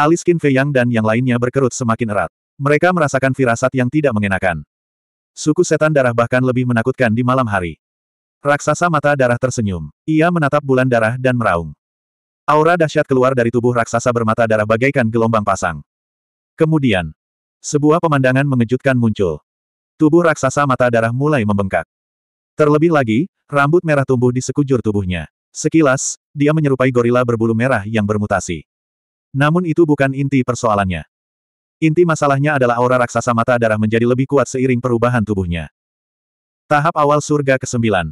Alis Qin Fei Yang dan yang lainnya berkerut semakin erat. Mereka merasakan firasat yang tidak mengenakan. Suku setan darah bahkan lebih menakutkan di malam hari. Raksasa mata darah tersenyum. Ia menatap bulan darah dan meraung. Aura dahsyat keluar dari tubuh raksasa bermata darah bagaikan gelombang pasang. Kemudian, sebuah pemandangan mengejutkan muncul. Tubuh raksasa mata darah mulai membengkak. Terlebih lagi, rambut merah tumbuh di sekujur tubuhnya. Sekilas, dia menyerupai gorila berbulu merah yang bermutasi. Namun itu bukan inti persoalannya. Inti masalahnya adalah aura raksasa mata darah menjadi lebih kuat seiring perubahan tubuhnya. Tahap awal surga ke-9.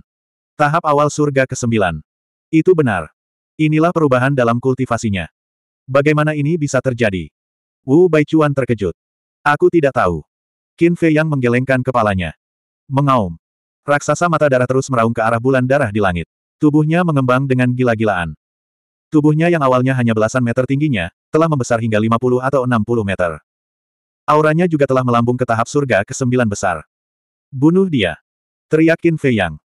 Tahap awal surga ke-9. Itu benar. Inilah perubahan dalam kultivasinya. Bagaimana ini bisa terjadi? Wu Baichuan terkejut. Aku tidak tahu. Qin Fei yang menggelengkan kepalanya. Mengaum. Raksasa mata darah terus meraung ke arah bulan darah di langit. Tubuhnya mengembang dengan gila-gilaan. Tubuhnya yang awalnya hanya belasan meter tingginya, telah membesar hingga 50 atau 60 meter. Auranya juga telah melambung ke tahap surga ke-9 besar. Bunuh dia. Teriak Qin Fei Yang.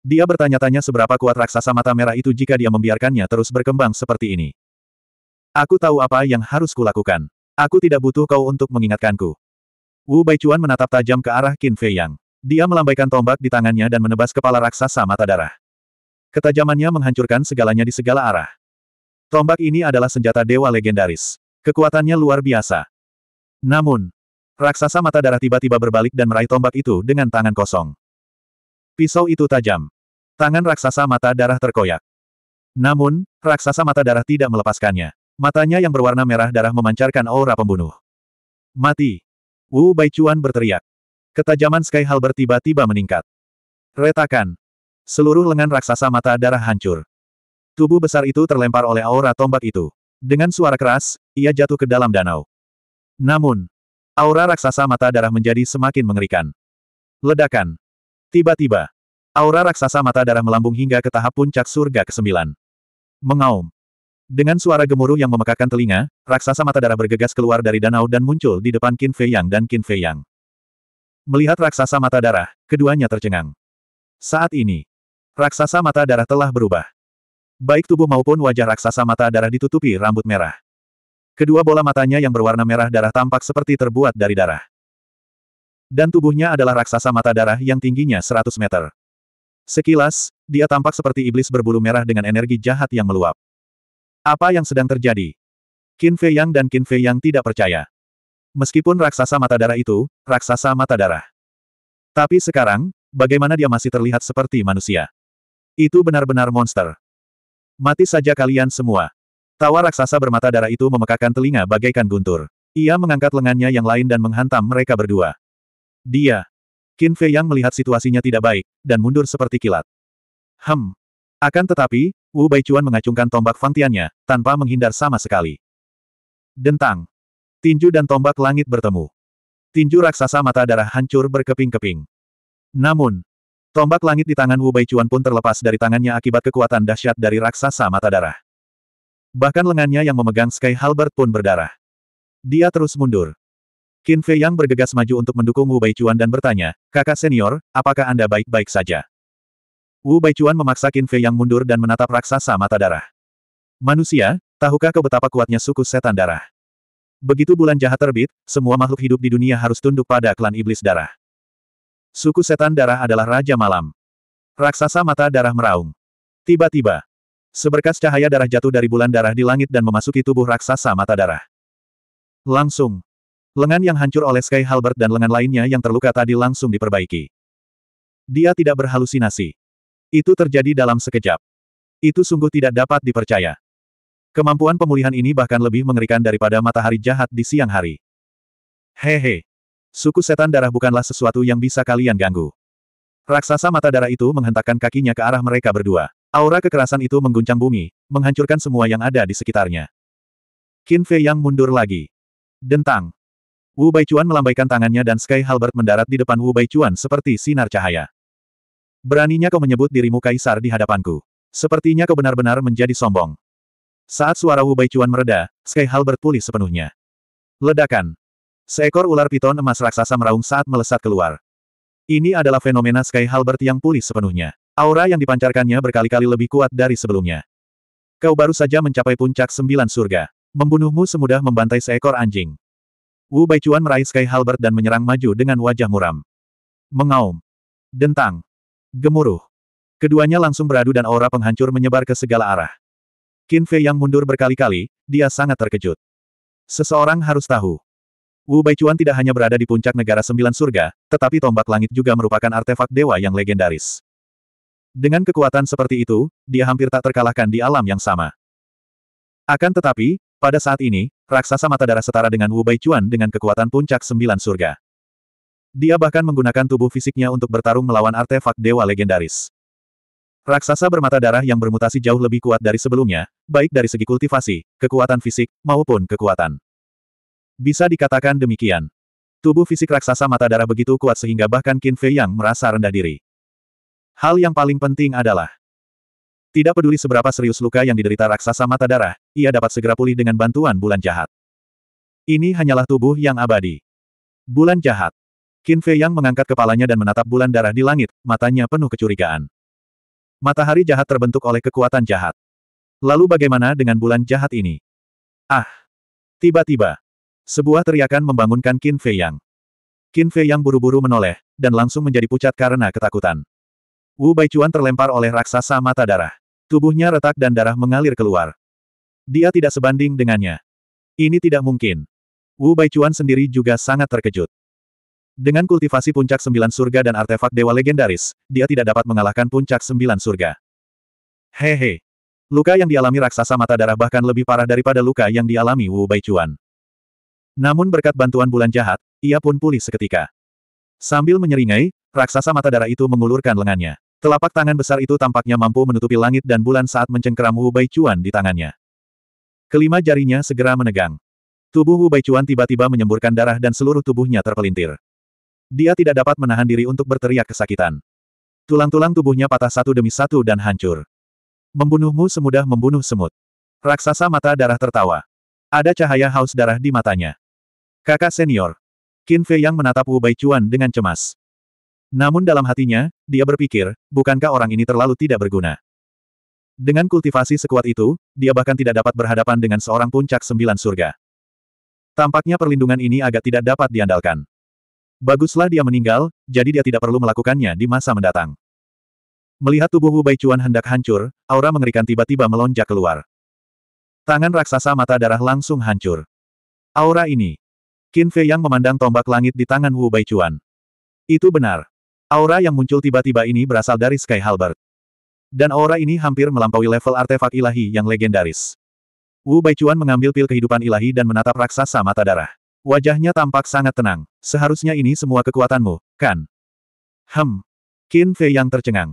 Dia bertanya-tanya seberapa kuat raksasa mata merah itu jika dia membiarkannya terus berkembang seperti ini. Aku tahu apa yang harus kulakukan. Aku tidak butuh kau untuk mengingatkanku. Wu Bai Baichuan menatap tajam ke arah Qin Fei Yang. Dia melambaikan tombak di tangannya dan menebas kepala raksasa mata darah. Ketajamannya menghancurkan segalanya di segala arah. Tombak ini adalah senjata dewa legendaris. Kekuatannya luar biasa. Namun, raksasa mata darah tiba-tiba berbalik dan meraih tombak itu dengan tangan kosong. Pisau itu tajam. Tangan raksasa mata darah terkoyak. Namun, raksasa mata darah tidak melepaskannya. Matanya yang berwarna merah darah memancarkan aura pembunuh. Mati! Wu Baichuan berteriak. Ketajaman Sky Halber tiba-tiba meningkat. Retakan. Seluruh lengan raksasa mata darah hancur. Tubuh besar itu terlempar oleh aura tombak itu. Dengan suara keras, ia jatuh ke dalam danau. Namun, aura raksasa mata darah menjadi semakin mengerikan. Ledakan. Tiba-tiba, aura raksasa mata darah melambung hingga ke tahap puncak surga ke-9. Mengaum. Dengan suara gemuruh yang memekakan telinga, raksasa mata darah bergegas keluar dari danau dan muncul di depan Qin Fei Yang dan Qin Fei Yang. Melihat raksasa mata darah, keduanya tercengang. Saat ini, raksasa mata darah telah berubah. Baik tubuh maupun wajah raksasa mata darah ditutupi rambut merah. Kedua bola matanya yang berwarna merah darah tampak seperti terbuat dari darah. Dan tubuhnya adalah raksasa mata darah yang tingginya 100 meter. Sekilas, dia tampak seperti iblis berbulu merah dengan energi jahat yang meluap. Apa yang sedang terjadi? Qin Fei Yang dan Qin Fei Yang tidak percaya. Meskipun raksasa mata darah itu, raksasa mata darah. Tapi sekarang, bagaimana dia masih terlihat seperti manusia? Itu benar-benar monster. Mati saja kalian semua. Tawa raksasa bermata darah itu memekakan telinga bagaikan guntur. Ia mengangkat lengannya yang lain dan menghantam mereka berdua. Dia. Qin Fei yang melihat situasinya tidak baik, dan mundur seperti kilat. Hem. Akan tetapi, Wu Baichuan mengacungkan tombak fantiannya, tanpa menghindar sama sekali. Dentang. Tinju dan tombak langit bertemu. Tinju raksasa mata darah hancur berkeping-keping. Namun, Tombak langit di tangan Wu Baichuan pun terlepas dari tangannya akibat kekuatan dahsyat dari raksasa mata darah. Bahkan lengannya yang memegang Sky Halbert pun berdarah. Dia terus mundur. Qin Fei yang bergegas maju untuk mendukung Wu Baichuan dan bertanya, kakak senior, apakah Anda baik-baik saja? Wu Baichuan memaksa Qin Fei yang mundur dan menatap raksasa mata darah. Manusia, tahukah kau betapa kuatnya suku setan darah? Begitu bulan jahat terbit, semua makhluk hidup di dunia harus tunduk pada klan iblis darah. Suku setan darah adalah Raja Malam. Raksasa mata darah meraung. Tiba-tiba, seberkas cahaya darah jatuh dari bulan darah di langit dan memasuki tubuh raksasa mata darah. Langsung. Lengan yang hancur oleh Sky Halbert dan lengan lainnya yang terluka tadi langsung diperbaiki. Dia tidak berhalusinasi. Itu terjadi dalam sekejap. Itu sungguh tidak dapat dipercaya. Kemampuan pemulihan ini bahkan lebih mengerikan daripada matahari jahat di siang hari. Hehe. Suku setan darah bukanlah sesuatu yang bisa kalian ganggu. Raksasa mata darah itu menghentakkan kakinya ke arah mereka berdua. Aura kekerasan itu mengguncang bumi, menghancurkan semua yang ada di sekitarnya. Qin Fei Yang mundur lagi. Dentang. Wu Bai Baichuan melambaikan tangannya dan Sky Halbert mendarat di depan Wu Bai Baichuan seperti sinar cahaya. Beraninya kau menyebut dirimu kaisar di hadapanku. Sepertinya kau benar-benar menjadi sombong. Saat suara Wu Bai Baichuan mereda, Sky Halbert pulih sepenuhnya. Ledakan. Seekor ular piton emas raksasa meraung saat melesat keluar. Ini adalah fenomena Sky Halbert yang pulih sepenuhnya. Aura yang dipancarkannya berkali-kali lebih kuat dari sebelumnya. Kau baru saja mencapai puncak sembilan surga. Membunuhmu semudah membantai seekor anjing. Wu Baichuan meraih Sky Halbert dan menyerang maju dengan wajah muram. Mengaum. Dentang. Gemuruh. Keduanya langsung beradu dan aura penghancur menyebar ke segala arah. Qin Fei yang mundur berkali-kali, dia sangat terkejut. Seseorang harus tahu, Wu Baichuan tidak hanya berada di puncak negara sembilan surga, tetapi tombak langit juga merupakan artefak dewa yang legendaris. Dengan kekuatan seperti itu, dia hampir tak terkalahkan di alam yang sama. Akan tetapi, pada saat ini, raksasa mata darah setara dengan Wu Baichuan dengan kekuatan puncak sembilan surga. Dia bahkan menggunakan tubuh fisiknya untuk bertarung melawan artefak dewa legendaris. Raksasa bermata darah yang bermutasi jauh lebih kuat dari sebelumnya, baik dari segi kultivasi, kekuatan fisik, maupun kekuatan. Bisa dikatakan demikian. Tubuh fisik raksasa mata darah begitu kuat sehingga bahkan Qin Fei Yang merasa rendah diri. Hal yang paling penting adalah tidak peduli seberapa serius luka yang diderita raksasa mata darah, ia dapat segera pulih dengan bantuan bulan jahat. Ini hanyalah tubuh yang abadi. Bulan jahat. Qin Fei Yang mengangkat kepalanya dan menatap bulan darah di langit, matanya penuh kecurigaan. Matahari jahat terbentuk oleh kekuatan jahat. Lalu bagaimana dengan bulan jahat ini? Ah! Tiba-tiba, sebuah teriakan membangunkan Qin Fei Yang. Qin Fei Yang buru-buru menoleh, dan langsung menjadi pucat karena ketakutan. Wu Bai Baichuan terlempar oleh raksasa mata darah. Tubuhnya retak dan darah mengalir keluar. Dia tidak sebanding dengannya. Ini tidak mungkin. Wu Bai Baichuan sendiri juga sangat terkejut. Dengan kultivasi puncak sembilan surga dan artefak dewa legendaris, dia tidak dapat mengalahkan puncak sembilan surga. Hehe. Luka yang dialami raksasa mata darah bahkan lebih parah daripada luka yang dialami Wu Bai Baichuan. Namun berkat bantuan bulan jahat, ia pun pulih seketika. Sambil menyeringai, raksasa mata darah itu mengulurkan lengannya. Telapak tangan besar itu tampaknya mampu menutupi langit dan bulan saat mencengkeram Wu Baichuan di tangannya. Kelima jarinya segera menegang. Tubuh Wu Baichuan tiba-tiba menyemburkan darah dan seluruh tubuhnya terpelintir. Dia tidak dapat menahan diri untuk berteriak kesakitan. Tulang-tulang tubuhnya patah satu demi satu dan hancur. Membunuhmu semudah membunuh semut. Raksasa mata darah tertawa. Ada cahaya haus darah di matanya. Kakak senior. Qin Fei yang menatap Wu Baichuan dengan cemas. Namun dalam hatinya, dia berpikir, bukankah orang ini terlalu tidak berguna? Dengan kultivasi sekuat itu, dia bahkan tidak dapat berhadapan dengan seorang puncak sembilan surga. Tampaknya perlindungan ini agak tidak dapat diandalkan. Baguslah dia meninggal, jadi dia tidak perlu melakukannya di masa mendatang. Melihat tubuh Wu Baichuan hendak hancur, aura mengerikan tiba-tiba melonjak keluar. Tangan raksasa mata darah langsung hancur. Aura ini, Qin Fei yang memandang tombak langit di tangan Wu Baichuan. Itu benar. Aura yang muncul tiba-tiba ini berasal dari Sky Halberd. Dan aura ini hampir melampaui level artefak ilahi yang legendaris. Wu Baichuan mengambil pil kehidupan ilahi dan menatap raksasa mata darah. Wajahnya tampak sangat tenang. Seharusnya ini semua kekuatanmu, kan? Hem. Qin Fei yang tercengang.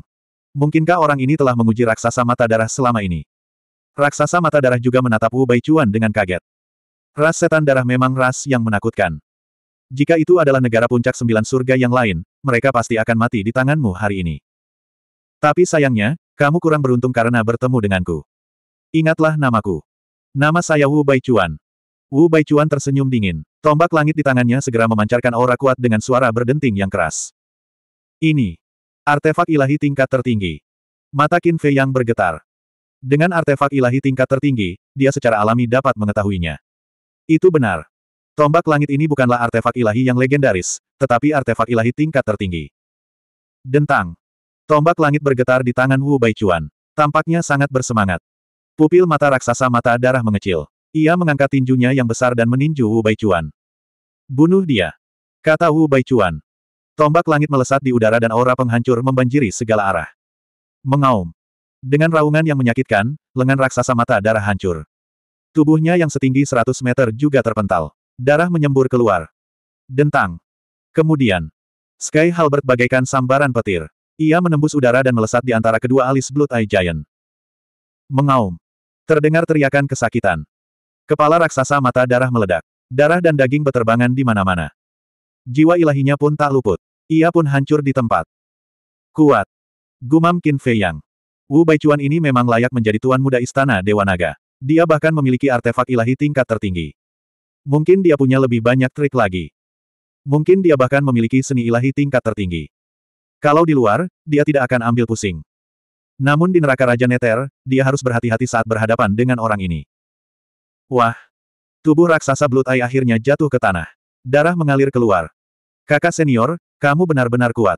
Mungkinkah orang ini telah menguji raksasa mata darah selama ini? Raksasa mata darah juga menatap Wu Baichuan dengan kaget. Ras setan darah memang ras yang menakutkan. Jika itu adalah negara puncak sembilan surga yang lain, mereka pasti akan mati di tanganmu hari ini. Tapi sayangnya, kamu kurang beruntung karena bertemu denganku. Ingatlah namaku. Nama saya Wu Bai Baichuan. Wu Bai Baichuan tersenyum dingin. Tombak langit di tangannya segera memancarkan aura kuat dengan suara berdenting yang keras. Ini. Artefak ilahi tingkat tertinggi. Mata Qin Fei yang bergetar. Dengan artefak ilahi tingkat tertinggi, dia secara alami dapat mengetahuinya. Itu benar. Tombak langit ini bukanlah artefak ilahi yang legendaris, tetapi artefak ilahi tingkat tertinggi. Dentang. Tombak langit bergetar di tangan Wu Baichuan. Tampaknya sangat bersemangat. Pupil mata raksasa mata darah mengecil. Ia mengangkat tinjunya yang besar dan meninju Wu Baichuan. Bunuh dia. Kata Wu Baichuan. Tombak langit melesat di udara dan aura penghancur membanjiri segala arah. Mengaum. Dengan raungan yang menyakitkan, lengan raksasa mata darah hancur. Tubuhnya yang setinggi 100 meter juga terpental. Darah menyembur keluar. Dentang. Kemudian, Sky Halbert bagaikan sambaran petir. Ia menembus udara dan melesat di antara kedua alis Blood Eye Giant. Mengaum. Terdengar teriakan kesakitan. Kepala raksasa mata darah meledak. Darah dan daging beterbangan di mana-mana. Jiwa ilahinya pun tak luput. Ia pun hancur di tempat. Kuat. Gumam Qin Fei Yang. Wu Bai Baichuan ini memang layak menjadi tuan muda istana Dewa Naga. Dia bahkan memiliki artefak ilahi tingkat tertinggi. Mungkin dia punya lebih banyak trik lagi. Mungkin dia bahkan memiliki seni ilahi tingkat tertinggi. Kalau di luar, dia tidak akan ambil pusing. Namun di neraka Raja Neter, dia harus berhati-hati saat berhadapan dengan orang ini. Wah! Tubuh raksasa Blood Eye akhirnya jatuh ke tanah. Darah mengalir keluar. Kakak senior, kamu benar-benar kuat.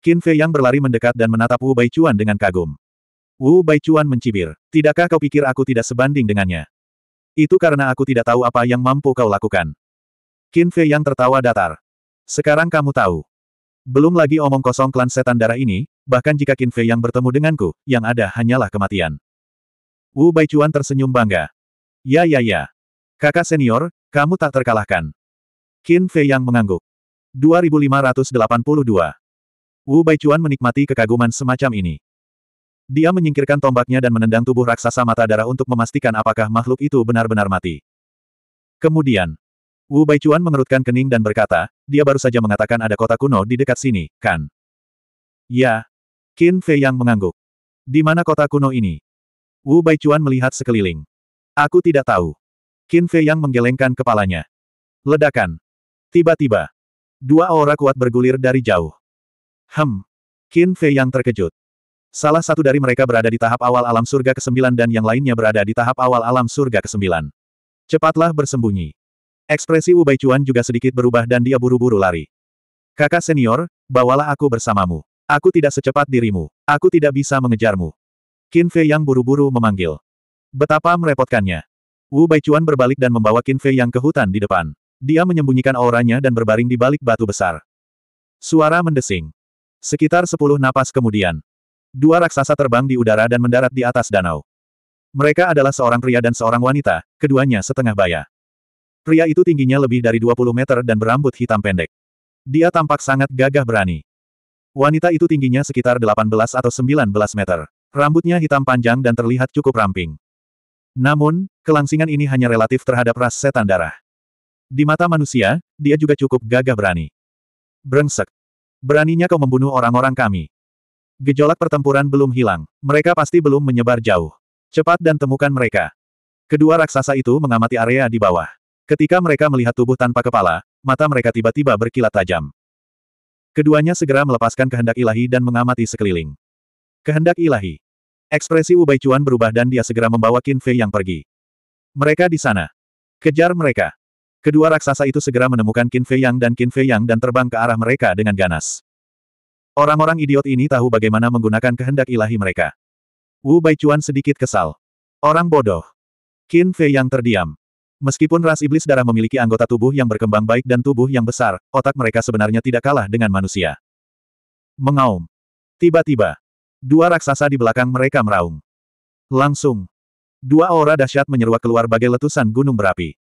Qin Fei yang berlari mendekat dan menatap Wu Bai Chuan dengan kagum. Wu Baichuan mencibir. Tidakkah kau pikir aku tidak sebanding dengannya? Itu karena aku tidak tahu apa yang mampu kau lakukan. Qin Fei yang tertawa datar. Sekarang kamu tahu. Belum lagi omong kosong klan setan darah ini, bahkan jika Qin Fei yang bertemu denganku, yang ada hanyalah kematian. Wu Baichuan tersenyum bangga. Ya ya ya. Kakak senior, kamu tak terkalahkan. Qin Fei yang mengangguk. 2582. Wu Baichuan menikmati kekaguman semacam ini. Dia menyingkirkan tombaknya dan menendang tubuh raksasa mata darah untuk memastikan apakah makhluk itu benar-benar mati. Kemudian, Wu Baichuan mengerutkan kening dan berkata, dia baru saja mengatakan ada kota kuno di dekat sini, kan? Ya. Qin Fei yang mengangguk. Di mana kota kuno ini? Wu Baichuan melihat sekeliling. Aku tidak tahu. Qin Fei yang menggelengkan kepalanya. Ledakan. Tiba-tiba. Dua aura kuat bergulir dari jauh. Hem. Qin Fei yang terkejut. Salah satu dari mereka berada di tahap awal alam surga ke-9 dan yang lainnya berada di tahap awal alam surga ke-9. Cepatlah bersembunyi. Ekspresi Wu Baichuan juga sedikit berubah dan dia buru-buru lari. Kakak senior, bawalah aku bersamamu. Aku tidak secepat dirimu. Aku tidak bisa mengejarmu. Qin Fei yang buru-buru memanggil. Betapa merepotkannya. Wu Baichuan berbalik dan membawa Qin Fei yang ke hutan di depan. Dia menyembunyikan auranya dan berbaring di balik batu besar. Suara mendesing. Sekitar sepuluh napas kemudian, Dua raksasa terbang di udara dan mendarat di atas danau. Mereka adalah seorang pria dan seorang wanita, keduanya setengah baya. Pria itu tingginya lebih dari 20 meter dan berambut hitam pendek. Dia tampak sangat gagah berani. Wanita itu tingginya sekitar 18 atau 19 meter. Rambutnya hitam panjang dan terlihat cukup ramping. Namun, kelangsingan ini hanya relatif terhadap ras setan darah. Di mata manusia, dia juga cukup gagah berani. Brengsek. Beraninya kau membunuh orang-orang kami. Gejolak pertempuran belum hilang, mereka pasti belum menyebar jauh. Cepat dan temukan mereka. Kedua raksasa itu mengamati area di bawah. Ketika mereka melihat tubuh tanpa kepala, mata mereka tiba-tiba berkilat tajam. Keduanya segera melepaskan kehendak ilahi dan mengamati sekeliling. Kehendak ilahi. Ekspresi Ubay Cuan berubah dan dia segera membawa Qin Fei yang pergi. Mereka di sana. Kejar mereka. Kedua raksasa itu segera menemukan Qin Fei Yang dan Qin Fei Yang dan terbang ke arah mereka dengan ganas. Orang-orang idiot ini tahu bagaimana menggunakan kehendak ilahi mereka. Wu Baichuan sedikit kesal. Orang bodoh. Qin Fei yang terdiam. Meskipun ras iblis darah memiliki anggota tubuh yang berkembang baik dan tubuh yang besar, otak mereka sebenarnya tidak kalah dengan manusia. Mengaum. Tiba-tiba. Dua raksasa di belakang mereka meraung. Langsung. Dua aura dahsyat menyeruak keluar bagai letusan gunung berapi.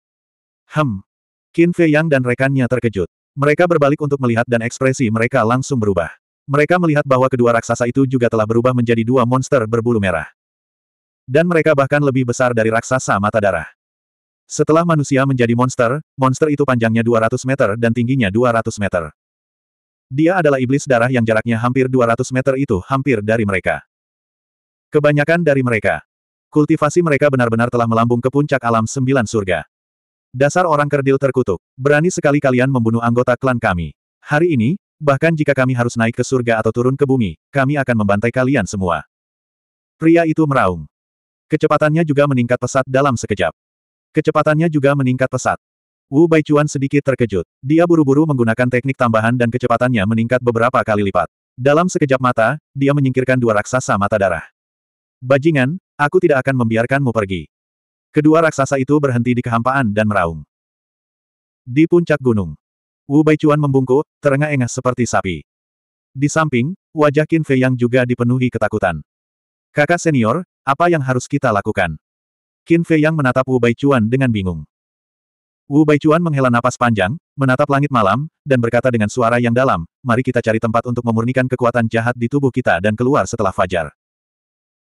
Hem. Qin Fei Yang dan rekannya terkejut. Mereka berbalik untuk melihat dan ekspresi mereka langsung berubah. Mereka melihat bahwa kedua raksasa itu juga telah berubah menjadi dua monster berbulu merah. Dan mereka bahkan lebih besar dari raksasa mata darah. Setelah manusia menjadi monster, monster itu panjangnya 200 meter dan tingginya 200 meter. Dia adalah iblis darah yang jaraknya hampir 200 meter itu hampir dari mereka. Kebanyakan dari mereka. Kultivasi mereka benar-benar telah melambung ke puncak alam sembilan surga. Dasar orang kerdil terkutuk. Berani sekali kalian membunuh anggota klan kami. Hari ini, Bahkan jika kami harus naik ke surga atau turun ke bumi, kami akan membantai kalian semua. Pria itu meraung. Kecepatannya juga meningkat pesat dalam sekejap. Kecepatannya juga meningkat pesat. Wu Baichuan sedikit terkejut. Dia buru-buru menggunakan teknik tambahan dan kecepatannya meningkat beberapa kali lipat. Dalam sekejap mata, dia menyingkirkan dua raksasa mata darah. Bajingan, aku tidak akan membiarkanmu pergi. Kedua raksasa itu berhenti di kehampaan dan meraung. Di puncak gunung, Wu Baichuan membungkuk, terengah-engah seperti sapi. Di samping, wajah Qin Fei yang juga dipenuhi ketakutan. Kakak senior, apa yang harus kita lakukan? Qin Fei yang menatap Wu Baichuan dengan bingung. Wu Baichuan menghela napas panjang, menatap langit malam, dan berkata dengan suara yang dalam, mari kita cari tempat untuk memurnikan kekuatan jahat di tubuh kita dan keluar setelah fajar.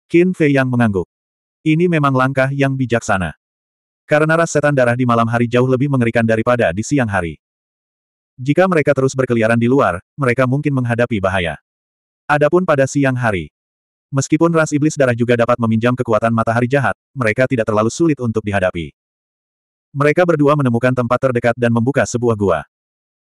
Qin Fei yang mengangguk. Ini memang langkah yang bijaksana. Karena ras setan darah di malam hari jauh lebih mengerikan daripada di siang hari. Jika mereka terus berkeliaran di luar, mereka mungkin menghadapi bahaya. Adapun pada siang hari, meskipun ras iblis darah juga dapat meminjam kekuatan matahari jahat, mereka tidak terlalu sulit untuk dihadapi. Mereka berdua menemukan tempat terdekat dan membuka sebuah gua.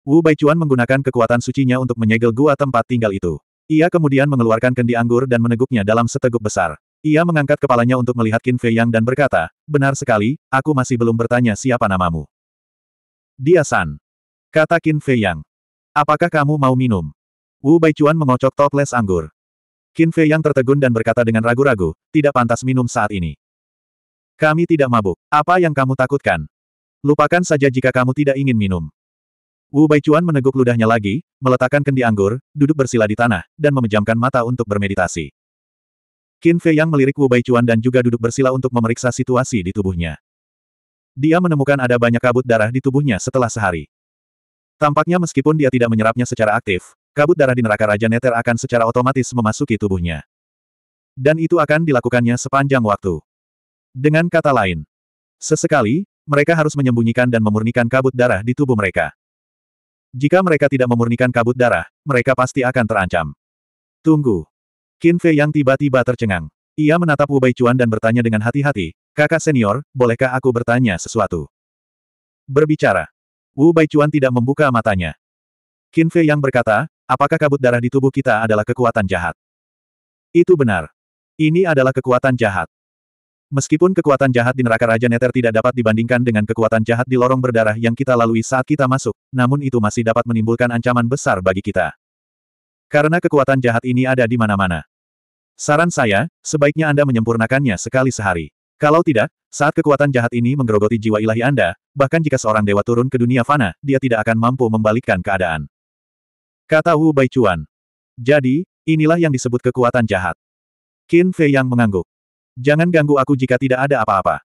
Wu Baichuan menggunakan kekuatan sucinya untuk menyegel gua tempat tinggal itu. Ia kemudian mengeluarkan kendi anggur dan meneguknya dalam seteguk besar. Ia mengangkat kepalanya untuk melihat Qin Fei Yang dan berkata, Benar sekali, aku masih belum bertanya siapa namamu. Dia San. Kata Qin Fei Yang. Apakah kamu mau minum? Wu Baichuan mengocok toples anggur. Qin Fei Yang tertegun dan berkata dengan ragu-ragu, tidak pantas minum saat ini. Kami tidak mabuk. Apa yang kamu takutkan? Lupakan saja jika kamu tidak ingin minum. Wu Baichuan meneguk ludahnya lagi, meletakkan kendi anggur, duduk bersila di tanah, dan memejamkan mata untuk bermeditasi. Qin Fei Yang melirik Wu Baichuan dan juga duduk bersila untuk memeriksa situasi di tubuhnya. Dia menemukan ada banyak kabut darah di tubuhnya setelah sehari. Tampaknya meskipun dia tidak menyerapnya secara aktif, kabut darah di neraka Raja Neter akan secara otomatis memasuki tubuhnya. Dan itu akan dilakukannya sepanjang waktu. Dengan kata lain, sesekali, mereka harus menyembunyikan dan memurnikan kabut darah di tubuh mereka. Jika mereka tidak memurnikan kabut darah, mereka pasti akan terancam. Tunggu. Qin Fei yang tiba-tiba tercengang. Ia menatap Wu Bai Chuan dan bertanya dengan hati-hati, kakak senior, bolehkah aku bertanya sesuatu? Berbicara. Wu Baichuan tidak membuka matanya. Qin Fei yang berkata, apakah kabut darah di tubuh kita adalah kekuatan jahat? Itu benar. Ini adalah kekuatan jahat. Meskipun kekuatan jahat di neraka Raja Neter tidak dapat dibandingkan dengan kekuatan jahat di lorong berdarah yang kita lalui saat kita masuk, namun itu masih dapat menimbulkan ancaman besar bagi kita. Karena kekuatan jahat ini ada di mana-mana. Saran saya, sebaiknya Anda menyempurnakannya sekali sehari. Kalau tidak, saat kekuatan jahat ini menggerogoti jiwa ilahi Anda, bahkan jika seorang dewa turun ke dunia fana, dia tidak akan mampu membalikkan keadaan. Kata Wu Bai Jadi, inilah yang disebut kekuatan jahat. Qin Fei yang mengangguk. Jangan ganggu aku jika tidak ada apa-apa.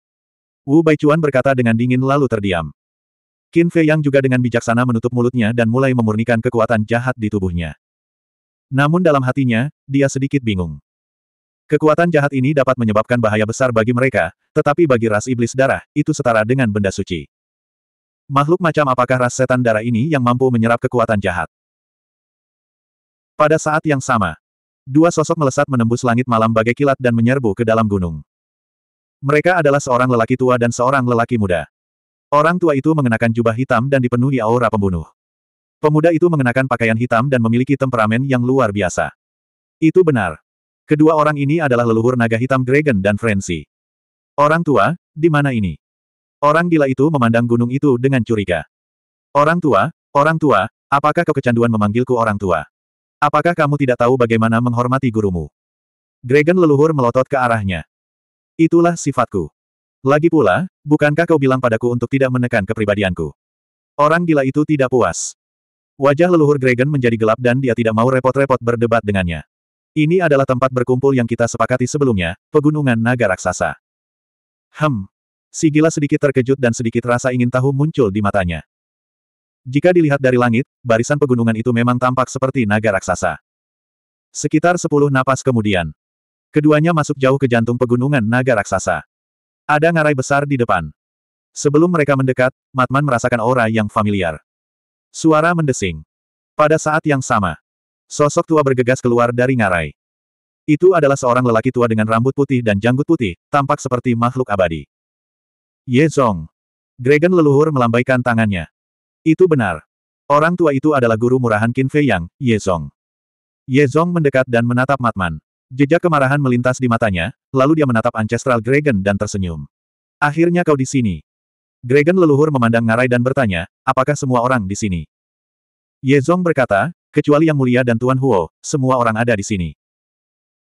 Wu Bai berkata dengan dingin lalu terdiam. Qin Fei yang juga dengan bijaksana menutup mulutnya dan mulai memurnikan kekuatan jahat di tubuhnya. Namun dalam hatinya, dia sedikit bingung. Kekuatan jahat ini dapat menyebabkan bahaya besar bagi mereka, tetapi bagi ras iblis darah, itu setara dengan benda suci. Makhluk macam apakah ras setan darah ini yang mampu menyerap kekuatan jahat? Pada saat yang sama, dua sosok melesat menembus langit malam bagai kilat dan menyerbu ke dalam gunung. Mereka adalah seorang lelaki tua dan seorang lelaki muda. Orang tua itu mengenakan jubah hitam dan dipenuhi aura pembunuh. Pemuda itu mengenakan pakaian hitam dan memiliki temperamen yang luar biasa. Itu benar, Kedua orang ini adalah leluhur naga hitam Dragon dan Frenzy. Orang tua, di mana ini? Orang gila itu memandang gunung itu dengan curiga. Orang tua, orang tua, apakah kau kecanduan memanggilku orang tua? Apakah kamu tidak tahu bagaimana menghormati gurumu? Dragon leluhur melotot ke arahnya. Itulah sifatku. Lagi pula, bukankah kau bilang padaku untuk tidak menekan kepribadianku? Orang gila itu tidak puas. Wajah leluhur Dragon menjadi gelap dan dia tidak mau repot-repot berdebat dengannya. Ini adalah tempat berkumpul yang kita sepakati sebelumnya, pegunungan naga raksasa. Hem. Si sedikit terkejut dan sedikit rasa ingin tahu muncul di matanya. Jika dilihat dari langit, barisan pegunungan itu memang tampak seperti naga raksasa. Sekitar sepuluh napas kemudian. Keduanya masuk jauh ke jantung pegunungan naga raksasa. Ada ngarai besar di depan. Sebelum mereka mendekat, Matman merasakan aura yang familiar. Suara mendesing. Pada saat yang sama, Sosok tua bergegas keluar dari ngarai. Itu adalah seorang lelaki tua dengan rambut putih dan janggut putih, tampak seperti makhluk abadi. Ye Zong. Dragon leluhur melambaikan tangannya. Itu benar. Orang tua itu adalah guru murahan Qin Fei Yang, Ye Zong. Ye Zong mendekat dan menatap Matman. Jejak kemarahan melintas di matanya, lalu dia menatap Ancestral Dragon dan tersenyum. Akhirnya kau di sini. Dragon leluhur memandang ngarai dan bertanya, apakah semua orang di sini? Ye Zong berkata, Kecuali Yang Mulia dan Tuan Huo, semua orang ada di sini.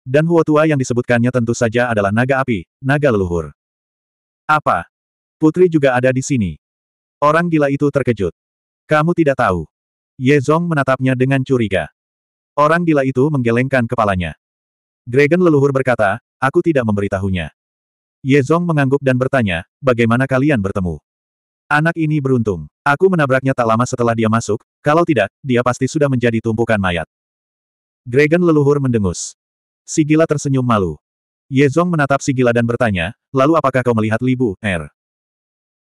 Dan Huo Tua yang disebutkannya tentu saja adalah naga api, naga leluhur. Apa? Putri juga ada di sini. Orang gila itu terkejut. Kamu tidak tahu. Ye Zong menatapnya dengan curiga. Orang gila itu menggelengkan kepalanya. Dragon leluhur berkata, aku tidak memberitahunya. Ye Zong mengangguk dan bertanya, bagaimana kalian bertemu? Anak ini beruntung. Aku menabraknya tak lama setelah dia masuk, kalau tidak, dia pasti sudah menjadi tumpukan mayat. Dragon leluhur mendengus. Si tersenyum malu. Yezong menatap si dan bertanya, lalu apakah kau melihat Libu, Er?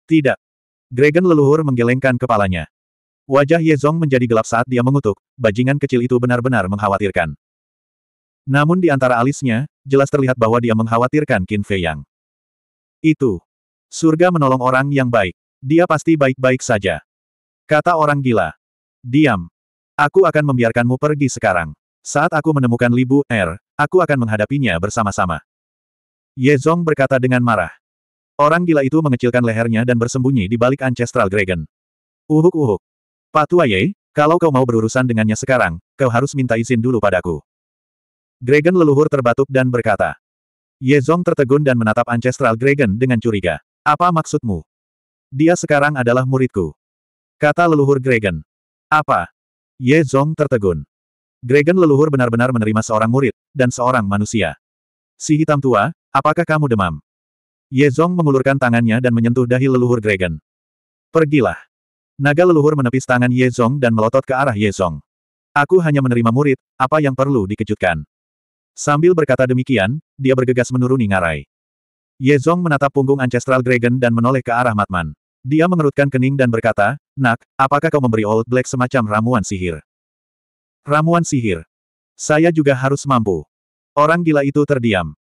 Tidak. Dragon leluhur menggelengkan kepalanya. Wajah Yezong menjadi gelap saat dia mengutuk, bajingan kecil itu benar-benar mengkhawatirkan. Namun di antara alisnya, jelas terlihat bahwa dia mengkhawatirkan Qin Fei Yang. Itu. Surga menolong orang yang baik. Dia pasti baik-baik saja. Kata orang gila. Diam. Aku akan membiarkanmu pergi sekarang. Saat aku menemukan Libu Er, aku akan menghadapinya bersama-sama. Ye Zong berkata dengan marah. Orang gila itu mengecilkan lehernya dan bersembunyi di balik Ancestral Dragon. Uhuk-uhuk. Pak tua Ye, kalau kau mau berurusan dengannya sekarang, kau harus minta izin dulu padaku. Dragon leluhur terbatuk dan berkata. Ye Zong tertegun dan menatap Ancestral Dragon dengan curiga. Apa maksudmu? Dia sekarang adalah muridku. Kata leluhur Gregen. Apa? Ye Zong tertegun. Gregen leluhur benar-benar menerima seorang murid, dan seorang manusia. Si hitam tua, apakah kamu demam? Ye Zong mengulurkan tangannya dan menyentuh dahi leluhur Gregen. Pergilah. Naga leluhur menepis tangan Ye Zong dan melotot ke arah Ye Zong. Aku hanya menerima murid, apa yang perlu dikejutkan? Sambil berkata demikian, dia bergegas menuruni ngarai. Ye Zong menatap punggung Ancestral Dragon dan menoleh ke arah Matman. Dia mengerutkan kening dan berkata, Nak, apakah kau memberi Old Black semacam ramuan sihir? Ramuan sihir. Saya juga harus mampu. Orang gila itu terdiam.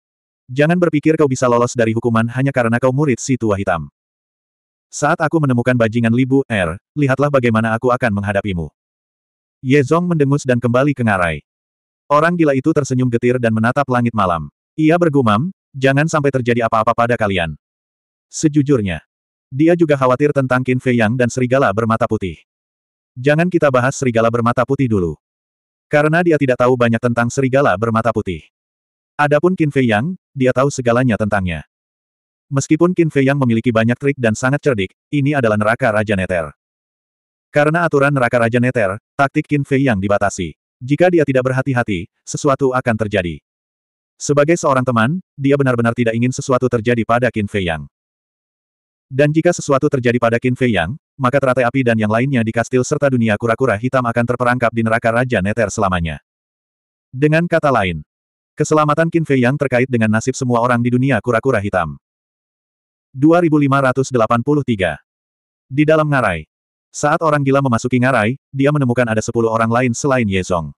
Jangan berpikir kau bisa lolos dari hukuman hanya karena kau murid si tua hitam. Saat aku menemukan bajingan Libu Er, lihatlah bagaimana aku akan menghadapimu. Ye Zong mendengus dan kembali ke ngarai. Orang gila itu tersenyum getir dan menatap langit malam. Ia bergumam, jangan sampai terjadi apa-apa pada kalian. Sejujurnya, dia juga khawatir tentang Qin Fei Yang dan serigala bermata putih. Jangan kita bahas serigala bermata putih dulu. Karena dia tidak tahu banyak tentang serigala bermata putih. Adapun Qin Fei Yang, dia tahu segalanya tentangnya. Meskipun Qin Fei Yang memiliki banyak trik dan sangat cerdik, ini adalah neraka Raja Neter. Karena aturan neraka Raja Neter, taktik Qin Fei Yang dibatasi. Jika dia tidak berhati-hati, sesuatu akan terjadi. Sebagai seorang teman, dia benar-benar tidak ingin sesuatu terjadi pada Qin Fei Yang. Dan jika sesuatu terjadi pada Qin Fei Yang, maka teratai api dan yang lainnya di kastil serta dunia kura-kura hitam akan terperangkap di neraka Raja Neter selamanya. Dengan kata lain, keselamatan Qin Fei Yang terkait dengan nasib semua orang di dunia kura-kura hitam. 2583 Di dalam ngarai. Saat orang gila memasuki ngarai, dia menemukan ada sepuluh orang lain selain Yezong.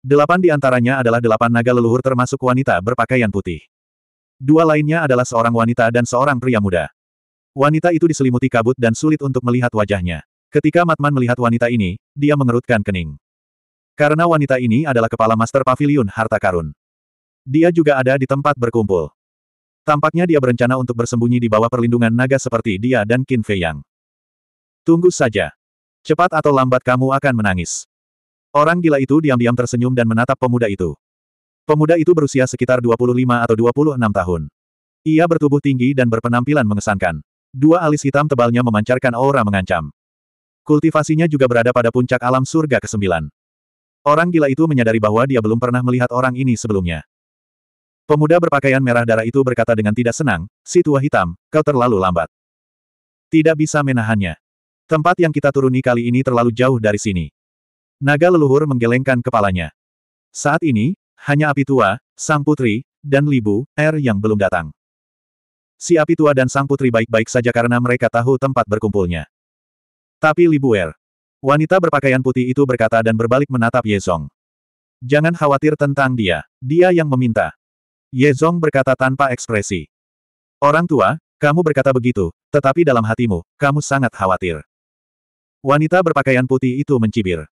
Delapan di antaranya adalah delapan naga leluhur termasuk wanita berpakaian putih. Dua lainnya adalah seorang wanita dan seorang pria muda. Wanita itu diselimuti kabut dan sulit untuk melihat wajahnya. Ketika Matman melihat wanita ini, dia mengerutkan kening. Karena wanita ini adalah kepala Master Pavilion Harta Karun. Dia juga ada di tempat berkumpul. Tampaknya dia berencana untuk bersembunyi di bawah perlindungan naga seperti dia dan Qin Fei Yang. Tunggu saja. Cepat atau lambat kamu akan menangis. Orang gila itu diam-diam tersenyum dan menatap pemuda itu. Pemuda itu berusia sekitar 25 atau 26 tahun. Ia bertubuh tinggi dan berpenampilan mengesankan. Dua alis hitam tebalnya memancarkan aura mengancam. Kultivasinya juga berada pada puncak alam surga ke-9. Orang gila itu menyadari bahwa dia belum pernah melihat orang ini sebelumnya. Pemuda berpakaian merah darah itu berkata dengan tidak senang, si tua hitam, kau terlalu lambat. Tidak bisa menahannya. Tempat yang kita turuni kali ini terlalu jauh dari sini. Naga leluhur menggelengkan kepalanya. Saat ini, hanya api tua, sang putri, dan Libu, air er yang belum datang. Si api tua dan sang putri baik-baik saja karena mereka tahu tempat berkumpulnya. Tapi Libuer. Wanita berpakaian putih itu berkata dan berbalik menatap Ye Zong. Jangan khawatir tentang dia. Dia yang meminta. Ye Zong berkata tanpa ekspresi. Orang tua, kamu berkata begitu, tetapi dalam hatimu, kamu sangat khawatir. Wanita berpakaian putih itu mencibir.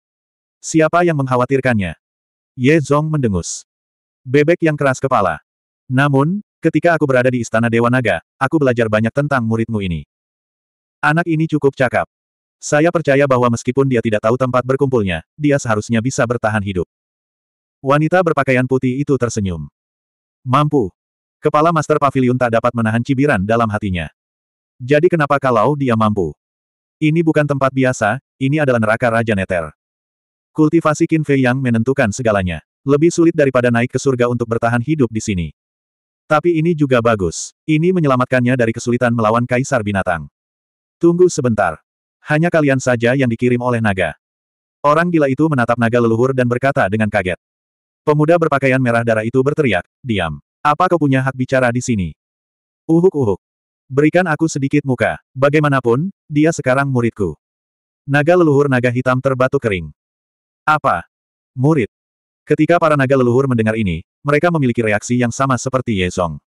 Siapa yang mengkhawatirkannya? Ye Zong mendengus. Bebek yang keras kepala. Namun, Ketika aku berada di Istana Dewa Naga, aku belajar banyak tentang muridmu ini. Anak ini cukup cakap. Saya percaya bahwa meskipun dia tidak tahu tempat berkumpulnya, dia seharusnya bisa bertahan hidup. Wanita berpakaian putih itu tersenyum. Mampu. Kepala Master Pavilion tak dapat menahan cibiran dalam hatinya. Jadi kenapa kalau dia mampu? Ini bukan tempat biasa, ini adalah neraka Raja Neter. Kultivasi Qin Fei yang menentukan segalanya. Lebih sulit daripada naik ke surga untuk bertahan hidup di sini. Tapi ini juga bagus. Ini menyelamatkannya dari kesulitan melawan Kaisar Binatang. Tunggu sebentar. Hanya kalian saja yang dikirim oleh naga. Orang gila itu menatap naga leluhur dan berkata dengan kaget. Pemuda berpakaian merah darah itu berteriak, diam. Apa kau punya hak bicara di sini? Uhuk-uhuk. Berikan aku sedikit muka. Bagaimanapun, dia sekarang muridku. Naga leluhur naga hitam terbatuk kering. Apa? Murid. Ketika para naga leluhur mendengar ini, mereka memiliki reaksi yang sama seperti Ye Yezong.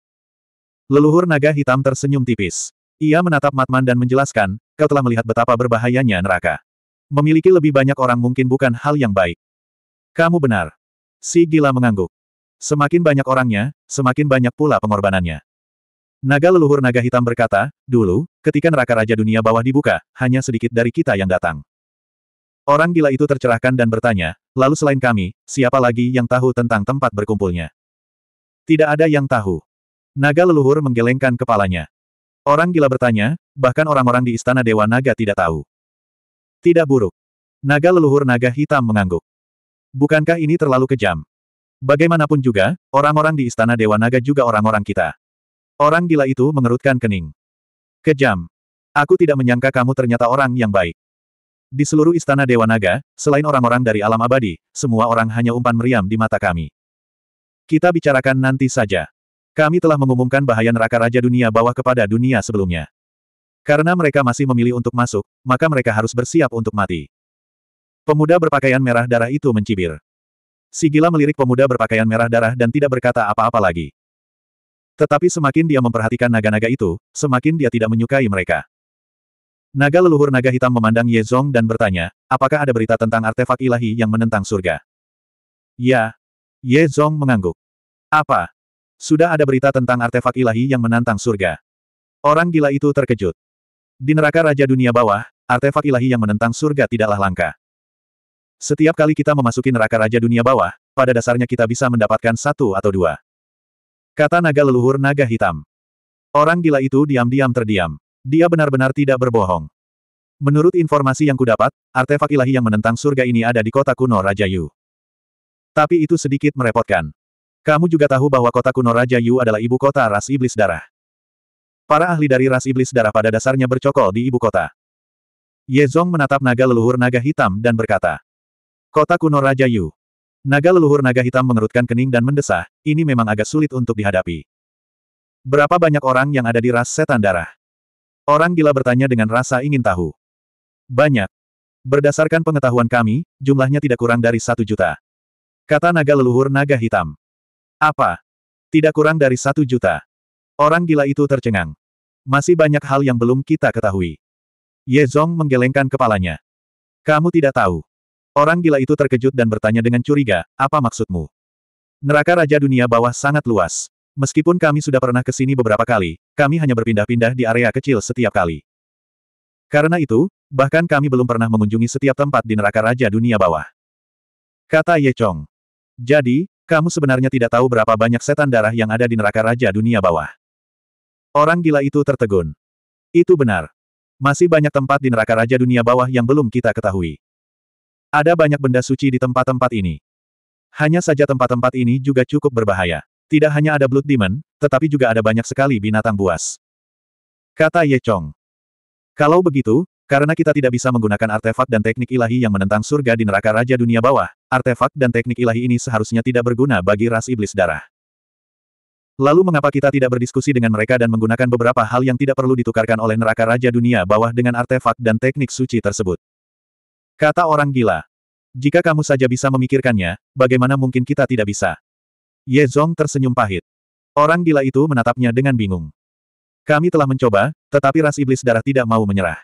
Leluhur naga hitam tersenyum tipis. Ia menatap Matman dan menjelaskan, kau telah melihat betapa berbahayanya neraka. Memiliki lebih banyak orang mungkin bukan hal yang baik. Kamu benar. Si gila mengangguk. Semakin banyak orangnya, semakin banyak pula pengorbanannya. Naga leluhur naga hitam berkata, dulu, ketika neraka Raja Dunia bawah dibuka, hanya sedikit dari kita yang datang. Orang gila itu tercerahkan dan bertanya, lalu selain kami, siapa lagi yang tahu tentang tempat berkumpulnya? Tidak ada yang tahu. Naga leluhur menggelengkan kepalanya. Orang gila bertanya, bahkan orang-orang di istana Dewa Naga tidak tahu. Tidak buruk. Naga leluhur naga hitam mengangguk. Bukankah ini terlalu kejam? Bagaimanapun juga, orang-orang di istana Dewa Naga juga orang-orang kita. Orang gila itu mengerutkan kening. Kejam. Aku tidak menyangka kamu ternyata orang yang baik. Di seluruh istana Dewa Naga, selain orang-orang dari alam abadi, semua orang hanya umpan meriam di mata kami. Kita bicarakan nanti saja. Kami telah mengumumkan bahaya neraka Raja Dunia bawah kepada dunia sebelumnya. Karena mereka masih memilih untuk masuk, maka mereka harus bersiap untuk mati. Pemuda berpakaian merah darah itu mencibir. Sigila melirik pemuda berpakaian merah darah dan tidak berkata apa-apa lagi. Tetapi semakin dia memperhatikan naga-naga itu, semakin dia tidak menyukai mereka. Naga leluhur naga hitam memandang Ye Zong dan bertanya, apakah ada berita tentang artefak ilahi yang menentang surga? Ya. Ye Zong mengangguk. Apa? Sudah ada berita tentang artefak ilahi yang menantang surga. Orang gila itu terkejut. Di neraka Raja Dunia Bawah, artefak ilahi yang menentang surga tidaklah langka. Setiap kali kita memasuki neraka Raja Dunia Bawah, pada dasarnya kita bisa mendapatkan satu atau dua. Kata naga leluhur naga hitam. Orang gila itu diam-diam terdiam. Dia benar-benar tidak berbohong. Menurut informasi yang kudapat, artefak ilahi yang menentang surga ini ada di kota kuno Raja Yu. Tapi itu sedikit merepotkan. Kamu juga tahu bahwa kota kuno Raja Yu adalah ibu kota ras iblis darah. Para ahli dari ras iblis darah pada dasarnya bercokol di ibu kota. Ye Zong menatap naga leluhur naga hitam dan berkata, Kota kuno Raja Yu. Naga leluhur naga hitam mengerutkan kening dan mendesah, ini memang agak sulit untuk dihadapi. Berapa banyak orang yang ada di ras setan darah? Orang gila bertanya dengan rasa ingin tahu. Banyak. Berdasarkan pengetahuan kami, jumlahnya tidak kurang dari satu juta. Kata naga leluhur naga hitam. Apa? Tidak kurang dari satu juta. Orang gila itu tercengang. Masih banyak hal yang belum kita ketahui. Ye Zong menggelengkan kepalanya. Kamu tidak tahu. Orang gila itu terkejut dan bertanya dengan curiga, apa maksudmu? Neraka Raja Dunia Bawah sangat luas. Meskipun kami sudah pernah ke sini beberapa kali, kami hanya berpindah-pindah di area kecil setiap kali. Karena itu, bahkan kami belum pernah mengunjungi setiap tempat di neraka Raja Dunia Bawah. Kata Ye Chong. Jadi, kamu sebenarnya tidak tahu berapa banyak setan darah yang ada di neraka Raja Dunia Bawah. Orang gila itu tertegun. Itu benar. Masih banyak tempat di neraka Raja Dunia Bawah yang belum kita ketahui. Ada banyak benda suci di tempat-tempat ini. Hanya saja tempat-tempat ini juga cukup berbahaya. Tidak hanya ada Blood Demon, tetapi juga ada banyak sekali binatang buas. Kata Ye Chong. Kalau begitu, karena kita tidak bisa menggunakan artefak dan teknik ilahi yang menentang surga di neraka Raja Dunia Bawah, artefak dan teknik ilahi ini seharusnya tidak berguna bagi ras iblis darah. Lalu mengapa kita tidak berdiskusi dengan mereka dan menggunakan beberapa hal yang tidak perlu ditukarkan oleh neraka Raja Dunia Bawah dengan artefak dan teknik suci tersebut? Kata orang gila. Jika kamu saja bisa memikirkannya, bagaimana mungkin kita tidak bisa? Ye Zhong tersenyum pahit. Orang gila itu menatapnya dengan bingung. Kami telah mencoba, tetapi ras iblis darah tidak mau menyerah.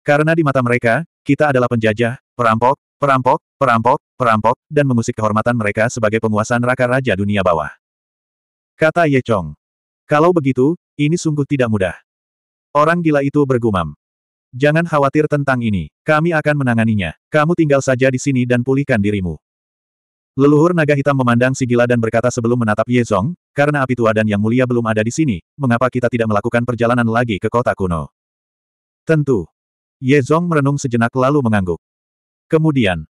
Karena di mata mereka, kita adalah penjajah, perampok, perampok, perampok, perampok, dan mengusik kehormatan mereka sebagai penguasa neraka Raja Dunia Bawah. Kata Ye Chong. Kalau begitu, ini sungguh tidak mudah. Orang gila itu bergumam. Jangan khawatir tentang ini, kami akan menanganinya. Kamu tinggal saja di sini dan pulihkan dirimu. Leluhur naga hitam memandang si gila dan berkata sebelum menatap Ye Zong, karena api tua dan yang mulia belum ada di sini, mengapa kita tidak melakukan perjalanan lagi ke kota kuno? Tentu. Ye Zong merenung sejenak lalu mengangguk. Kemudian,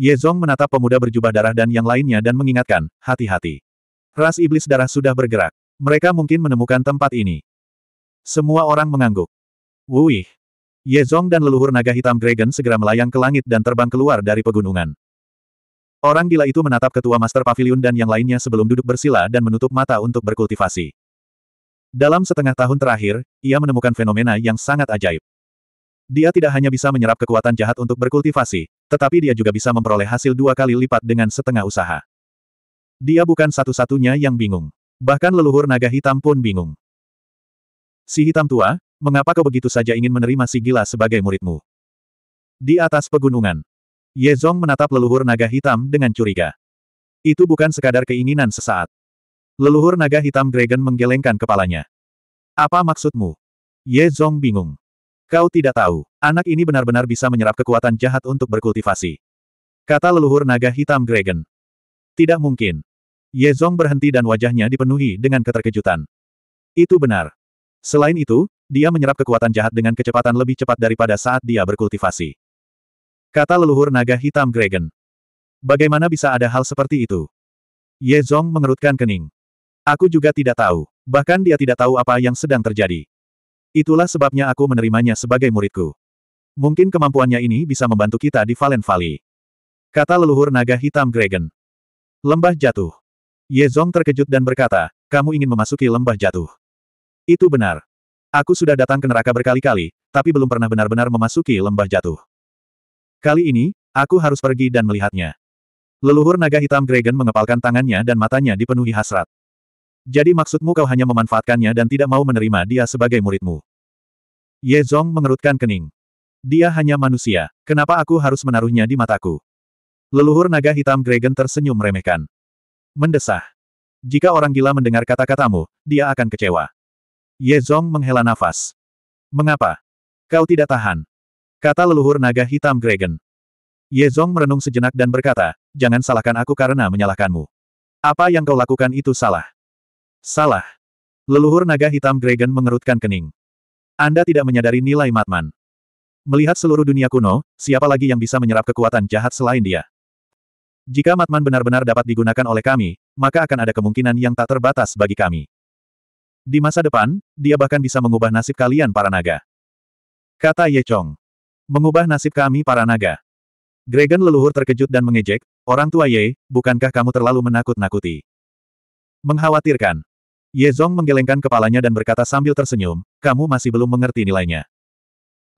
Ye Zong menatap pemuda berjubah darah dan yang lainnya dan mengingatkan, hati-hati. Ras iblis darah sudah bergerak. Mereka mungkin menemukan tempat ini. Semua orang mengangguk. Wuih. Ye Zong dan leluhur naga hitam Dragon segera melayang ke langit dan terbang keluar dari pegunungan. Orang gila itu menatap ketua Master Pavilion dan yang lainnya sebelum duduk bersila dan menutup mata untuk berkultivasi. Dalam setengah tahun terakhir, ia menemukan fenomena yang sangat ajaib. Dia tidak hanya bisa menyerap kekuatan jahat untuk berkultivasi, tetapi dia juga bisa memperoleh hasil dua kali lipat dengan setengah usaha. Dia bukan satu-satunya yang bingung. Bahkan leluhur naga hitam pun bingung. Si hitam tua, mengapa kau begitu saja ingin menerima si gila sebagai muridmu? Di atas pegunungan, Ye Zong menatap leluhur naga hitam dengan curiga. Itu bukan sekadar keinginan sesaat. Leluhur naga hitam Dragon menggelengkan kepalanya. Apa maksudmu? Ye Zong bingung. Kau tidak tahu, anak ini benar-benar bisa menyerap kekuatan jahat untuk berkultivasi. Kata leluhur naga hitam Dragon. Tidak mungkin. Ye Zong berhenti dan wajahnya dipenuhi dengan keterkejutan. Itu benar. Selain itu, dia menyerap kekuatan jahat dengan kecepatan lebih cepat daripada saat dia berkultivasi. Kata leluhur naga hitam Gregen. Bagaimana bisa ada hal seperti itu? Ye Zong mengerutkan kening. Aku juga tidak tahu. Bahkan dia tidak tahu apa yang sedang terjadi. Itulah sebabnya aku menerimanya sebagai muridku. Mungkin kemampuannya ini bisa membantu kita di Valen Valley. Kata leluhur naga hitam Gregen. Lembah jatuh. Ye Zong terkejut dan berkata, kamu ingin memasuki lembah jatuh. Itu benar. Aku sudah datang ke neraka berkali-kali, tapi belum pernah benar-benar memasuki lembah jatuh. Kali ini, aku harus pergi dan melihatnya. Leluhur naga hitam Gregen mengepalkan tangannya dan matanya dipenuhi hasrat. Jadi maksudmu kau hanya memanfaatkannya dan tidak mau menerima dia sebagai muridmu? Ye Zong mengerutkan kening. Dia hanya manusia, kenapa aku harus menaruhnya di mataku? Leluhur naga hitam Gregen tersenyum meremehkan. Mendesah. Jika orang gila mendengar kata-katamu, dia akan kecewa. Ye Zong menghela nafas. Mengapa? Kau tidak tahan. Kata leluhur naga hitam Gregen. Ye Zong merenung sejenak dan berkata, jangan salahkan aku karena menyalahkanmu. Apa yang kau lakukan itu salah. Salah. Leluhur naga hitam Gregen mengerutkan kening. Anda tidak menyadari nilai Matman. Melihat seluruh dunia kuno, siapa lagi yang bisa menyerap kekuatan jahat selain dia? Jika Matman benar-benar dapat digunakan oleh kami, maka akan ada kemungkinan yang tak terbatas bagi kami. Di masa depan, dia bahkan bisa mengubah nasib kalian para naga. Kata Ye Chong. Mengubah nasib kami para naga. Gregan leluhur terkejut dan mengejek, orang tua Ye, bukankah kamu terlalu menakut-nakuti? Mengkhawatirkan. Ye Zong menggelengkan kepalanya dan berkata sambil tersenyum, kamu masih belum mengerti nilainya.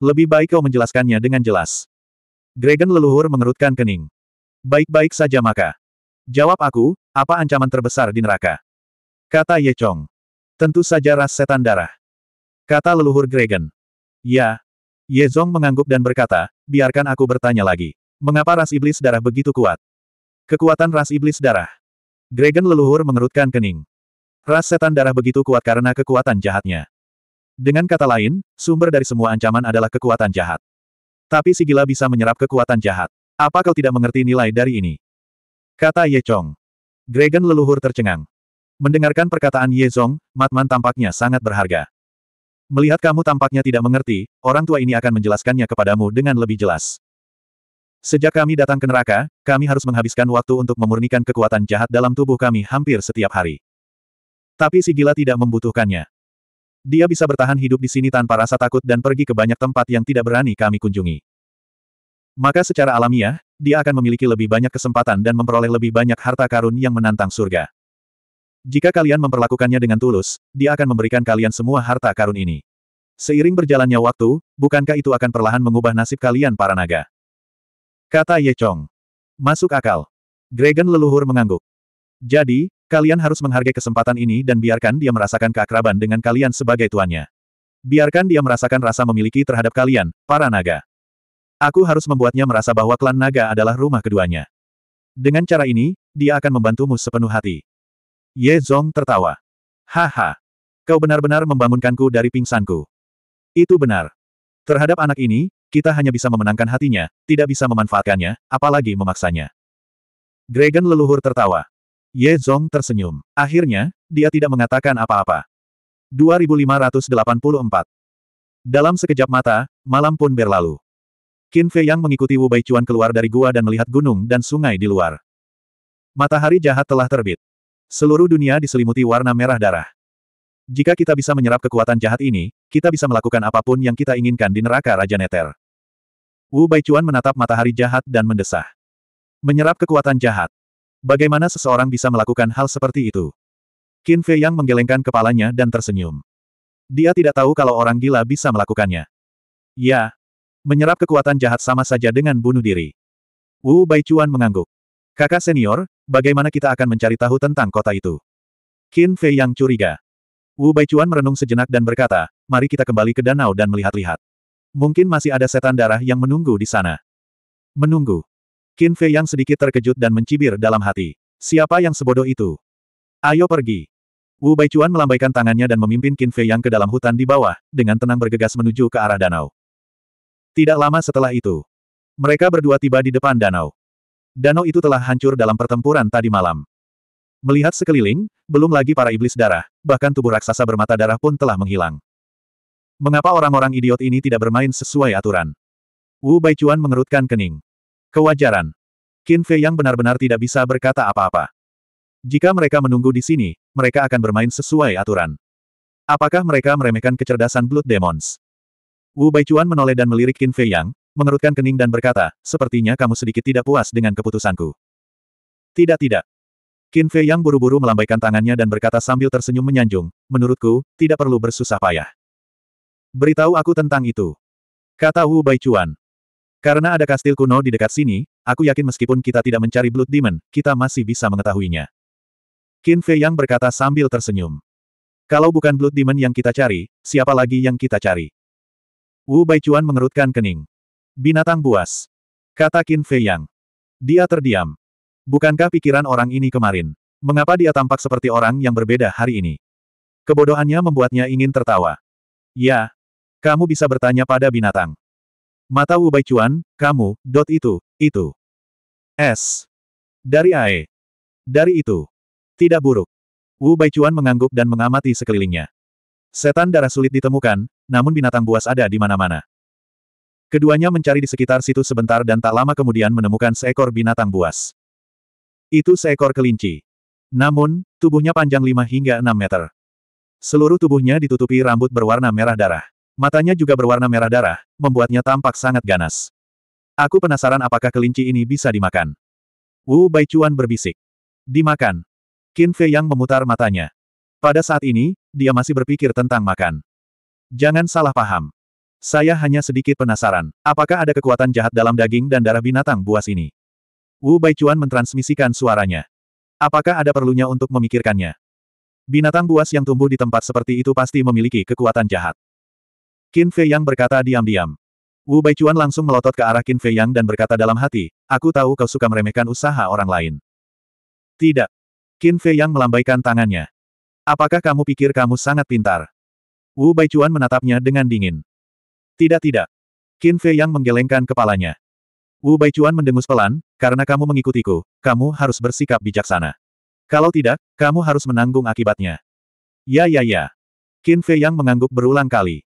Lebih baik kau menjelaskannya dengan jelas. Gregan leluhur mengerutkan kening. Baik-baik saja maka. Jawab aku, apa ancaman terbesar di neraka? Kata Ye Chong. Tentu saja ras setan darah. Kata leluhur Gregan, Ya, Ye Zong mengangguk dan berkata, biarkan aku bertanya lagi. Mengapa ras iblis darah begitu kuat? Kekuatan ras iblis darah. Dragon leluhur mengerutkan kening. Ras setan darah begitu kuat karena kekuatan jahatnya. Dengan kata lain, sumber dari semua ancaman adalah kekuatan jahat. Tapi si gila bisa menyerap kekuatan jahat. Apa kau tidak mengerti nilai dari ini? Kata Ye Chong. Dragon leluhur tercengang. Mendengarkan perkataan Ye Zong, Matman tampaknya sangat berharga. Melihat kamu tampaknya tidak mengerti, orang tua ini akan menjelaskannya kepadamu dengan lebih jelas. Sejak kami datang ke neraka, kami harus menghabiskan waktu untuk memurnikan kekuatan jahat dalam tubuh kami hampir setiap hari. Tapi si gila tidak membutuhkannya. Dia bisa bertahan hidup di sini tanpa rasa takut dan pergi ke banyak tempat yang tidak berani kami kunjungi. Maka secara alamiah, dia akan memiliki lebih banyak kesempatan dan memperoleh lebih banyak harta karun yang menantang surga. Jika kalian memperlakukannya dengan tulus, dia akan memberikan kalian semua harta karun ini. Seiring berjalannya waktu, bukankah itu akan perlahan mengubah nasib kalian para naga? Kata Ye Chong. Masuk akal. Dragon leluhur mengangguk. Jadi, kalian harus menghargai kesempatan ini dan biarkan dia merasakan keakraban dengan kalian sebagai tuannya. Biarkan dia merasakan rasa memiliki terhadap kalian, para naga. Aku harus membuatnya merasa bahwa klan naga adalah rumah keduanya. Dengan cara ini, dia akan membantumu sepenuh hati. Ye Zong tertawa. Haha. Kau benar-benar membangunkanku dari pingsanku. Itu benar. Terhadap anak ini, kita hanya bisa memenangkan hatinya, tidak bisa memanfaatkannya, apalagi memaksanya. Dragon leluhur tertawa. Ye Zong tersenyum. Akhirnya, dia tidak mengatakan apa-apa. 2584 Dalam sekejap mata, malam pun berlalu. Qin Fei Yang mengikuti Wu Chuan keluar dari gua dan melihat gunung dan sungai di luar. Matahari jahat telah terbit. Seluruh dunia diselimuti warna merah darah. Jika kita bisa menyerap kekuatan jahat ini, kita bisa melakukan apapun yang kita inginkan di neraka Raja Neter. Wu Baichuan menatap matahari jahat dan mendesah. Menyerap kekuatan jahat. Bagaimana seseorang bisa melakukan hal seperti itu? Qin Fei Yang menggelengkan kepalanya dan tersenyum. Dia tidak tahu kalau orang gila bisa melakukannya. Ya, menyerap kekuatan jahat sama saja dengan bunuh diri. Wu Baichuan mengangguk. Kakak senior, bagaimana kita akan mencari tahu tentang kota itu? Qin Fei yang curiga. Wu Baichuan merenung sejenak dan berkata, mari kita kembali ke danau dan melihat-lihat. Mungkin masih ada setan darah yang menunggu di sana. Menunggu. Qin Fei yang sedikit terkejut dan mencibir dalam hati. Siapa yang sebodoh itu? Ayo pergi. Wu Baichuan melambaikan tangannya dan memimpin Qin Fei yang ke dalam hutan di bawah, dengan tenang bergegas menuju ke arah danau. Tidak lama setelah itu, mereka berdua tiba di depan danau. Danau itu telah hancur dalam pertempuran tadi malam. Melihat sekeliling, belum lagi para iblis darah, bahkan tubuh raksasa bermata darah pun telah menghilang. Mengapa orang-orang idiot ini tidak bermain sesuai aturan? Wu Baichuan mengerutkan kening. Kewajaran. Qin Fei yang benar-benar tidak bisa berkata apa-apa. Jika mereka menunggu di sini, mereka akan bermain sesuai aturan. Apakah mereka meremehkan kecerdasan Blood Demons? Wu Baichuan menoleh dan melirik Qin Fei Yang, mengerutkan kening dan berkata, sepertinya kamu sedikit tidak puas dengan keputusanku. Tidak tidak. Qin Fei yang buru-buru melambaikan tangannya dan berkata sambil tersenyum menyanjung, menurutku, tidak perlu bersusah payah. Beritahu aku tentang itu. Kata Wu Baichuan. Karena ada kastil kuno di dekat sini, aku yakin meskipun kita tidak mencari Blood Demon, kita masih bisa mengetahuinya. Qin Fei yang berkata sambil tersenyum. Kalau bukan Blood Demon yang kita cari, siapa lagi yang kita cari? Wu Baichuan mengerutkan kening. Binatang buas. Kata Qin Fei Yang. Dia terdiam. Bukankah pikiran orang ini kemarin? Mengapa dia tampak seperti orang yang berbeda hari ini? Kebodohannya membuatnya ingin tertawa. Ya. Kamu bisa bertanya pada binatang. Mata Wu Bai Cuan, kamu, dot itu, itu. S. Dari AE. Dari itu. Tidak buruk. Wu Bai Cuan mengangguk dan mengamati sekelilingnya. Setan darah sulit ditemukan, namun binatang buas ada di mana-mana. Keduanya mencari di sekitar situ sebentar dan tak lama kemudian menemukan seekor binatang buas. Itu seekor kelinci. Namun, tubuhnya panjang 5 hingga 6 meter. Seluruh tubuhnya ditutupi rambut berwarna merah darah. Matanya juga berwarna merah darah, membuatnya tampak sangat ganas. Aku penasaran apakah kelinci ini bisa dimakan. Wu Baichuan berbisik. Dimakan. Qin Fei Yang memutar matanya. Pada saat ini, dia masih berpikir tentang makan. Jangan salah paham. Saya hanya sedikit penasaran, apakah ada kekuatan jahat dalam daging dan darah binatang buas ini? Wu Baichuan mentransmisikan suaranya. Apakah ada perlunya untuk memikirkannya? Binatang buas yang tumbuh di tempat seperti itu pasti memiliki kekuatan jahat. Qin Fei Yang berkata diam-diam. Wu Baichuan langsung melotot ke arah Qin Fei Yang dan berkata dalam hati, aku tahu kau suka meremehkan usaha orang lain. Tidak. Qin Fei Yang melambaikan tangannya. Apakah kamu pikir kamu sangat pintar? Wu Baichuan menatapnya dengan dingin. Tidak-tidak. Qin Fei yang menggelengkan kepalanya. Wu Baichuan mendengus pelan, karena kamu mengikutiku, kamu harus bersikap bijaksana. Kalau tidak, kamu harus menanggung akibatnya. Ya ya ya. Qin Fei yang mengangguk berulang kali.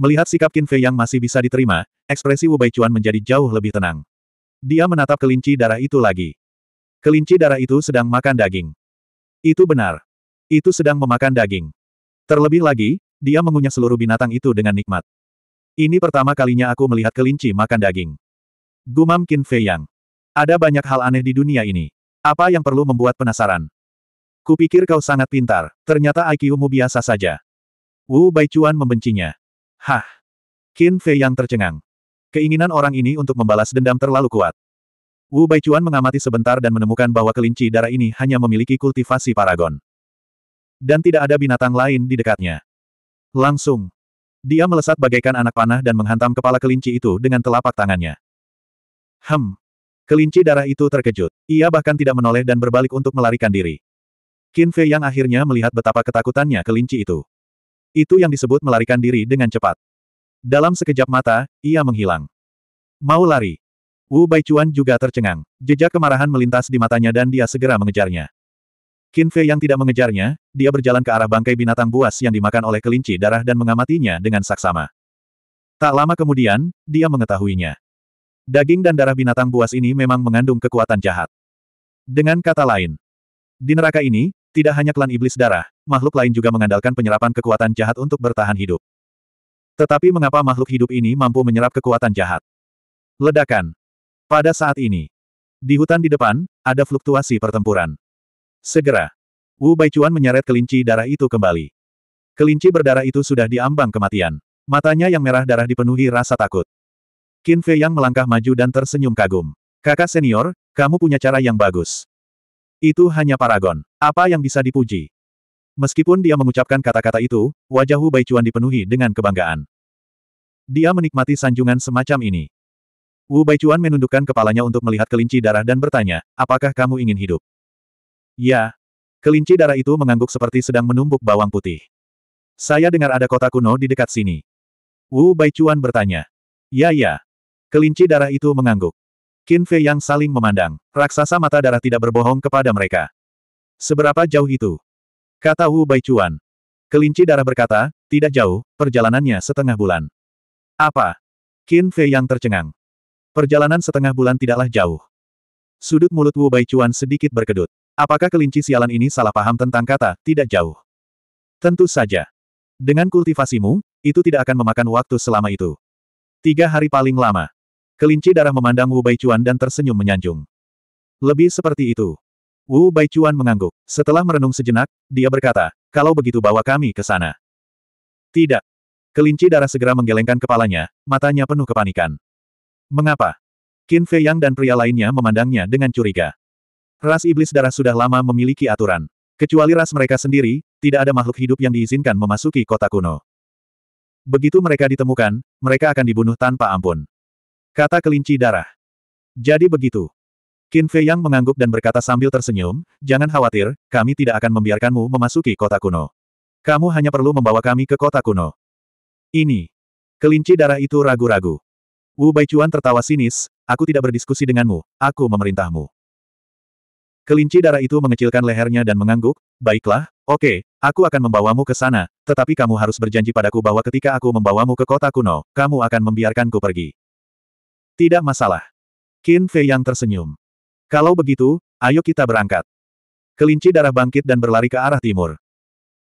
Melihat sikap Qin Fei yang masih bisa diterima, ekspresi Wu Baichuan menjadi jauh lebih tenang. Dia menatap kelinci darah itu lagi. Kelinci darah itu sedang makan daging. Itu benar. Itu sedang memakan daging. Terlebih lagi, dia mengunyah seluruh binatang itu dengan nikmat. Ini pertama kalinya aku melihat kelinci makan daging. Gumam Qin Fei Yang. Ada banyak hal aneh di dunia ini. Apa yang perlu membuat penasaran? Kupikir kau sangat pintar, ternyata iq biasa saja. Wu Bai Baichuan membencinya. Hah! Qin Fei Yang tercengang. Keinginan orang ini untuk membalas dendam terlalu kuat. Wu Bai Baichuan mengamati sebentar dan menemukan bahwa kelinci darah ini hanya memiliki kultivasi paragon. Dan tidak ada binatang lain di dekatnya. Langsung, dia melesat bagaikan anak panah dan menghantam kepala kelinci itu dengan telapak tangannya. Hem. Kelinci darah itu terkejut. Ia bahkan tidak menoleh dan berbalik untuk melarikan diri. Qin Fei yang akhirnya melihat betapa ketakutannya kelinci itu. Itu yang disebut melarikan diri dengan cepat. Dalam sekejap mata, ia menghilang. Mau lari. Wu Baichuan juga tercengang. Jejak kemarahan melintas di matanya dan dia segera mengejarnya. Qin Fei yang tidak mengejarnya, dia berjalan ke arah bangkai binatang buas yang dimakan oleh kelinci darah dan mengamatinya dengan saksama. Tak lama kemudian, dia mengetahuinya. Daging dan darah binatang buas ini memang mengandung kekuatan jahat. Dengan kata lain, di neraka ini, tidak hanya klan iblis darah, makhluk lain juga mengandalkan penyerapan kekuatan jahat untuk bertahan hidup. Tetapi mengapa makhluk hidup ini mampu menyerap kekuatan jahat? Ledakan. Pada saat ini, di hutan di depan, ada fluktuasi pertempuran. Segera. Wu Baichuan menyeret kelinci darah itu kembali. Kelinci berdarah itu sudah diambang kematian. Matanya yang merah darah dipenuhi rasa takut. Qin Fei yang melangkah maju dan tersenyum kagum. Kakak senior, kamu punya cara yang bagus. Itu hanya paragon. Apa yang bisa dipuji? Meskipun dia mengucapkan kata-kata itu, wajah Wu Baichuan dipenuhi dengan kebanggaan. Dia menikmati sanjungan semacam ini. Wu Baichuan menundukkan kepalanya untuk melihat kelinci darah dan bertanya, apakah kamu ingin hidup? Ya. Kelinci darah itu mengangguk seperti sedang menumbuk bawang putih. Saya dengar ada kota kuno di dekat sini. Wu Baichuan bertanya. Ya ya. Kelinci darah itu mengangguk. Qin Fei yang saling memandang. Raksasa mata darah tidak berbohong kepada mereka. Seberapa jauh itu? Kata Wu Baichuan. Kelinci darah berkata, tidak jauh, perjalanannya setengah bulan. Apa? Qin Fei yang tercengang. Perjalanan setengah bulan tidaklah jauh. Sudut mulut Wu Baichuan sedikit berkedut. Apakah kelinci sialan ini salah paham tentang kata, tidak jauh? Tentu saja. Dengan kultivasimu, itu tidak akan memakan waktu selama itu. Tiga hari paling lama. Kelinci darah memandang Wu Baichuan dan tersenyum menyanjung. Lebih seperti itu. Wu Baichuan mengangguk. Setelah merenung sejenak, dia berkata, kalau begitu bawa kami ke sana. Tidak. Kelinci darah segera menggelengkan kepalanya, matanya penuh kepanikan. Mengapa? Qin Fei Yang dan pria lainnya memandangnya dengan curiga. Ras iblis darah sudah lama memiliki aturan. Kecuali ras mereka sendiri, tidak ada makhluk hidup yang diizinkan memasuki kota kuno. Begitu mereka ditemukan, mereka akan dibunuh tanpa ampun. Kata kelinci darah. Jadi begitu. Qin Fei Yang mengangguk dan berkata sambil tersenyum, jangan khawatir, kami tidak akan membiarkanmu memasuki kota kuno. Kamu hanya perlu membawa kami ke kota kuno. Ini. Kelinci darah itu ragu-ragu. Wu Baichuan tertawa sinis, aku tidak berdiskusi denganmu, aku memerintahmu. Kelinci darah itu mengecilkan lehernya dan mengangguk, baiklah, oke, okay, aku akan membawamu ke sana, tetapi kamu harus berjanji padaku bahwa ketika aku membawamu ke kota kuno, kamu akan membiarkanku pergi. Tidak masalah. Qin Fei yang tersenyum. Kalau begitu, ayo kita berangkat. Kelinci darah bangkit dan berlari ke arah timur.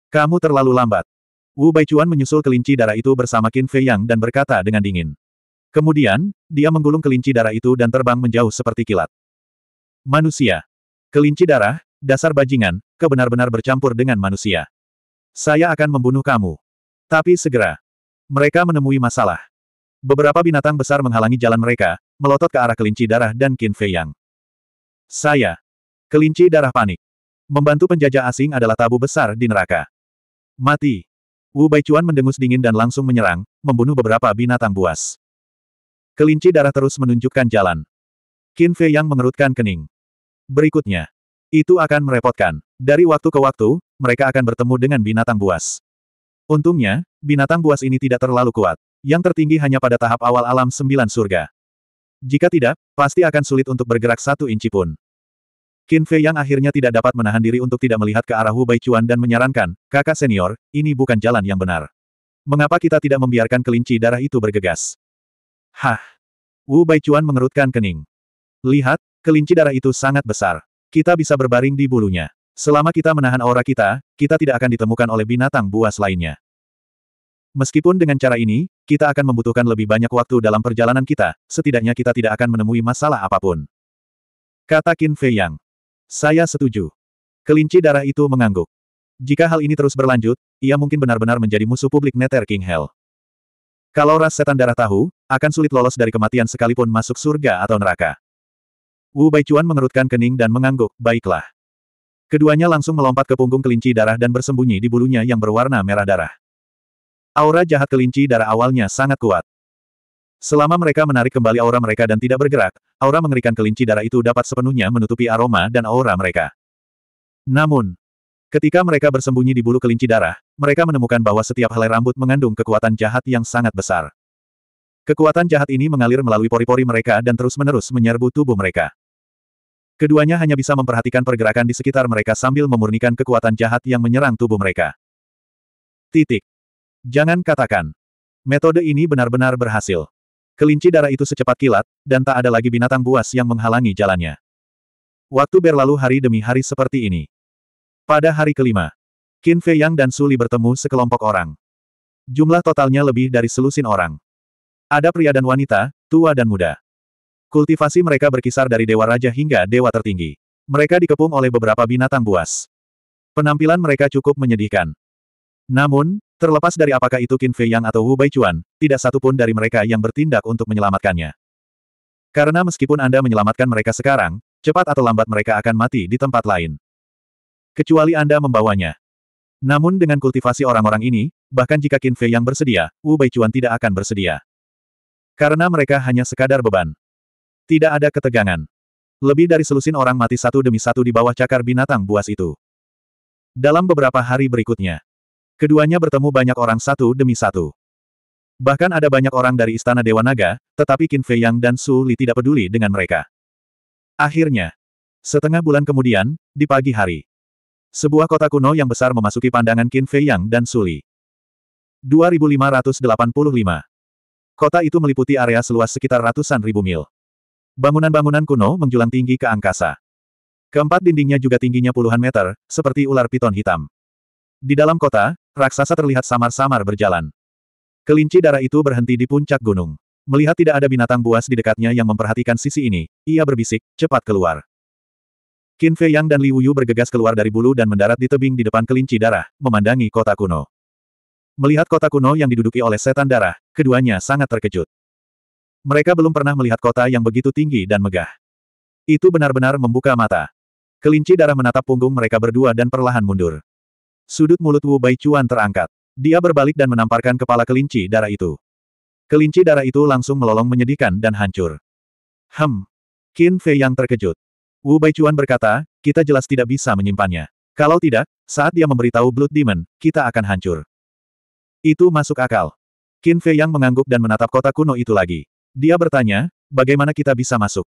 Kamu terlalu lambat. Wu Baichuan menyusul kelinci darah itu bersama Qin Fei Yang dan berkata dengan dingin. Kemudian, dia menggulung kelinci darah itu dan terbang menjauh seperti kilat. Manusia. Kelinci darah, dasar bajingan, kebenar-benar bercampur dengan manusia. Saya akan membunuh kamu. Tapi segera. Mereka menemui masalah. Beberapa binatang besar menghalangi jalan mereka, melotot ke arah kelinci darah dan Qin Fei Yang. Saya. Kelinci darah panik. Membantu penjajah asing adalah tabu besar di neraka. Mati. Wu Baichuan mendengus dingin dan langsung menyerang, membunuh beberapa binatang buas. Kelinci darah terus menunjukkan jalan. Qin Fei Yang mengerutkan kening berikutnya. Itu akan merepotkan. Dari waktu ke waktu, mereka akan bertemu dengan binatang buas. Untungnya, binatang buas ini tidak terlalu kuat. Yang tertinggi hanya pada tahap awal alam sembilan surga. Jika tidak, pasti akan sulit untuk bergerak satu inci pun. Qin Fei yang akhirnya tidak dapat menahan diri untuk tidak melihat ke arah Hu Baichuan dan menyarankan, kakak senior, ini bukan jalan yang benar. Mengapa kita tidak membiarkan kelinci darah itu bergegas? Hah! Wu Baichuan mengerutkan kening. Lihat, Kelinci darah itu sangat besar. Kita bisa berbaring di bulunya. Selama kita menahan aura kita, kita tidak akan ditemukan oleh binatang buas lainnya. Meskipun dengan cara ini, kita akan membutuhkan lebih banyak waktu dalam perjalanan kita, setidaknya kita tidak akan menemui masalah apapun. Kata Qin Fei Yang. Saya setuju. Kelinci darah itu mengangguk. Jika hal ini terus berlanjut, ia mungkin benar-benar menjadi musuh publik Nether King Hell. Kalau ras setan darah tahu, akan sulit lolos dari kematian sekalipun masuk surga atau neraka. Wu Baichuan mengerutkan kening dan mengangguk, baiklah. Keduanya langsung melompat ke punggung kelinci darah dan bersembunyi di bulunya yang berwarna merah darah. Aura jahat kelinci darah awalnya sangat kuat. Selama mereka menarik kembali aura mereka dan tidak bergerak, aura mengerikan kelinci darah itu dapat sepenuhnya menutupi aroma dan aura mereka. Namun, ketika mereka bersembunyi di bulu kelinci darah, mereka menemukan bahwa setiap helai rambut mengandung kekuatan jahat yang sangat besar. Kekuatan jahat ini mengalir melalui pori-pori mereka dan terus-menerus menyerbu tubuh mereka. Keduanya hanya bisa memperhatikan pergerakan di sekitar mereka sambil memurnikan kekuatan jahat yang menyerang tubuh mereka. Titik. Jangan katakan. Metode ini benar-benar berhasil. Kelinci darah itu secepat kilat, dan tak ada lagi binatang buas yang menghalangi jalannya. Waktu berlalu hari demi hari seperti ini. Pada hari kelima, Qin Fei Yang dan Suli bertemu sekelompok orang. Jumlah totalnya lebih dari selusin orang. Ada pria dan wanita, tua dan muda. Kultivasi mereka berkisar dari dewa raja hingga dewa tertinggi. Mereka dikepung oleh beberapa binatang buas. Penampilan mereka cukup menyedihkan. Namun, terlepas dari apakah itu Qin Fei Yang atau Wu Bai Chuan, tidak satupun dari mereka yang bertindak untuk menyelamatkannya. Karena meskipun Anda menyelamatkan mereka sekarang, cepat atau lambat mereka akan mati di tempat lain. Kecuali Anda membawanya. Namun dengan kultivasi orang-orang ini, bahkan jika Qin Fei Yang bersedia, Wu Bai Chuan tidak akan bersedia. Karena mereka hanya sekadar beban. Tidak ada ketegangan. Lebih dari selusin orang mati satu demi satu di bawah cakar binatang buas itu. Dalam beberapa hari berikutnya, keduanya bertemu banyak orang satu demi satu. Bahkan ada banyak orang dari Istana Dewa Naga, tetapi Qin Fei Yang dan Su Li tidak peduli dengan mereka. Akhirnya, setengah bulan kemudian, di pagi hari, sebuah kota kuno yang besar memasuki pandangan Qin Fei Yang dan Su Li. 2585. Kota itu meliputi area seluas sekitar ratusan ribu mil. Bangunan-bangunan kuno menjulang tinggi ke angkasa. Keempat dindingnya juga tingginya puluhan meter, seperti ular piton hitam. Di dalam kota, raksasa terlihat samar-samar berjalan. Kelinci darah itu berhenti di puncak gunung. Melihat tidak ada binatang buas di dekatnya yang memperhatikan sisi ini, ia berbisik, cepat keluar. Qin Fei Yang dan Li Wuyu bergegas keluar dari bulu dan mendarat di tebing di depan kelinci darah, memandangi kota kuno. Melihat kota kuno yang diduduki oleh setan darah, keduanya sangat terkejut. Mereka belum pernah melihat kota yang begitu tinggi dan megah. Itu benar-benar membuka mata. Kelinci darah menatap punggung mereka berdua dan perlahan mundur. Sudut mulut Wu Bai Chuan terangkat. Dia berbalik dan menamparkan kepala kelinci darah itu. Kelinci darah itu langsung melolong menyedihkan dan hancur. Hem. Qin Fei yang terkejut. Wu Bai Baichuan berkata, kita jelas tidak bisa menyimpannya. Kalau tidak, saat dia memberitahu Blood Demon, kita akan hancur. Itu masuk akal. Qin Fei yang mengangguk dan menatap kota kuno itu lagi. Dia bertanya, bagaimana kita bisa masuk?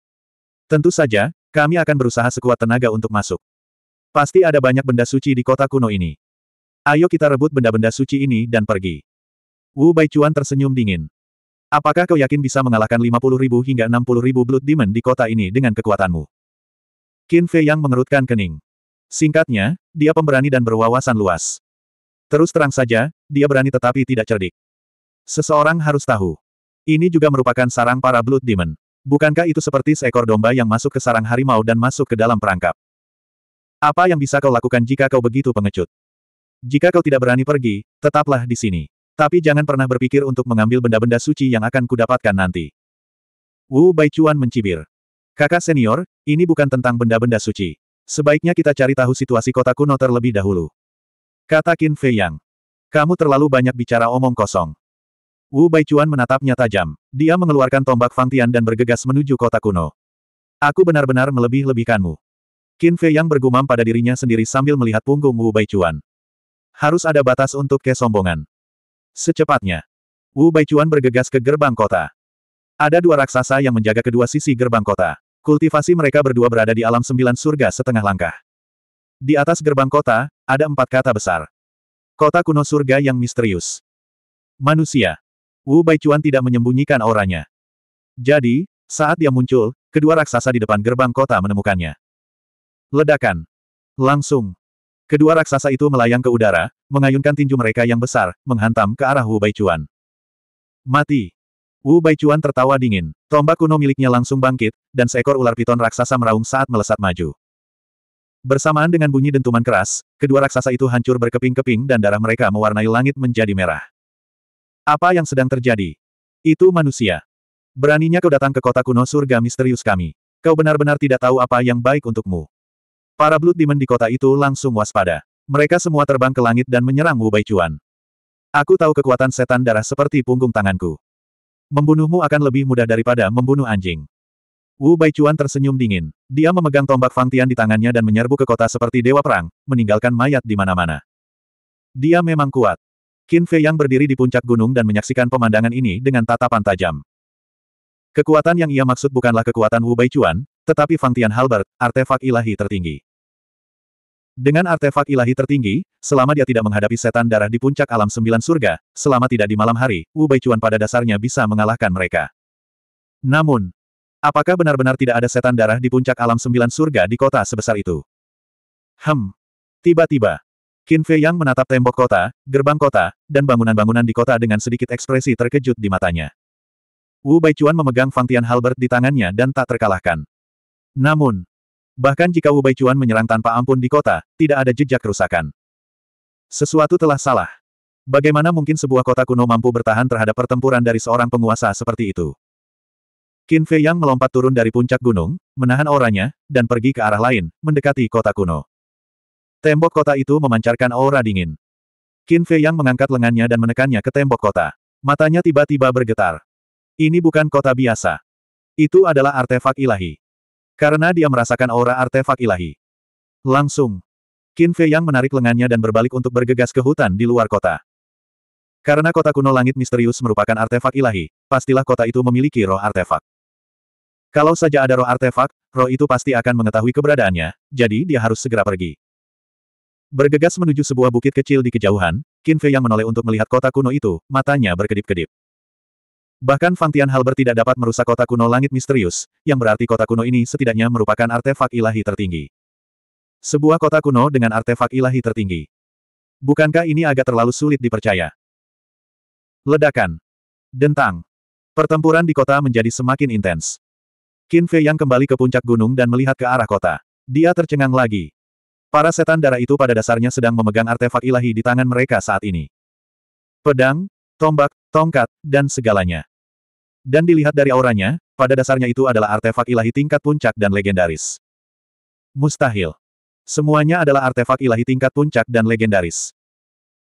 Tentu saja, kami akan berusaha sekuat tenaga untuk masuk. Pasti ada banyak benda suci di kota kuno ini. Ayo kita rebut benda-benda suci ini dan pergi. Wu Baichuan tersenyum dingin. Apakah kau yakin bisa mengalahkan 50 ribu hingga 60 ribu Blood Demon di kota ini dengan kekuatanmu? Qin Fei yang mengerutkan kening. Singkatnya, dia pemberani dan berwawasan luas. Terus terang saja, dia berani tetapi tidak cerdik. Seseorang harus tahu. Ini juga merupakan sarang para Blood Demon. Bukankah itu seperti seekor domba yang masuk ke sarang harimau dan masuk ke dalam perangkap? Apa yang bisa kau lakukan jika kau begitu pengecut? Jika kau tidak berani pergi, tetaplah di sini. Tapi jangan pernah berpikir untuk mengambil benda-benda suci yang akan kudapatkan nanti. Wu Baichuan mencibir. Kakak senior, ini bukan tentang benda-benda suci. Sebaiknya kita cari tahu situasi kota kuno terlebih dahulu. Kata Qin Fei Yang. Kamu terlalu banyak bicara omong kosong. Wu Baichuan menatapnya tajam. Dia mengeluarkan tombak Fangtian dan bergegas menuju kota kuno. Aku benar-benar melebih-lebihkanmu. Qin Fei yang bergumam pada dirinya sendiri sambil melihat punggung Wu Baichuan. Harus ada batas untuk kesombongan. Secepatnya. Wu Baichuan bergegas ke gerbang kota. Ada dua raksasa yang menjaga kedua sisi gerbang kota. Kultivasi mereka berdua berada di alam sembilan surga setengah langkah. Di atas gerbang kota, ada empat kata besar. Kota kuno surga yang misterius. Manusia. Wu Baichuan tidak menyembunyikan auranya. Jadi, saat dia muncul, kedua raksasa di depan gerbang kota menemukannya. Ledakan. Langsung. Kedua raksasa itu melayang ke udara, mengayunkan tinju mereka yang besar, menghantam ke arah Wu Baichuan. Mati. Wu Baichuan tertawa dingin. Tombak kuno miliknya langsung bangkit, dan seekor ular piton raksasa meraung saat melesat maju. Bersamaan dengan bunyi dentuman keras, kedua raksasa itu hancur berkeping-keping dan darah mereka mewarnai langit menjadi merah. Apa yang sedang terjadi? Itu manusia. Beraninya kau datang ke kota kuno surga misterius kami. Kau benar-benar tidak tahu apa yang baik untukmu. Para Blood Demon di kota itu langsung waspada. Mereka semua terbang ke langit dan menyerang Wu Baichuan. Aku tahu kekuatan setan darah seperti punggung tanganku. Membunuhmu akan lebih mudah daripada membunuh anjing. Wu Baichuan tersenyum dingin. Dia memegang tombak Fangtian di tangannya dan menyerbu ke kota seperti dewa perang, meninggalkan mayat di mana-mana. Dia memang kuat. Qin Fei yang berdiri di puncak gunung dan menyaksikan pemandangan ini dengan tatapan tajam. Kekuatan yang ia maksud bukanlah kekuatan Wu Baichuan, tetapi Fang Tian Halbert, artefak ilahi tertinggi. Dengan artefak ilahi tertinggi, selama dia tidak menghadapi setan darah di puncak alam sembilan surga, selama tidak di malam hari, Wu Baichuan pada dasarnya bisa mengalahkan mereka. Namun, apakah benar-benar tidak ada setan darah di puncak alam sembilan surga di kota sebesar itu? Hem. Tiba-tiba, Qin Fei Yang menatap tembok kota, gerbang kota, dan bangunan-bangunan di kota dengan sedikit ekspresi terkejut di matanya. Wu Baichuan memegang Fang Tian Halbert di tangannya dan tak terkalahkan. Namun, bahkan jika Wu Baichuan menyerang tanpa ampun di kota, tidak ada jejak kerusakan. Sesuatu telah salah. Bagaimana mungkin sebuah kota kuno mampu bertahan terhadap pertempuran dari seorang penguasa seperti itu? Qin Fei Yang melompat turun dari puncak gunung, menahan oranya, dan pergi ke arah lain, mendekati kota kuno. Tembok kota itu memancarkan aura dingin. Qin Fei Yang mengangkat lengannya dan menekannya ke tembok kota. Matanya tiba-tiba bergetar. Ini bukan kota biasa. Itu adalah artefak ilahi. Karena dia merasakan aura artefak ilahi. Langsung. Qin Fei Yang menarik lengannya dan berbalik untuk bergegas ke hutan di luar kota. Karena kota kuno langit misterius merupakan artefak ilahi, pastilah kota itu memiliki roh artefak. Kalau saja ada roh artefak, roh itu pasti akan mengetahui keberadaannya, jadi dia harus segera pergi. Bergegas menuju sebuah bukit kecil di kejauhan, Qin Fei yang menoleh untuk melihat kota kuno itu, matanya berkedip-kedip. Bahkan Fang Fantian Halber tidak dapat merusak kota kuno langit misterius, yang berarti kota kuno ini setidaknya merupakan artefak ilahi tertinggi. Sebuah kota kuno dengan artefak ilahi tertinggi. Bukankah ini agak terlalu sulit dipercaya? Ledakan. Dentang. Pertempuran di kota menjadi semakin intens. Qin Fei yang kembali ke puncak gunung dan melihat ke arah kota. Dia tercengang lagi. Para setan darah itu pada dasarnya sedang memegang artefak ilahi di tangan mereka saat ini. Pedang, tombak, tongkat, dan segalanya. Dan dilihat dari auranya, pada dasarnya itu adalah artefak ilahi tingkat puncak dan legendaris. Mustahil. Semuanya adalah artefak ilahi tingkat puncak dan legendaris.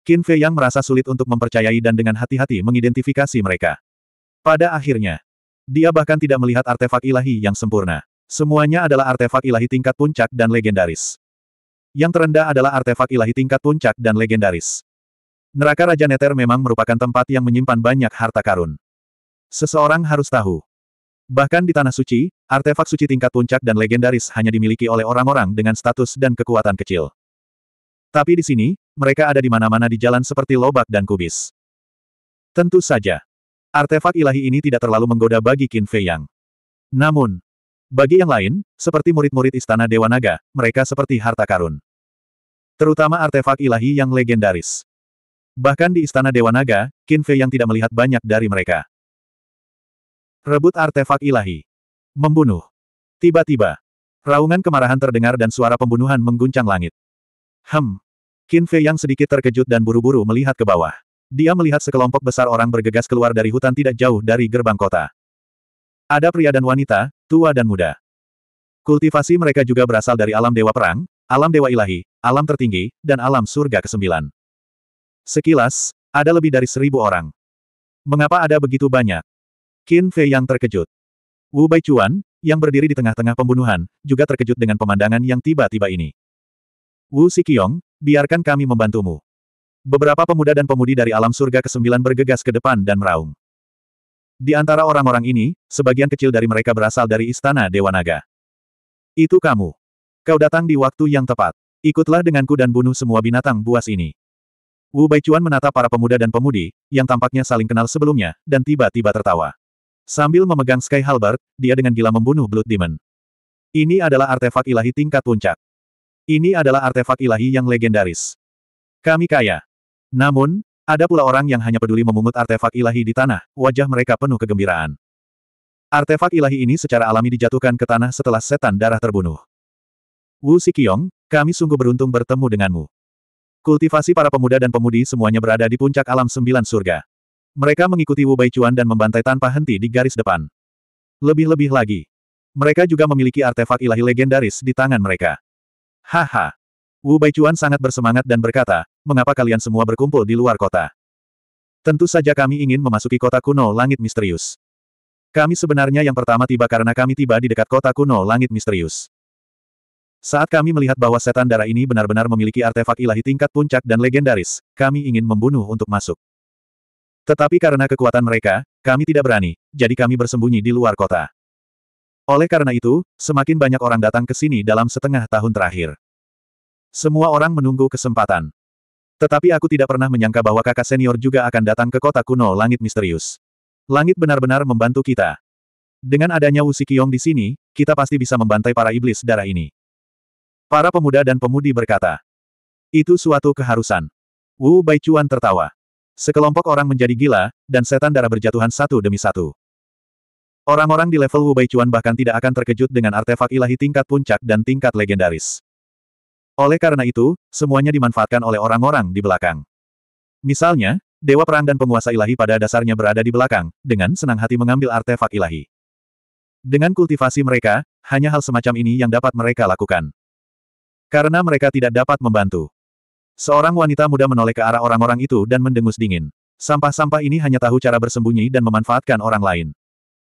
Qin Fei yang merasa sulit untuk mempercayai dan dengan hati-hati mengidentifikasi mereka. Pada akhirnya, dia bahkan tidak melihat artefak ilahi yang sempurna. Semuanya adalah artefak ilahi tingkat puncak dan legendaris. Yang terendah adalah artefak ilahi tingkat puncak dan legendaris. Neraka Raja Neter memang merupakan tempat yang menyimpan banyak harta karun. Seseorang harus tahu. Bahkan di Tanah Suci, artefak suci tingkat puncak dan legendaris hanya dimiliki oleh orang-orang dengan status dan kekuatan kecil. Tapi di sini, mereka ada di mana-mana di jalan seperti lobak dan kubis. Tentu saja. Artefak ilahi ini tidak terlalu menggoda bagi Qin Fei Yang. Namun, bagi yang lain, seperti murid-murid Istana Dewa Naga, mereka seperti harta karun. Terutama artefak ilahi yang legendaris. Bahkan di Istana Dewa Naga, Qin Fei yang tidak melihat banyak dari mereka. Rebut artefak ilahi. Membunuh. Tiba-tiba, raungan kemarahan terdengar dan suara pembunuhan mengguncang langit. Hem. Qin Fei yang sedikit terkejut dan buru-buru melihat ke bawah. Dia melihat sekelompok besar orang bergegas keluar dari hutan tidak jauh dari gerbang kota. Ada pria dan wanita, tua dan muda. Kultivasi mereka juga berasal dari alam dewa perang, alam dewa ilahi, alam tertinggi, dan alam surga kesembilan. Sekilas, ada lebih dari seribu orang. Mengapa ada begitu banyak? Qin Fei yang terkejut. Wu Baichuan, yang berdiri di tengah-tengah pembunuhan, juga terkejut dengan pemandangan yang tiba-tiba ini. Wu Sikiong, biarkan kami membantumu. Beberapa pemuda dan pemudi dari alam surga kesembilan bergegas ke depan dan meraung. Di antara orang-orang ini, sebagian kecil dari mereka berasal dari Istana Dewa Naga. Itu kamu. Kau datang di waktu yang tepat. Ikutlah denganku dan bunuh semua binatang buas ini. Wu Baichuan menatap para pemuda dan pemudi, yang tampaknya saling kenal sebelumnya, dan tiba-tiba tertawa. Sambil memegang Sky Halberd, dia dengan gila membunuh Blood Demon. Ini adalah artefak ilahi tingkat puncak. Ini adalah artefak ilahi yang legendaris. Kami kaya. Namun, ada pula orang yang hanya peduli memungut artefak ilahi di tanah, wajah mereka penuh kegembiraan. Artefak ilahi ini secara alami dijatuhkan ke tanah setelah setan darah terbunuh. Wu Siqiong, kami sungguh beruntung bertemu denganmu. Kultivasi para pemuda dan pemudi semuanya berada di puncak alam sembilan surga. Mereka mengikuti Wu Baichuan dan membantai tanpa henti di garis depan. Lebih-lebih lagi. Mereka juga memiliki artefak ilahi legendaris di tangan mereka. Haha. Wu Baichuan sangat bersemangat dan berkata, mengapa kalian semua berkumpul di luar kota? Tentu saja kami ingin memasuki kota kuno langit misterius. Kami sebenarnya yang pertama tiba karena kami tiba di dekat kota kuno langit misterius. Saat kami melihat bahwa setan darah ini benar-benar memiliki artefak ilahi tingkat puncak dan legendaris, kami ingin membunuh untuk masuk. Tetapi karena kekuatan mereka, kami tidak berani, jadi kami bersembunyi di luar kota. Oleh karena itu, semakin banyak orang datang ke sini dalam setengah tahun terakhir. Semua orang menunggu kesempatan. Tetapi aku tidak pernah menyangka bahwa kakak senior juga akan datang ke kota kuno langit misterius. Langit benar-benar membantu kita. Dengan adanya Wu Sikiong di sini, kita pasti bisa membantai para iblis darah ini. Para pemuda dan pemudi berkata, itu suatu keharusan. Wu Baichuan tertawa. Sekelompok orang menjadi gila, dan setan darah berjatuhan satu demi satu. Orang-orang di level Wu Baichuan bahkan tidak akan terkejut dengan artefak ilahi tingkat puncak dan tingkat legendaris. Oleh karena itu, semuanya dimanfaatkan oleh orang-orang di belakang. Misalnya, Dewa Perang dan penguasa ilahi pada dasarnya berada di belakang, dengan senang hati mengambil artefak ilahi. Dengan kultivasi mereka, hanya hal semacam ini yang dapat mereka lakukan. Karena mereka tidak dapat membantu. Seorang wanita muda menoleh ke arah orang-orang itu dan mendengus dingin. Sampah-sampah ini hanya tahu cara bersembunyi dan memanfaatkan orang lain.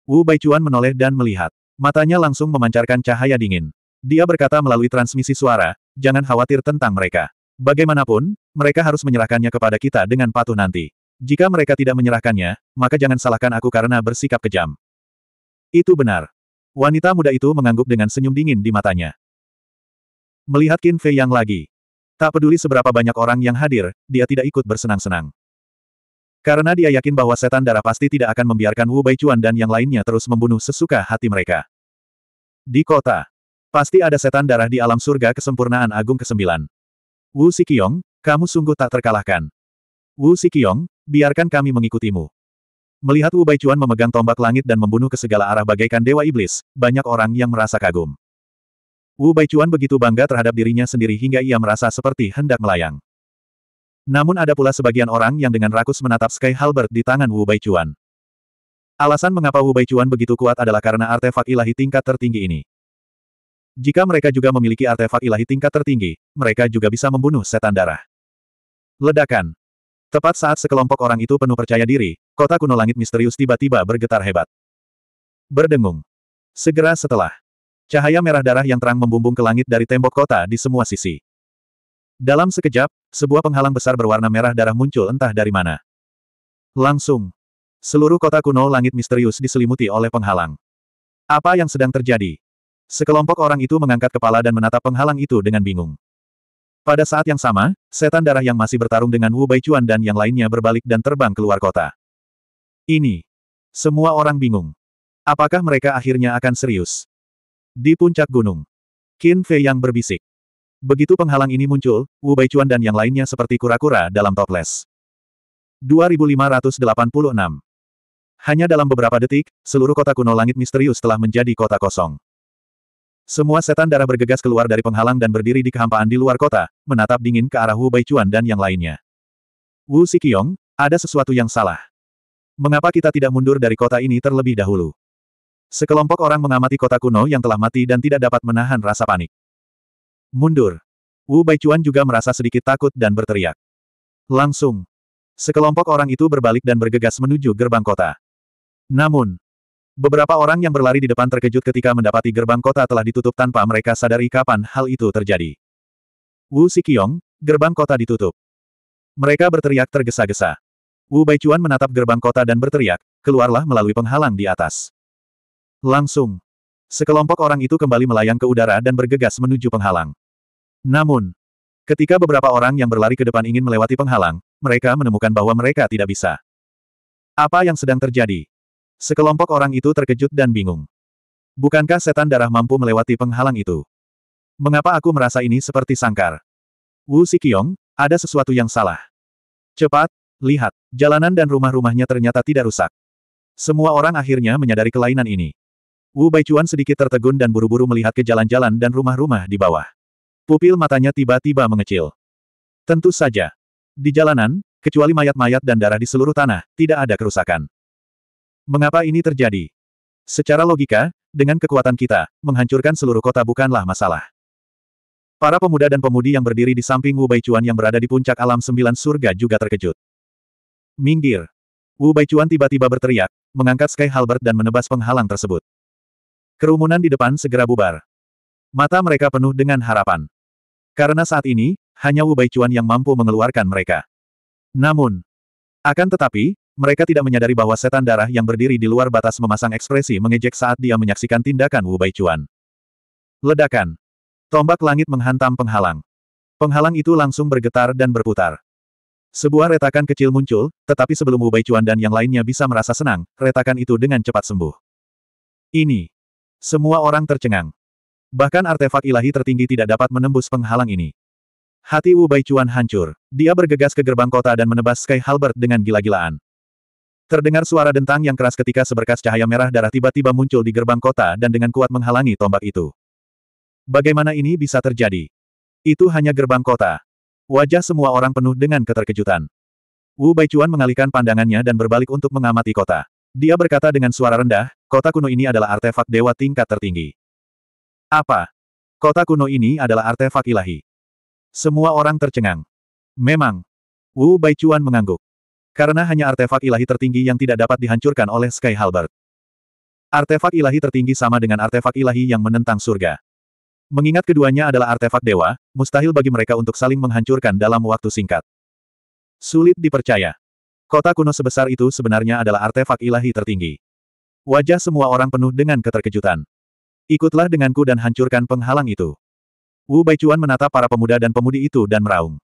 Wu Baichuan menoleh dan melihat. Matanya langsung memancarkan cahaya dingin. Dia berkata melalui transmisi suara, jangan khawatir tentang mereka. Bagaimanapun, mereka harus menyerahkannya kepada kita dengan patuh nanti. Jika mereka tidak menyerahkannya, maka jangan salahkan aku karena bersikap kejam. Itu benar. Wanita muda itu mengangguk dengan senyum dingin di matanya. Melihat Qin Fei Yang lagi. Tak peduli seberapa banyak orang yang hadir, dia tidak ikut bersenang-senang. Karena dia yakin bahwa setan darah pasti tidak akan membiarkan Wu Baichuan dan yang lainnya terus membunuh sesuka hati mereka. Di kota, pasti ada setan darah di alam surga kesempurnaan agung ke-9. Wu Sikiong, kamu sungguh tak terkalahkan. Wu Sikiong, biarkan kami mengikutimu. Melihat Wu Baichuan memegang tombak langit dan membunuh ke segala arah bagaikan dewa iblis, banyak orang yang merasa kagum. Wu Baichuan begitu bangga terhadap dirinya sendiri hingga ia merasa seperti hendak melayang. Namun ada pula sebagian orang yang dengan rakus menatap Sky Halbert di tangan Wu Baichuan. Alasan mengapa Wu Baichuan begitu kuat adalah karena artefak ilahi tingkat tertinggi ini. Jika mereka juga memiliki artefak ilahi tingkat tertinggi, mereka juga bisa membunuh setan darah. Ledakan. Tepat saat sekelompok orang itu penuh percaya diri, kota kuno langit misterius tiba-tiba bergetar hebat. Berdengung. Segera setelah Cahaya merah darah yang terang membumbung ke langit dari tembok kota di semua sisi. Dalam sekejap, sebuah penghalang besar berwarna merah darah muncul entah dari mana. Langsung. Seluruh kota kuno langit misterius diselimuti oleh penghalang. Apa yang sedang terjadi? Sekelompok orang itu mengangkat kepala dan menatap penghalang itu dengan bingung. Pada saat yang sama, setan darah yang masih bertarung dengan Wu Baichuan dan yang lainnya berbalik dan terbang keluar kota. Ini. Semua orang bingung. Apakah mereka akhirnya akan serius? Di puncak gunung. Qin Fei yang berbisik. Begitu penghalang ini muncul, Wu Baichuan dan yang lainnya seperti kura-kura dalam toples. 2586 Hanya dalam beberapa detik, seluruh kota kuno langit misterius telah menjadi kota kosong. Semua setan darah bergegas keluar dari penghalang dan berdiri di kehampaan di luar kota, menatap dingin ke arah Wu Baichuan dan yang lainnya. Wu Sikiong, ada sesuatu yang salah. Mengapa kita tidak mundur dari kota ini terlebih dahulu? Sekelompok orang mengamati kota kuno yang telah mati dan tidak dapat menahan rasa panik. Mundur. Wu Baichuan juga merasa sedikit takut dan berteriak. Langsung. Sekelompok orang itu berbalik dan bergegas menuju gerbang kota. Namun, beberapa orang yang berlari di depan terkejut ketika mendapati gerbang kota telah ditutup tanpa mereka sadari kapan hal itu terjadi. Wu Sikiong, gerbang kota ditutup. Mereka berteriak tergesa-gesa. Wu Baichuan menatap gerbang kota dan berteriak, keluarlah melalui penghalang di atas. Langsung. Sekelompok orang itu kembali melayang ke udara dan bergegas menuju penghalang. Namun, ketika beberapa orang yang berlari ke depan ingin melewati penghalang, mereka menemukan bahwa mereka tidak bisa. Apa yang sedang terjadi? Sekelompok orang itu terkejut dan bingung. Bukankah setan darah mampu melewati penghalang itu? Mengapa aku merasa ini seperti sangkar? Wu Sikiong, ada sesuatu yang salah. Cepat, lihat, jalanan dan rumah-rumahnya ternyata tidak rusak. Semua orang akhirnya menyadari kelainan ini. Wu Baichuan sedikit tertegun dan buru-buru melihat ke jalan-jalan dan rumah-rumah di bawah. Pupil matanya tiba-tiba mengecil. Tentu saja. Di jalanan, kecuali mayat-mayat dan darah di seluruh tanah, tidak ada kerusakan. Mengapa ini terjadi? Secara logika, dengan kekuatan kita, menghancurkan seluruh kota bukanlah masalah. Para pemuda dan pemudi yang berdiri di samping Wu Baichuan yang berada di puncak alam sembilan surga juga terkejut. Minggir. Wu Baichuan tiba-tiba berteriak, mengangkat Sky halbert dan menebas penghalang tersebut. Kerumunan di depan segera bubar. Mata mereka penuh dengan harapan. Karena saat ini, hanya Wu Baichuan yang mampu mengeluarkan mereka. Namun, akan tetapi, mereka tidak menyadari bahwa setan darah yang berdiri di luar batas memasang ekspresi mengejek saat dia menyaksikan tindakan Wu Baichuan. Ledakan. Tombak langit menghantam penghalang. Penghalang itu langsung bergetar dan berputar. Sebuah retakan kecil muncul, tetapi sebelum Wu Baichuan dan yang lainnya bisa merasa senang, retakan itu dengan cepat sembuh. Ini semua orang tercengang. Bahkan artefak ilahi tertinggi tidak dapat menembus penghalang ini. Hati Wu Baichuan hancur. Dia bergegas ke gerbang kota dan menebas Sky Halbert dengan gila-gilaan. Terdengar suara dentang yang keras ketika seberkas cahaya merah darah tiba-tiba muncul di gerbang kota dan dengan kuat menghalangi tombak itu. Bagaimana ini bisa terjadi? Itu hanya gerbang kota. Wajah semua orang penuh dengan keterkejutan. Wu Baichuan mengalihkan pandangannya dan berbalik untuk mengamati kota. Dia berkata dengan suara rendah, Kota kuno ini adalah artefak dewa tingkat tertinggi. Apa? Kota kuno ini adalah artefak ilahi. Semua orang tercengang. Memang. Wu Baichuan mengangguk. Karena hanya artefak ilahi tertinggi yang tidak dapat dihancurkan oleh Sky Halbert. Artefak ilahi tertinggi sama dengan artefak ilahi yang menentang surga. Mengingat keduanya adalah artefak dewa, mustahil bagi mereka untuk saling menghancurkan dalam waktu singkat. Sulit dipercaya. Kota kuno sebesar itu sebenarnya adalah artefak ilahi tertinggi. Wajah semua orang penuh dengan keterkejutan. Ikutlah denganku dan hancurkan penghalang itu. Wu Baichuan menatap para pemuda dan pemudi itu dan meraung.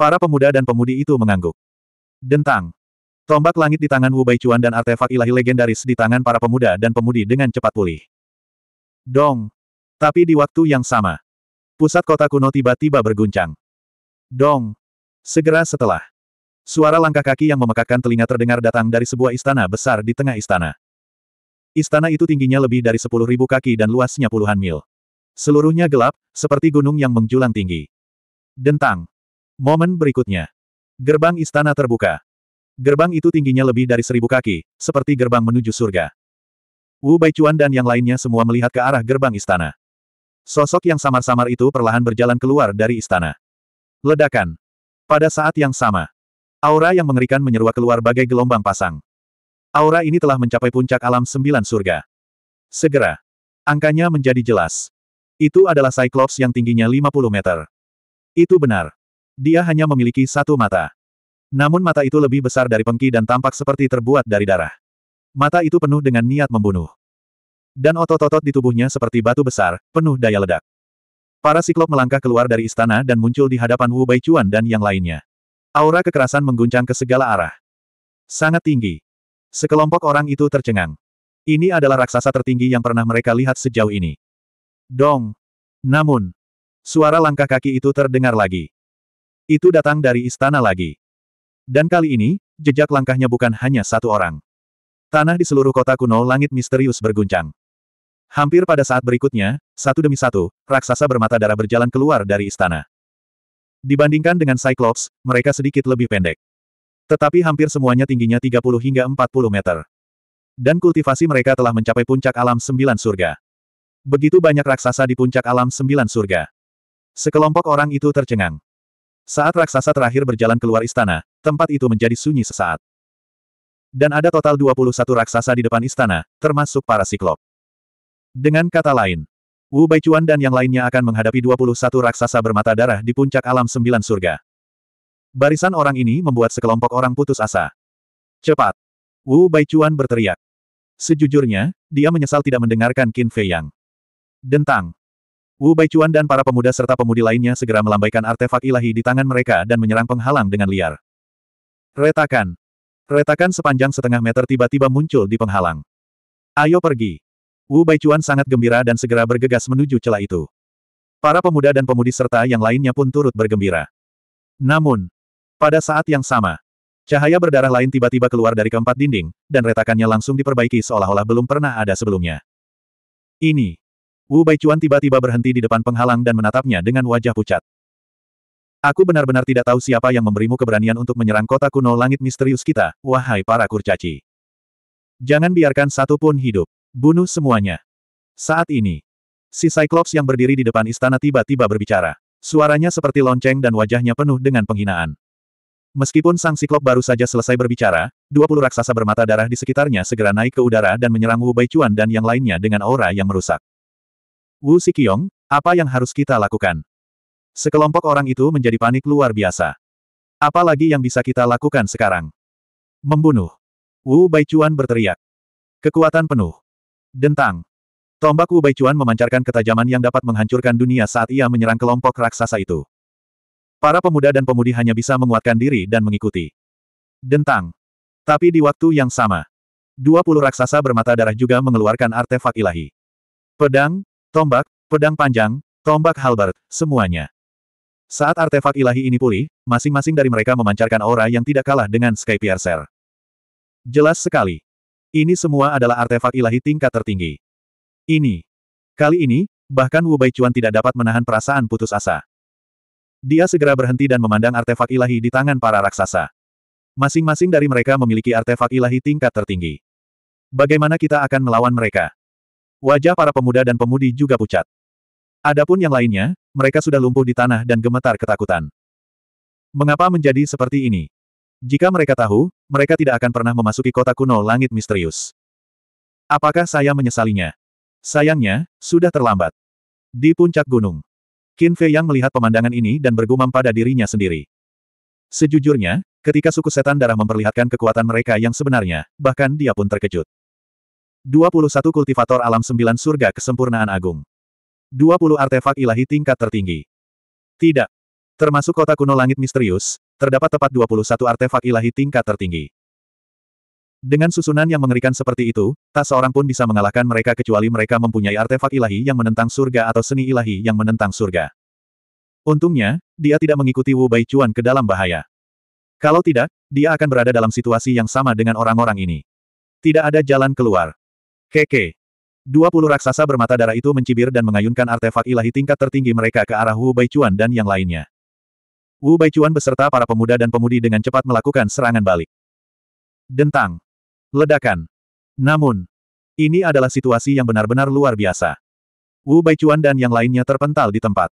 Para pemuda dan pemudi itu mengangguk. Dentang. Tombak langit di tangan Wu Baichuan dan artefak ilahi legendaris di tangan para pemuda dan pemudi dengan cepat pulih. Dong. Tapi di waktu yang sama. Pusat kota kuno tiba-tiba berguncang. Dong. Segera setelah. Suara langkah kaki yang memekakkan telinga terdengar datang dari sebuah istana besar di tengah istana. Istana itu tingginya lebih dari sepuluh ribu kaki dan luasnya puluhan mil. Seluruhnya gelap, seperti gunung yang menjulang tinggi. Dentang. Momen berikutnya. Gerbang istana terbuka. Gerbang itu tingginya lebih dari seribu kaki, seperti gerbang menuju surga. Wu Baichuan dan yang lainnya semua melihat ke arah gerbang istana. Sosok yang samar-samar itu perlahan berjalan keluar dari istana. Ledakan. Pada saat yang sama, aura yang mengerikan menyeruak keluar bagai gelombang pasang. Aura ini telah mencapai puncak alam sembilan surga. Segera. Angkanya menjadi jelas. Itu adalah Cyclops yang tingginya 50 meter. Itu benar. Dia hanya memiliki satu mata. Namun mata itu lebih besar dari pengki dan tampak seperti terbuat dari darah. Mata itu penuh dengan niat membunuh. Dan otot-otot di tubuhnya seperti batu besar, penuh daya ledak. Para siklop melangkah keluar dari istana dan muncul di hadapan Wu Baichuan dan yang lainnya. Aura kekerasan mengguncang ke segala arah. Sangat tinggi. Sekelompok orang itu tercengang. Ini adalah raksasa tertinggi yang pernah mereka lihat sejauh ini. Dong! Namun, suara langkah kaki itu terdengar lagi. Itu datang dari istana lagi. Dan kali ini, jejak langkahnya bukan hanya satu orang. Tanah di seluruh kota kuno langit misterius berguncang. Hampir pada saat berikutnya, satu demi satu, raksasa bermata darah berjalan keluar dari istana. Dibandingkan dengan Cyclops, mereka sedikit lebih pendek. Tetapi hampir semuanya tingginya 30 hingga 40 meter. Dan kultivasi mereka telah mencapai puncak alam sembilan surga. Begitu banyak raksasa di puncak alam sembilan surga. Sekelompok orang itu tercengang. Saat raksasa terakhir berjalan keluar istana, tempat itu menjadi sunyi sesaat. Dan ada total 21 raksasa di depan istana, termasuk para siklop. Dengan kata lain, Wu Baichuan dan yang lainnya akan menghadapi 21 raksasa bermata darah di puncak alam sembilan surga. Barisan orang ini membuat sekelompok orang putus asa. Cepat! Wu Baichuan berteriak. Sejujurnya, dia menyesal tidak mendengarkan Qin Fei Yang. Dentang! Wu Baichuan dan para pemuda serta pemudi lainnya segera melambaikan artefak ilahi di tangan mereka dan menyerang penghalang dengan liar. Retakan! Retakan sepanjang setengah meter tiba-tiba muncul di penghalang. Ayo pergi! Wu Baichuan sangat gembira dan segera bergegas menuju celah itu. Para pemuda dan pemudi serta yang lainnya pun turut bergembira. Namun, pada saat yang sama, cahaya berdarah lain tiba-tiba keluar dari keempat dinding, dan retakannya langsung diperbaiki seolah-olah belum pernah ada sebelumnya. Ini. Wu Baichuan tiba-tiba berhenti di depan penghalang dan menatapnya dengan wajah pucat. Aku benar-benar tidak tahu siapa yang memberimu keberanian untuk menyerang kota kuno langit misterius kita, wahai para kurcaci. Jangan biarkan satu pun hidup. Bunuh semuanya. Saat ini, si Cyclops yang berdiri di depan istana tiba-tiba berbicara. Suaranya seperti lonceng dan wajahnya penuh dengan penghinaan. Meskipun sang siklop baru saja selesai berbicara, 20 raksasa bermata darah di sekitarnya segera naik ke udara dan menyerang Wu Baichuan dan yang lainnya dengan aura yang merusak. Wu Sikiong, apa yang harus kita lakukan? Sekelompok orang itu menjadi panik luar biasa. Apalagi yang bisa kita lakukan sekarang? Membunuh. Wu Baichuan berteriak. Kekuatan penuh. Dentang. Tombak Wu Baichuan memancarkan ketajaman yang dapat menghancurkan dunia saat ia menyerang kelompok raksasa itu. Para pemuda dan pemudi hanya bisa menguatkan diri dan mengikuti. Dentang. Tapi di waktu yang sama, dua puluh raksasa bermata darah juga mengeluarkan artefak ilahi. Pedang, tombak, pedang panjang, tombak halberd, semuanya. Saat artefak ilahi ini pulih, masing-masing dari mereka memancarkan aura yang tidak kalah dengan Sky Piercer. Jelas sekali. Ini semua adalah artefak ilahi tingkat tertinggi. Ini. Kali ini, bahkan Wu Baichuan tidak dapat menahan perasaan putus asa. Dia segera berhenti dan memandang artefak ilahi di tangan para raksasa. Masing-masing dari mereka memiliki artefak ilahi tingkat tertinggi. Bagaimana kita akan melawan mereka? Wajah para pemuda dan pemudi juga pucat. Adapun yang lainnya, mereka sudah lumpuh di tanah dan gemetar ketakutan. Mengapa menjadi seperti ini? Jika mereka tahu, mereka tidak akan pernah memasuki kota kuno langit misterius. Apakah saya menyesalinya? Sayangnya, sudah terlambat. Di puncak gunung. Qin Fei Yang melihat pemandangan ini dan bergumam pada dirinya sendiri. Sejujurnya, ketika suku setan darah memperlihatkan kekuatan mereka yang sebenarnya, bahkan dia pun terkejut. 21 kultivator alam sembilan surga kesempurnaan agung. 20 artefak ilahi tingkat tertinggi. Tidak. Termasuk kota kuno langit misterius, terdapat tepat 21 artefak ilahi tingkat tertinggi. Dengan susunan yang mengerikan seperti itu, tak seorang pun bisa mengalahkan mereka kecuali mereka mempunyai artefak ilahi yang menentang surga atau seni ilahi yang menentang surga. Untungnya, dia tidak mengikuti Wu Bai Chuan ke dalam bahaya. Kalau tidak, dia akan berada dalam situasi yang sama dengan orang-orang ini. Tidak ada jalan keluar. Keke. Dua puluh raksasa bermata darah itu mencibir dan mengayunkan artefak ilahi tingkat tertinggi mereka ke arah Wu Bai Chuan dan yang lainnya. Wu Bai Chuan beserta para pemuda dan pemudi dengan cepat melakukan serangan balik. Dentang. Ledakan. Namun, ini adalah situasi yang benar-benar luar biasa. Wu Baichuan dan yang lainnya terpental di tempat.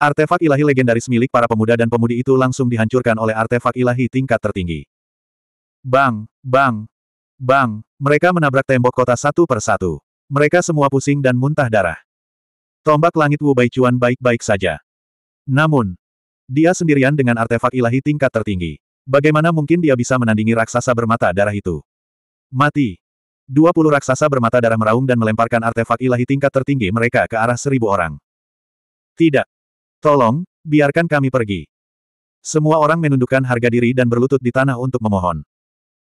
Artefak ilahi legendaris milik para pemuda dan pemudi itu langsung dihancurkan oleh artefak ilahi tingkat tertinggi. Bang, bang, bang, mereka menabrak tembok kota satu per satu. Mereka semua pusing dan muntah darah. Tombak langit Wu Baichuan baik-baik saja. Namun, dia sendirian dengan artefak ilahi tingkat tertinggi. Bagaimana mungkin dia bisa menandingi raksasa bermata darah itu? Mati. Dua puluh raksasa bermata darah meraung dan melemparkan artefak ilahi tingkat tertinggi mereka ke arah seribu orang. Tidak. Tolong, biarkan kami pergi. Semua orang menundukkan harga diri dan berlutut di tanah untuk memohon.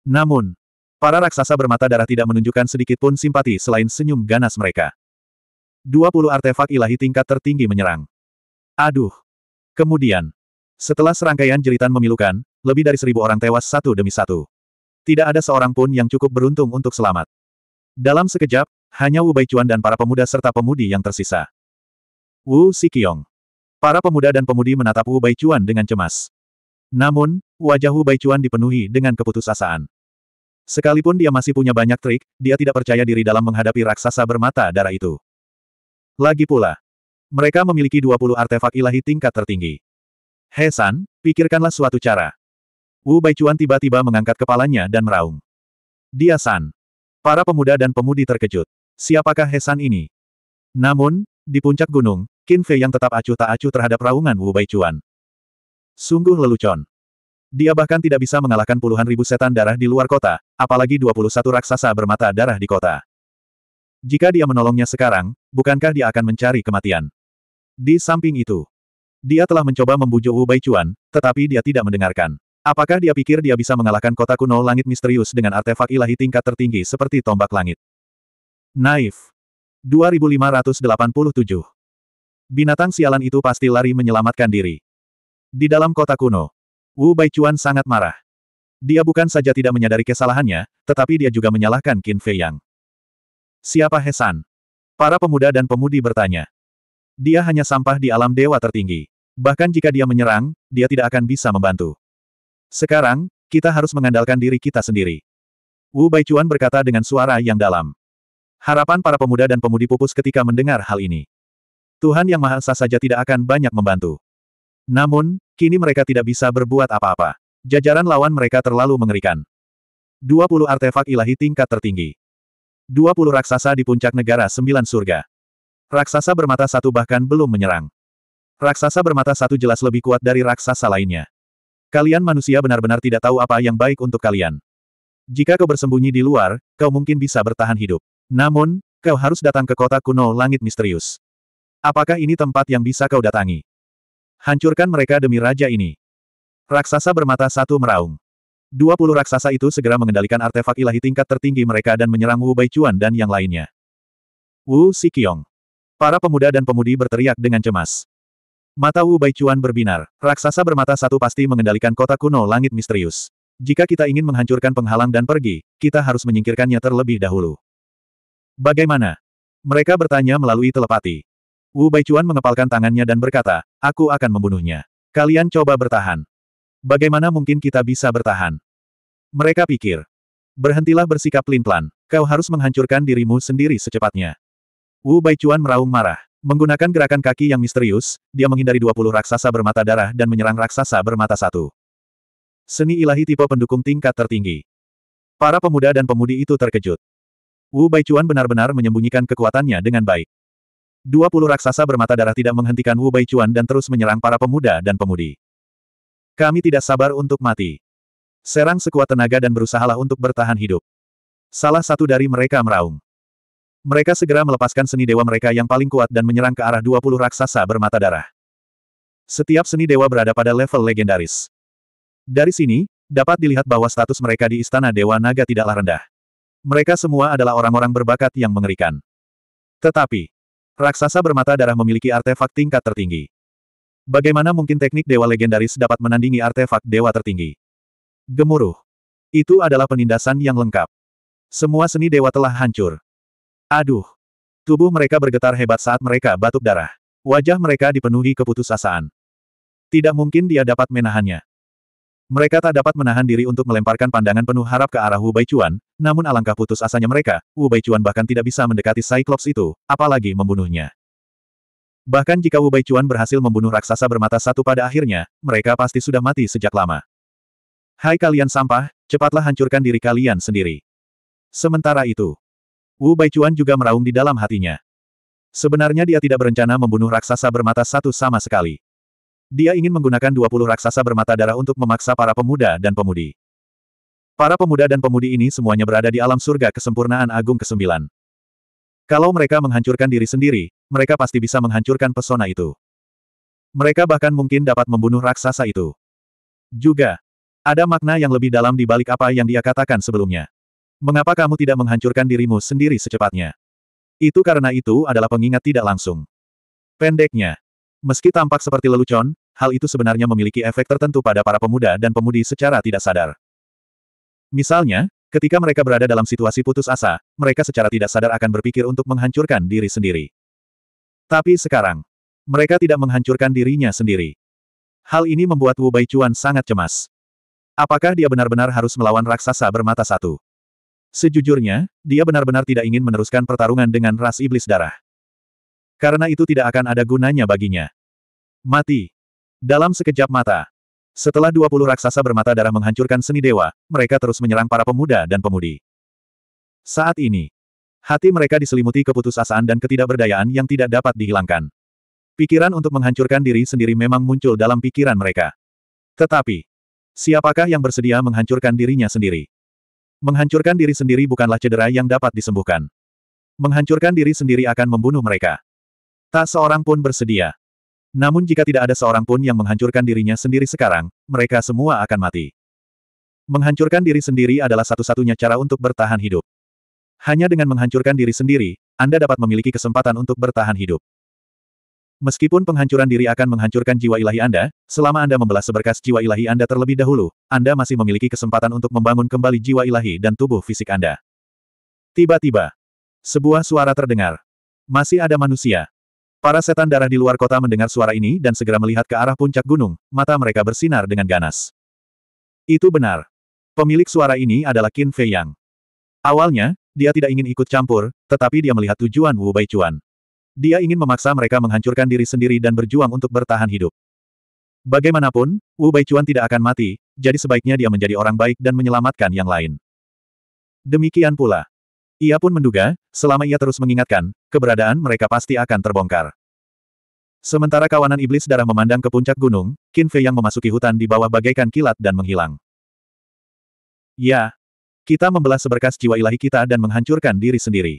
Namun, para raksasa bermata darah tidak menunjukkan sedikit pun simpati selain senyum ganas mereka. Dua puluh artefak ilahi tingkat tertinggi menyerang. Aduh. Kemudian, setelah serangkaian jeritan memilukan, lebih dari seribu orang tewas satu demi satu. Tidak ada seorang pun yang cukup beruntung untuk selamat. Dalam sekejap, hanya Wu Baichuan dan para pemuda serta pemudi yang tersisa. Wu Sikiong. Para pemuda dan pemudi menatap Wu Baichuan dengan cemas. Namun, wajah Wu Baichuan dipenuhi dengan keputusasaan. Sekalipun dia masih punya banyak trik, dia tidak percaya diri dalam menghadapi raksasa bermata darah itu. Lagi pula, mereka memiliki 20 artefak ilahi tingkat tertinggi. Hesan, pikirkanlah suatu cara. Wu Baichuan tiba-tiba mengangkat kepalanya dan meraung. Dia San. Para pemuda dan pemudi terkejut. Siapakah Hesan ini? Namun, di puncak gunung, Qin Fei yang tetap acuh tak acuh terhadap raungan Wu Baichuan. Sungguh lelucon. Dia bahkan tidak bisa mengalahkan puluhan ribu setan darah di luar kota, apalagi 21 raksasa bermata darah di kota. Jika dia menolongnya sekarang, bukankah dia akan mencari kematian? Di samping itu, dia telah mencoba membujuk Wu Baichuan, tetapi dia tidak mendengarkan. Apakah dia pikir dia bisa mengalahkan kota kuno langit misterius dengan artefak ilahi tingkat tertinggi seperti tombak langit? Naif. 2587. Binatang sialan itu pasti lari menyelamatkan diri. Di dalam kota kuno, Wu Baichuan sangat marah. Dia bukan saja tidak menyadari kesalahannya, tetapi dia juga menyalahkan Qin Fei Yang. Siapa Hesan? Para pemuda dan pemudi bertanya. Dia hanya sampah di alam dewa tertinggi. Bahkan jika dia menyerang, dia tidak akan bisa membantu. Sekarang, kita harus mengandalkan diri kita sendiri. Wu Baichuan berkata dengan suara yang dalam. Harapan para pemuda dan pemudi pupus ketika mendengar hal ini. Tuhan Yang Maha Esa saja tidak akan banyak membantu. Namun, kini mereka tidak bisa berbuat apa-apa. Jajaran lawan mereka terlalu mengerikan. 20 artefak ilahi tingkat tertinggi. 20 raksasa di puncak negara sembilan surga. Raksasa bermata satu bahkan belum menyerang. Raksasa bermata satu jelas lebih kuat dari raksasa lainnya. Kalian manusia benar-benar tidak tahu apa yang baik untuk kalian. Jika kau bersembunyi di luar, kau mungkin bisa bertahan hidup. Namun, kau harus datang ke kota kuno langit misterius. Apakah ini tempat yang bisa kau datangi? Hancurkan mereka demi raja ini. Raksasa bermata satu meraung. Dua puluh raksasa itu segera mengendalikan artefak ilahi tingkat tertinggi mereka dan menyerang Wu Baichuan dan yang lainnya. Wu Sikiong. Para pemuda dan pemudi berteriak dengan cemas. Mata Wu Baichuan berbinar. Raksasa bermata satu pasti mengendalikan kota kuno langit misterius. Jika kita ingin menghancurkan penghalang dan pergi, kita harus menyingkirkannya terlebih dahulu. Bagaimana? Mereka bertanya melalui telepati. Wu Bai Baichuan mengepalkan tangannya dan berkata, aku akan membunuhnya. Kalian coba bertahan. Bagaimana mungkin kita bisa bertahan? Mereka pikir. Berhentilah bersikap pelin-pelan. Kau harus menghancurkan dirimu sendiri secepatnya. Wu Bai Baichuan meraung marah. Menggunakan gerakan kaki yang misterius, dia menghindari 20 raksasa bermata darah dan menyerang raksasa bermata satu. Seni ilahi tipe pendukung tingkat tertinggi. Para pemuda dan pemudi itu terkejut. Wu Baichuan benar-benar menyembunyikan kekuatannya dengan baik. 20 raksasa bermata darah tidak menghentikan Wu Baichuan dan terus menyerang para pemuda dan pemudi. Kami tidak sabar untuk mati. Serang sekuat tenaga dan berusahalah untuk bertahan hidup. Salah satu dari mereka meraung. Mereka segera melepaskan seni dewa mereka yang paling kuat dan menyerang ke arah 20 raksasa bermata darah. Setiap seni dewa berada pada level legendaris. Dari sini, dapat dilihat bahwa status mereka di Istana Dewa Naga tidaklah rendah. Mereka semua adalah orang-orang berbakat yang mengerikan. Tetapi, raksasa bermata darah memiliki artefak tingkat tertinggi. Bagaimana mungkin teknik dewa legendaris dapat menandingi artefak dewa tertinggi? Gemuruh. Itu adalah penindasan yang lengkap. Semua seni dewa telah hancur. Aduh! Tubuh mereka bergetar hebat saat mereka batuk darah. Wajah mereka dipenuhi keputusasaan. Tidak mungkin dia dapat menahannya. Mereka tak dapat menahan diri untuk melemparkan pandangan penuh harap ke arah Wu Baichuan, namun alangkah putus asanya mereka, Wu Baichuan bahkan tidak bisa mendekati Cyclops itu, apalagi membunuhnya. Bahkan jika Wu Baichuan berhasil membunuh raksasa bermata satu pada akhirnya, mereka pasti sudah mati sejak lama. Hai kalian sampah, cepatlah hancurkan diri kalian sendiri. Sementara itu, Wu Baichuan juga meraung di dalam hatinya. Sebenarnya dia tidak berencana membunuh raksasa bermata satu sama sekali. Dia ingin menggunakan 20 raksasa bermata darah untuk memaksa para pemuda dan pemudi. Para pemuda dan pemudi ini semuanya berada di alam surga kesempurnaan agung ke-9. Kalau mereka menghancurkan diri sendiri, mereka pasti bisa menghancurkan pesona itu. Mereka bahkan mungkin dapat membunuh raksasa itu. Juga, ada makna yang lebih dalam di balik apa yang dia katakan sebelumnya. Mengapa kamu tidak menghancurkan dirimu sendiri secepatnya? Itu karena itu adalah pengingat tidak langsung. Pendeknya, meski tampak seperti lelucon, hal itu sebenarnya memiliki efek tertentu pada para pemuda dan pemudi secara tidak sadar. Misalnya, ketika mereka berada dalam situasi putus asa, mereka secara tidak sadar akan berpikir untuk menghancurkan diri sendiri. Tapi sekarang, mereka tidak menghancurkan dirinya sendiri. Hal ini membuat Wu Baichuan sangat cemas. Apakah dia benar-benar harus melawan raksasa bermata satu? Sejujurnya, dia benar-benar tidak ingin meneruskan pertarungan dengan ras iblis darah. Karena itu tidak akan ada gunanya baginya. Mati. Dalam sekejap mata. Setelah 20 raksasa bermata darah menghancurkan seni dewa, mereka terus menyerang para pemuda dan pemudi. Saat ini, hati mereka diselimuti keputusasaan dan ketidakberdayaan yang tidak dapat dihilangkan. Pikiran untuk menghancurkan diri sendiri memang muncul dalam pikiran mereka. Tetapi, siapakah yang bersedia menghancurkan dirinya sendiri? Menghancurkan diri sendiri bukanlah cedera yang dapat disembuhkan. Menghancurkan diri sendiri akan membunuh mereka. Tak seorang pun bersedia. Namun jika tidak ada seorang pun yang menghancurkan dirinya sendiri sekarang, mereka semua akan mati. Menghancurkan diri sendiri adalah satu-satunya cara untuk bertahan hidup. Hanya dengan menghancurkan diri sendiri, Anda dapat memiliki kesempatan untuk bertahan hidup. Meskipun penghancuran diri akan menghancurkan jiwa ilahi Anda, selama Anda membelah seberkas jiwa ilahi Anda terlebih dahulu, Anda masih memiliki kesempatan untuk membangun kembali jiwa ilahi dan tubuh fisik Anda. Tiba-tiba, sebuah suara terdengar. Masih ada manusia. Para setan darah di luar kota mendengar suara ini dan segera melihat ke arah puncak gunung, mata mereka bersinar dengan ganas. Itu benar. Pemilik suara ini adalah Qin Fei Yang. Awalnya, dia tidak ingin ikut campur, tetapi dia melihat tujuan Wu Baichuan. Dia ingin memaksa mereka menghancurkan diri sendiri dan berjuang untuk bertahan hidup. Bagaimanapun, Wu Baichuan tidak akan mati, jadi sebaiknya dia menjadi orang baik dan menyelamatkan yang lain. Demikian pula. Ia pun menduga, selama ia terus mengingatkan, keberadaan mereka pasti akan terbongkar. Sementara kawanan iblis darah memandang ke puncak gunung, Qin Fei yang memasuki hutan di bawah bagaikan kilat dan menghilang. Ya, kita membelah seberkas jiwa ilahi kita dan menghancurkan diri sendiri.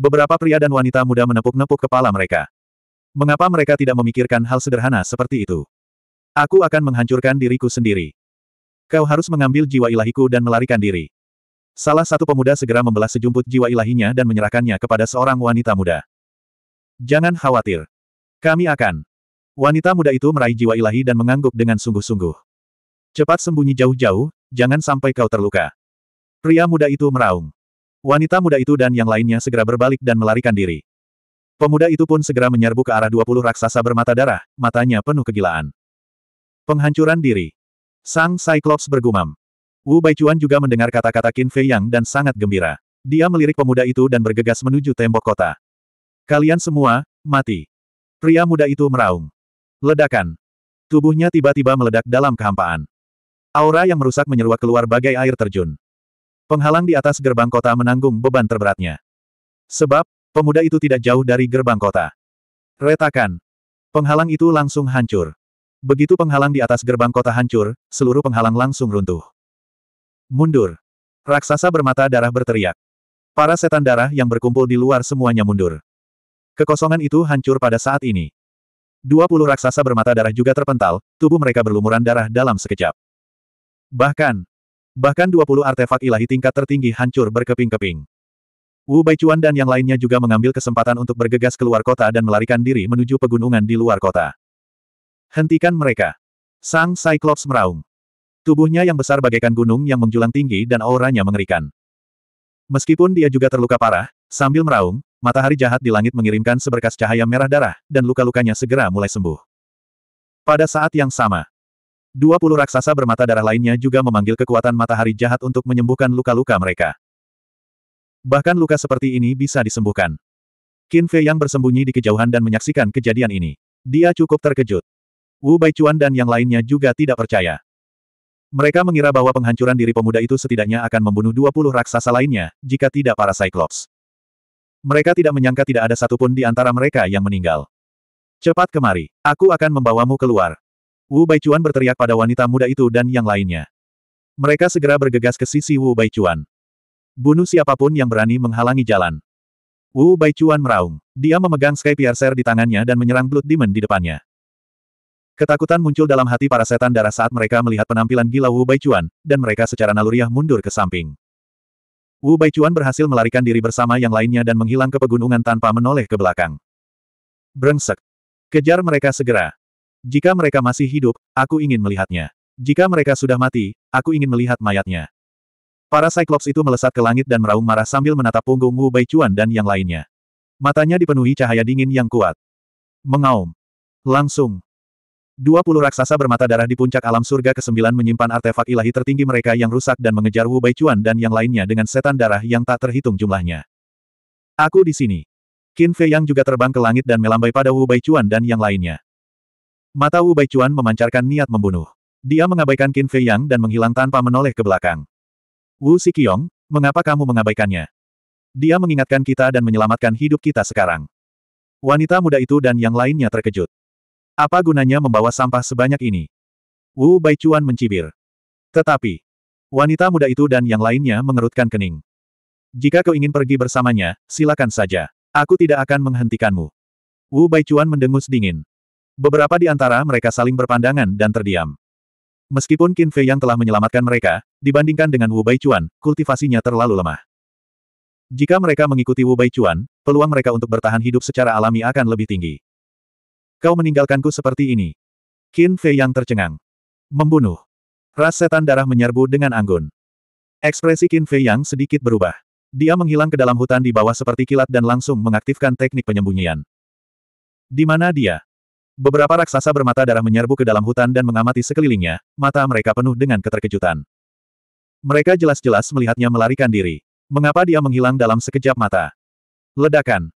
Beberapa pria dan wanita muda menepuk-nepuk kepala mereka. Mengapa mereka tidak memikirkan hal sederhana seperti itu? Aku akan menghancurkan diriku sendiri. Kau harus mengambil jiwa ilahiku dan melarikan diri. Salah satu pemuda segera membelah sejumput jiwa ilahinya dan menyerahkannya kepada seorang wanita muda. Jangan khawatir. Kami akan. Wanita muda itu meraih jiwa ilahi dan mengangguk dengan sungguh-sungguh. Cepat sembunyi jauh-jauh, jangan sampai kau terluka. Pria muda itu meraung. Wanita muda itu dan yang lainnya segera berbalik dan melarikan diri. Pemuda itu pun segera menyerbu ke arah 20 raksasa bermata darah, matanya penuh kegilaan. Penghancuran diri. Sang Cyclops bergumam. Wu Baichuan juga mendengar kata-kata Qin Fei Yang dan sangat gembira. Dia melirik pemuda itu dan bergegas menuju tembok kota. Kalian semua, mati. Pria muda itu meraung. Ledakan. Tubuhnya tiba-tiba meledak dalam kehampaan. Aura yang merusak menyeruak keluar bagai air terjun. Penghalang di atas gerbang kota menanggung beban terberatnya. Sebab, pemuda itu tidak jauh dari gerbang kota. Retakan. Penghalang itu langsung hancur. Begitu penghalang di atas gerbang kota hancur, seluruh penghalang langsung runtuh. Mundur. Raksasa bermata darah berteriak. Para setan darah yang berkumpul di luar semuanya mundur. Kekosongan itu hancur pada saat ini. Dua raksasa bermata darah juga terpental, tubuh mereka berlumuran darah dalam sekejap. Bahkan, Bahkan 20 artefak ilahi tingkat tertinggi hancur berkeping-keping. Wu Baichuan dan yang lainnya juga mengambil kesempatan untuk bergegas keluar kota dan melarikan diri menuju pegunungan di luar kota. Hentikan mereka. Sang Cyclops meraung. Tubuhnya yang besar bagaikan gunung yang menjulang tinggi dan auranya mengerikan. Meskipun dia juga terluka parah, sambil meraung, matahari jahat di langit mengirimkan seberkas cahaya merah darah, dan luka-lukanya segera mulai sembuh. Pada saat yang sama, Dua puluh raksasa bermata darah lainnya juga memanggil kekuatan matahari jahat untuk menyembuhkan luka-luka mereka. Bahkan luka seperti ini bisa disembuhkan. Qin Fei yang bersembunyi di kejauhan dan menyaksikan kejadian ini. Dia cukup terkejut. Wu Baichuan dan yang lainnya juga tidak percaya. Mereka mengira bahwa penghancuran diri pemuda itu setidaknya akan membunuh 20 raksasa lainnya, jika tidak para Cyclops. Mereka tidak menyangka tidak ada satupun di antara mereka yang meninggal. Cepat kemari, aku akan membawamu keluar. Wu Baichuan berteriak pada wanita muda itu dan yang lainnya. Mereka segera bergegas ke sisi Wu Baichuan. Bunuh siapapun yang berani menghalangi jalan. Wu Baichuan meraung. Dia memegang Sky Piercer di tangannya dan menyerang Blood Demon di depannya. Ketakutan muncul dalam hati para setan darah saat mereka melihat penampilan gila Wu Baichuan, dan mereka secara naluriah mundur ke samping. Wu Baichuan berhasil melarikan diri bersama yang lainnya dan menghilang ke pegunungan tanpa menoleh ke belakang. Brengsek. Kejar mereka segera. Jika mereka masih hidup, aku ingin melihatnya. Jika mereka sudah mati, aku ingin melihat mayatnya. Para Cyclops itu melesat ke langit dan meraung marah sambil menatap punggung Wu Baichuan dan yang lainnya. Matanya dipenuhi cahaya dingin yang kuat. Mengaum. Langsung. Dua raksasa bermata darah di puncak alam surga ke-9 menyimpan artefak ilahi tertinggi mereka yang rusak dan mengejar Wu Baichuan dan yang lainnya dengan setan darah yang tak terhitung jumlahnya. Aku di sini. Qin Fei Yang juga terbang ke langit dan melambai pada Wu Baichuan dan yang lainnya. Mata Wu Bai Baichuan memancarkan niat membunuh. Dia mengabaikan Qin Fei Yang dan menghilang tanpa menoleh ke belakang. Wu Siqiong, mengapa kamu mengabaikannya? Dia mengingatkan kita dan menyelamatkan hidup kita sekarang. Wanita muda itu dan yang lainnya terkejut. Apa gunanya membawa sampah sebanyak ini? Wu Bai Baichuan mencibir. Tetapi, wanita muda itu dan yang lainnya mengerutkan kening. Jika kau ingin pergi bersamanya, silakan saja. Aku tidak akan menghentikanmu. Wu Bai Baichuan mendengus dingin. Beberapa di antara mereka saling berpandangan dan terdiam. Meskipun Qin Fei yang telah menyelamatkan mereka, dibandingkan dengan Wu Baichuan, kultivasinya terlalu lemah. Jika mereka mengikuti Wu Baichuan, peluang mereka untuk bertahan hidup secara alami akan lebih tinggi. Kau meninggalkanku seperti ini. Qin Fei yang tercengang. Membunuh. Ras setan darah menyerbu dengan anggun. Ekspresi Qin Fei yang sedikit berubah. Dia menghilang ke dalam hutan di bawah seperti kilat dan langsung mengaktifkan teknik penyembunyian. Di mana dia? Beberapa raksasa bermata darah menyerbu ke dalam hutan dan mengamati sekelilingnya, mata mereka penuh dengan keterkejutan. Mereka jelas-jelas melihatnya melarikan diri. Mengapa dia menghilang dalam sekejap mata? Ledakan.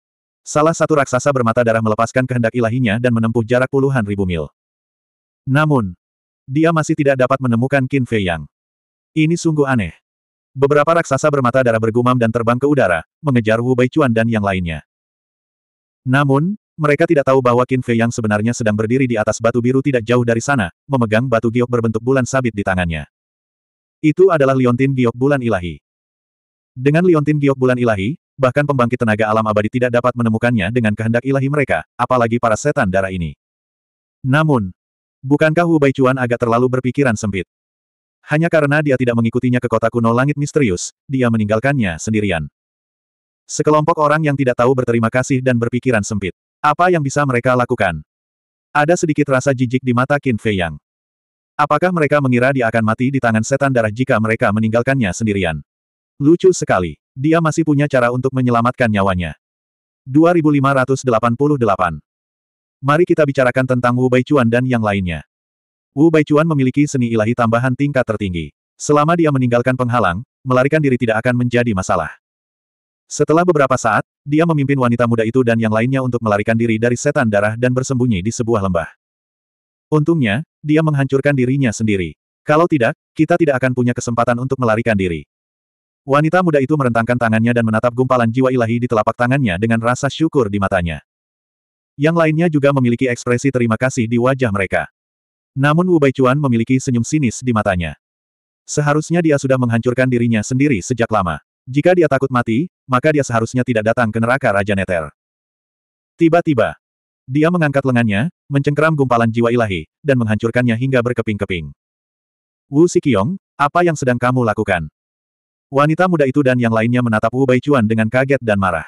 Salah satu raksasa bermata darah melepaskan kehendak ilahinya dan menempuh jarak puluhan ribu mil. Namun, dia masih tidak dapat menemukan Qin Fei Yang. Ini sungguh aneh. Beberapa raksasa bermata darah bergumam dan terbang ke udara, mengejar Wu Baichuan dan yang lainnya. Namun, mereka tidak tahu bahwa Qin Fei yang sebenarnya sedang berdiri di atas batu biru tidak jauh dari sana, memegang batu giok berbentuk bulan sabit di tangannya. Itu adalah liontin giok bulan ilahi. Dengan liontin giok bulan ilahi, bahkan pembangkit tenaga alam abadi tidak dapat menemukannya dengan kehendak ilahi mereka, apalagi para setan darah ini. Namun, bukankah Wu Chuan agak terlalu berpikiran sempit? Hanya karena dia tidak mengikutinya ke kota kuno langit misterius, dia meninggalkannya sendirian. Sekelompok orang yang tidak tahu berterima kasih dan berpikiran sempit. Apa yang bisa mereka lakukan? Ada sedikit rasa jijik di mata Qin Fei Yang. Apakah mereka mengira dia akan mati di tangan setan darah jika mereka meninggalkannya sendirian? Lucu sekali. Dia masih punya cara untuk menyelamatkan nyawanya. 2588 Mari kita bicarakan tentang Wu Baichuan dan yang lainnya. Wu Baichuan memiliki seni ilahi tambahan tingkat tertinggi. Selama dia meninggalkan penghalang, melarikan diri tidak akan menjadi masalah. Setelah beberapa saat, dia memimpin wanita muda itu dan yang lainnya untuk melarikan diri dari setan darah dan bersembunyi di sebuah lembah. Untungnya, dia menghancurkan dirinya sendiri. Kalau tidak, kita tidak akan punya kesempatan untuk melarikan diri. Wanita muda itu merentangkan tangannya dan menatap gumpalan jiwa ilahi di telapak tangannya dengan rasa syukur di matanya. Yang lainnya juga memiliki ekspresi terima kasih di wajah mereka. Namun Wu Baichuan memiliki senyum sinis di matanya. Seharusnya dia sudah menghancurkan dirinya sendiri sejak lama. Jika dia takut mati, maka dia seharusnya tidak datang ke neraka Raja Neter. Tiba-tiba, dia mengangkat lengannya, mencengkeram gumpalan jiwa ilahi, dan menghancurkannya hingga berkeping-keping. Wu Sikiong, apa yang sedang kamu lakukan? Wanita muda itu dan yang lainnya menatap Wu Baichuan dengan kaget dan marah.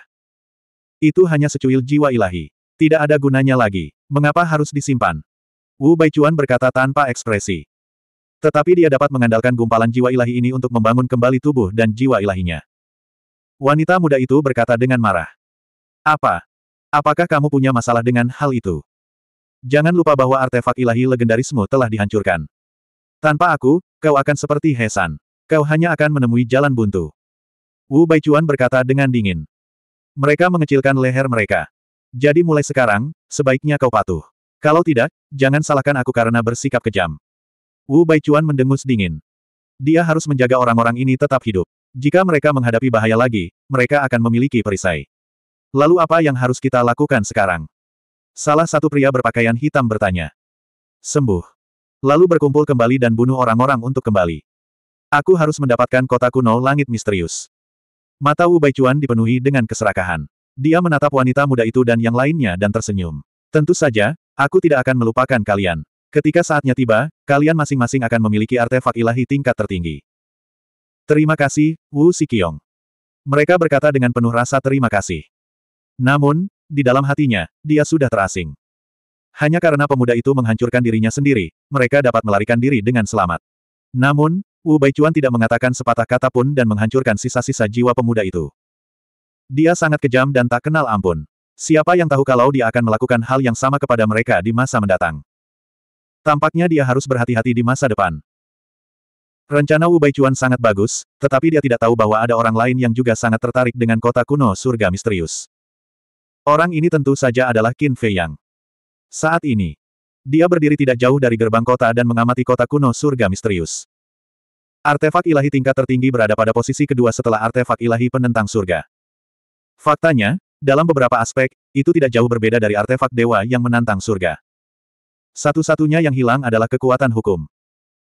Itu hanya secuil jiwa ilahi. Tidak ada gunanya lagi. Mengapa harus disimpan? Wu Baichuan berkata tanpa ekspresi. Tetapi dia dapat mengandalkan gumpalan jiwa ilahi ini untuk membangun kembali tubuh dan jiwa ilahinya. Wanita muda itu berkata dengan marah. Apa? Apakah kamu punya masalah dengan hal itu? Jangan lupa bahwa artefak ilahi legendarismu telah dihancurkan. Tanpa aku, kau akan seperti Hesan. Kau hanya akan menemui jalan buntu. Wu Baichuan berkata dengan dingin. Mereka mengecilkan leher mereka. Jadi mulai sekarang, sebaiknya kau patuh. Kalau tidak, jangan salahkan aku karena bersikap kejam. Wu Baichuan mendengus dingin. Dia harus menjaga orang-orang ini tetap hidup. Jika mereka menghadapi bahaya lagi, mereka akan memiliki perisai. Lalu apa yang harus kita lakukan sekarang? Salah satu pria berpakaian hitam bertanya. Sembuh. Lalu berkumpul kembali dan bunuh orang-orang untuk kembali. Aku harus mendapatkan kota kuno langit misterius. Mata Wu Baichuan dipenuhi dengan keserakahan. Dia menatap wanita muda itu dan yang lainnya dan tersenyum. Tentu saja, aku tidak akan melupakan kalian. Ketika saatnya tiba, kalian masing-masing akan memiliki artefak ilahi tingkat tertinggi. Terima kasih, Wu Sikyong. Mereka berkata dengan penuh rasa terima kasih. Namun, di dalam hatinya, dia sudah terasing. Hanya karena pemuda itu menghancurkan dirinya sendiri, mereka dapat melarikan diri dengan selamat. Namun, Wu Baichuan tidak mengatakan sepatah kata pun dan menghancurkan sisa-sisa jiwa pemuda itu. Dia sangat kejam dan tak kenal ampun. Siapa yang tahu kalau dia akan melakukan hal yang sama kepada mereka di masa mendatang? Tampaknya dia harus berhati-hati di masa depan. Rencana Wu Baichuan sangat bagus, tetapi dia tidak tahu bahwa ada orang lain yang juga sangat tertarik dengan kota kuno surga misterius. Orang ini tentu saja adalah Qin Fei Yang. Saat ini, dia berdiri tidak jauh dari gerbang kota dan mengamati kota kuno surga misterius. Artefak ilahi tingkat tertinggi berada pada posisi kedua setelah artefak ilahi penentang surga. Faktanya, dalam beberapa aspek, itu tidak jauh berbeda dari artefak dewa yang menantang surga. Satu-satunya yang hilang adalah kekuatan hukum.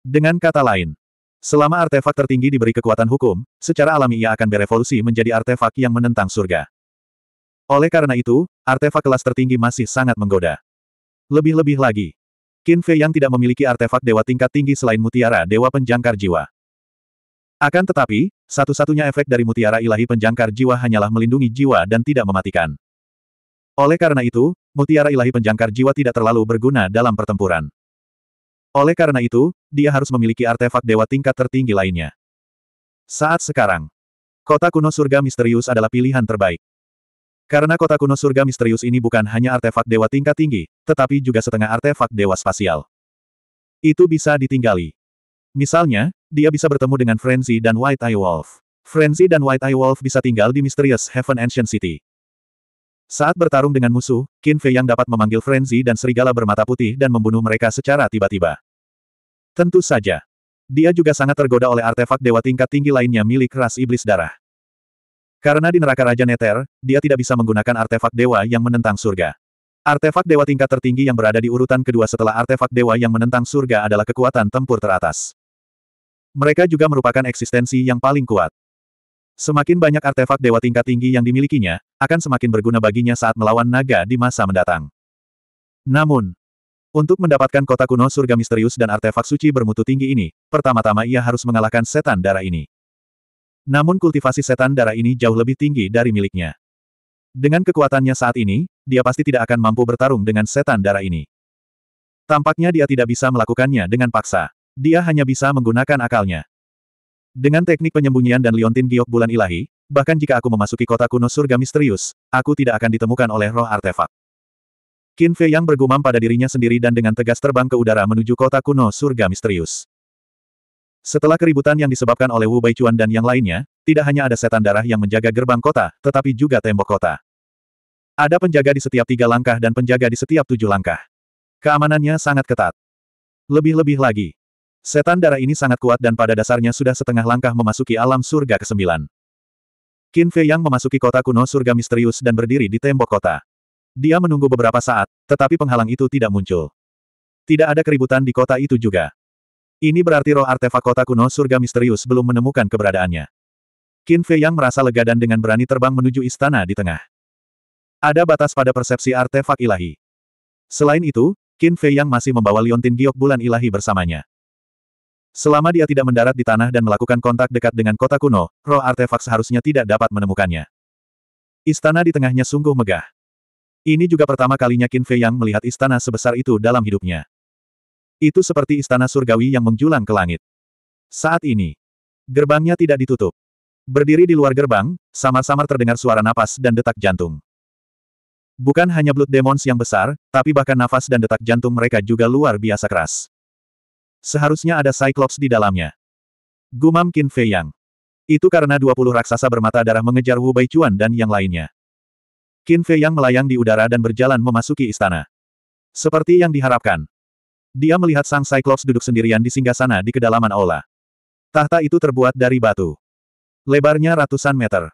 Dengan kata lain, Selama artefak tertinggi diberi kekuatan hukum, secara alami ia akan berevolusi menjadi artefak yang menentang surga. Oleh karena itu, artefak kelas tertinggi masih sangat menggoda. Lebih-lebih lagi, Qin Fei yang tidak memiliki artefak dewa tingkat tinggi selain mutiara dewa penjangkar jiwa. Akan tetapi, satu-satunya efek dari mutiara ilahi penjangkar jiwa hanyalah melindungi jiwa dan tidak mematikan. Oleh karena itu, mutiara ilahi penjangkar jiwa tidak terlalu berguna dalam pertempuran. Oleh karena itu, dia harus memiliki artefak dewa tingkat tertinggi lainnya. Saat sekarang, kota kuno surga misterius adalah pilihan terbaik. Karena kota kuno surga misterius ini bukan hanya artefak dewa tingkat tinggi, tetapi juga setengah artefak dewa spasial. Itu bisa ditinggali. Misalnya, dia bisa bertemu dengan Frenzy dan White Eye Wolf. Frenzy dan White Eye Wolf bisa tinggal di Mysterious Heaven Ancient City. Saat bertarung dengan musuh, Qin Fei yang dapat memanggil Frenzy dan serigala bermata putih dan membunuh mereka secara tiba-tiba. Tentu saja. Dia juga sangat tergoda oleh artefak dewa tingkat tinggi lainnya milik ras iblis darah. Karena di neraka Raja Neter, dia tidak bisa menggunakan artefak dewa yang menentang surga. Artefak dewa tingkat tertinggi yang berada di urutan kedua setelah artefak dewa yang menentang surga adalah kekuatan tempur teratas. Mereka juga merupakan eksistensi yang paling kuat. Semakin banyak artefak dewa tingkat tinggi yang dimilikinya, akan semakin berguna baginya saat melawan naga di masa mendatang. Namun, untuk mendapatkan kota kuno surga misterius dan artefak suci bermutu tinggi ini, pertama-tama ia harus mengalahkan setan darah ini. Namun kultivasi setan darah ini jauh lebih tinggi dari miliknya. Dengan kekuatannya saat ini, dia pasti tidak akan mampu bertarung dengan setan darah ini. Tampaknya dia tidak bisa melakukannya dengan paksa. Dia hanya bisa menggunakan akalnya. Dengan teknik penyembunyian dan liontin giok bulan ilahi, bahkan jika aku memasuki kota kuno surga misterius, aku tidak akan ditemukan oleh roh artefak. Qin Fei yang bergumam pada dirinya sendiri dan dengan tegas terbang ke udara menuju kota kuno surga misterius. Setelah keributan yang disebabkan oleh Wu Baichuan dan yang lainnya, tidak hanya ada setan darah yang menjaga gerbang kota, tetapi juga tembok kota. Ada penjaga di setiap tiga langkah dan penjaga di setiap tujuh langkah. Keamanannya sangat ketat. Lebih-lebih lagi, Setan darah ini sangat kuat dan pada dasarnya sudah setengah langkah memasuki alam surga ke-9. Qin Fei Yang memasuki kota kuno surga misterius dan berdiri di tembok kota. Dia menunggu beberapa saat, tetapi penghalang itu tidak muncul. Tidak ada keributan di kota itu juga. Ini berarti roh artefak kota kuno surga misterius belum menemukan keberadaannya. Qin Fei Yang merasa lega dan dengan berani terbang menuju istana di tengah. Ada batas pada persepsi artefak ilahi. Selain itu, Qin Fei Yang masih membawa Liontin Giok bulan ilahi bersamanya. Selama dia tidak mendarat di tanah dan melakukan kontak dekat dengan kota kuno, roh artefak seharusnya tidak dapat menemukannya. Istana di tengahnya sungguh megah. Ini juga pertama kalinya Qin Fei yang melihat istana sebesar itu dalam hidupnya. Itu seperti istana surgawi yang menjulang ke langit. Saat ini, gerbangnya tidak ditutup. Berdiri di luar gerbang, samar-samar terdengar suara napas dan detak jantung. Bukan hanya Blood Demons yang besar, tapi bahkan nafas dan detak jantung mereka juga luar biasa keras. Seharusnya ada Cyclops di dalamnya. Gumam Qin Fei Yang. Itu karena 20 raksasa bermata darah mengejar Wu Bai Baichuan dan yang lainnya. Qin Fei Yang melayang di udara dan berjalan memasuki istana. Seperti yang diharapkan. Dia melihat sang Cyclops duduk sendirian di singgah sana di kedalaman aula. Tahta itu terbuat dari batu. Lebarnya ratusan meter.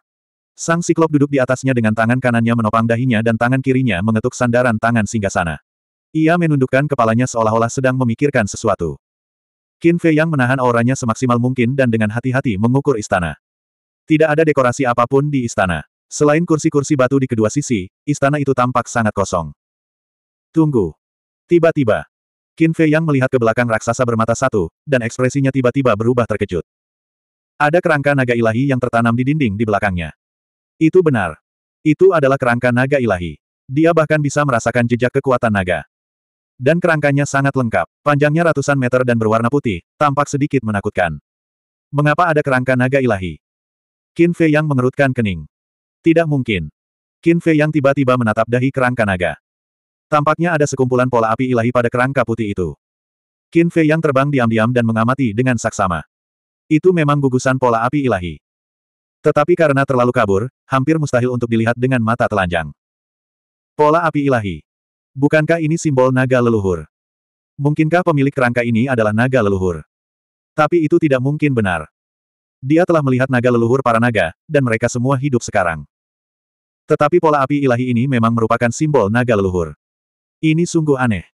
Sang Cyclops duduk di atasnya dengan tangan kanannya menopang dahinya dan tangan kirinya mengetuk sandaran tangan singgah sana. Ia menundukkan kepalanya seolah-olah sedang memikirkan sesuatu. Qin Fei Yang menahan auranya semaksimal mungkin dan dengan hati-hati mengukur istana. Tidak ada dekorasi apapun di istana. Selain kursi-kursi batu di kedua sisi, istana itu tampak sangat kosong. Tunggu. Tiba-tiba. Qin Fei Yang melihat ke belakang raksasa bermata satu, dan ekspresinya tiba-tiba berubah terkejut. Ada kerangka naga ilahi yang tertanam di dinding di belakangnya. Itu benar. Itu adalah kerangka naga ilahi. Dia bahkan bisa merasakan jejak kekuatan naga. Dan kerangkanya sangat lengkap, panjangnya ratusan meter dan berwarna putih, tampak sedikit menakutkan. Mengapa ada kerangka naga ilahi? Qin Fei yang mengerutkan kening. Tidak mungkin. Qin Fei yang tiba-tiba menatap dahi kerangka naga. Tampaknya ada sekumpulan pola api ilahi pada kerangka putih itu. Qin Fei yang terbang diam-diam dan mengamati dengan saksama. Itu memang gugusan pola api ilahi. Tetapi karena terlalu kabur, hampir mustahil untuk dilihat dengan mata telanjang. Pola api ilahi. Bukankah ini simbol naga leluhur? Mungkinkah pemilik kerangka ini adalah naga leluhur? Tapi itu tidak mungkin benar. Dia telah melihat naga leluhur para naga, dan mereka semua hidup sekarang. Tetapi pola api ilahi ini memang merupakan simbol naga leluhur. Ini sungguh aneh.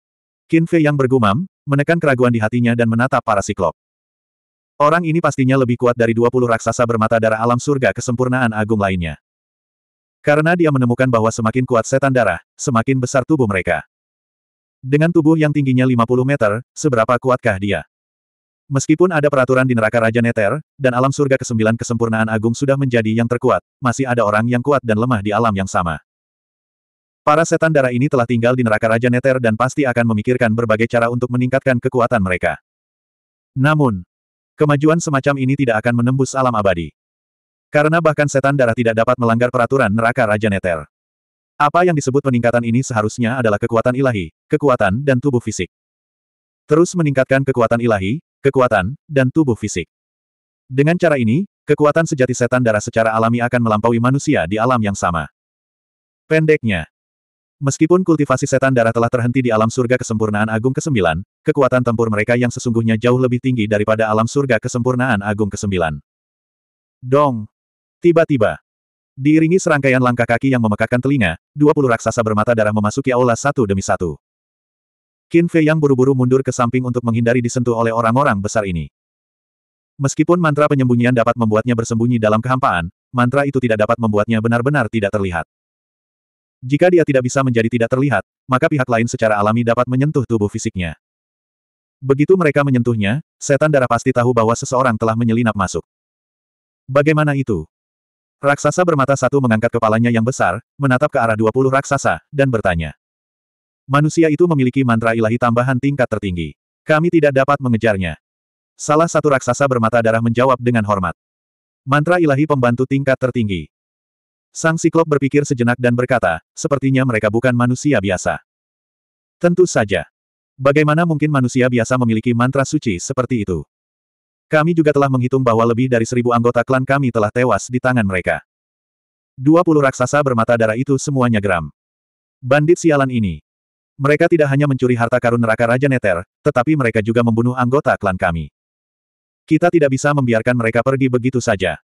Qin Fei yang bergumam, menekan keraguan di hatinya dan menatap para siklop. Orang ini pastinya lebih kuat dari 20 raksasa bermata darah alam surga kesempurnaan agung lainnya. Karena dia menemukan bahwa semakin kuat setan darah, semakin besar tubuh mereka. Dengan tubuh yang tingginya 50 meter, seberapa kuatkah dia? Meskipun ada peraturan di neraka Raja Neter, dan alam surga kesembilan kesempurnaan agung sudah menjadi yang terkuat, masih ada orang yang kuat dan lemah di alam yang sama. Para setan darah ini telah tinggal di neraka Raja Neter dan pasti akan memikirkan berbagai cara untuk meningkatkan kekuatan mereka. Namun, kemajuan semacam ini tidak akan menembus alam abadi. Karena bahkan setan darah tidak dapat melanggar peraturan neraka Raja Neter. Apa yang disebut peningkatan ini seharusnya adalah kekuatan ilahi, kekuatan dan tubuh fisik. Terus meningkatkan kekuatan ilahi, kekuatan, dan tubuh fisik. Dengan cara ini, kekuatan sejati setan darah secara alami akan melampaui manusia di alam yang sama. Pendeknya, Meskipun kultivasi setan darah telah terhenti di alam surga kesempurnaan agung ke-9, kekuatan tempur mereka yang sesungguhnya jauh lebih tinggi daripada alam surga kesempurnaan agung ke-9. Dong! Tiba-tiba, diiringi serangkaian langkah kaki yang memekakan telinga, 20 raksasa bermata darah memasuki aula satu demi satu. Qin Fei yang buru-buru mundur ke samping untuk menghindari disentuh oleh orang-orang besar ini. Meskipun mantra penyembunyian dapat membuatnya bersembunyi dalam kehampaan, mantra itu tidak dapat membuatnya benar-benar tidak terlihat. Jika dia tidak bisa menjadi tidak terlihat, maka pihak lain secara alami dapat menyentuh tubuh fisiknya. Begitu mereka menyentuhnya, setan darah pasti tahu bahwa seseorang telah menyelinap masuk. Bagaimana itu? Raksasa bermata satu mengangkat kepalanya yang besar, menatap ke arah 20 raksasa, dan bertanya. Manusia itu memiliki mantra ilahi tambahan tingkat tertinggi. Kami tidak dapat mengejarnya. Salah satu raksasa bermata darah menjawab dengan hormat. Mantra ilahi pembantu tingkat tertinggi. Sang Siklop berpikir sejenak dan berkata, sepertinya mereka bukan manusia biasa. Tentu saja. Bagaimana mungkin manusia biasa memiliki mantra suci seperti itu? Kami juga telah menghitung bahwa lebih dari seribu anggota klan kami telah tewas di tangan mereka. Dua puluh raksasa bermata darah itu semuanya geram. Bandit sialan ini. Mereka tidak hanya mencuri harta karun neraka Raja Neter, tetapi mereka juga membunuh anggota klan kami. Kita tidak bisa membiarkan mereka pergi begitu saja.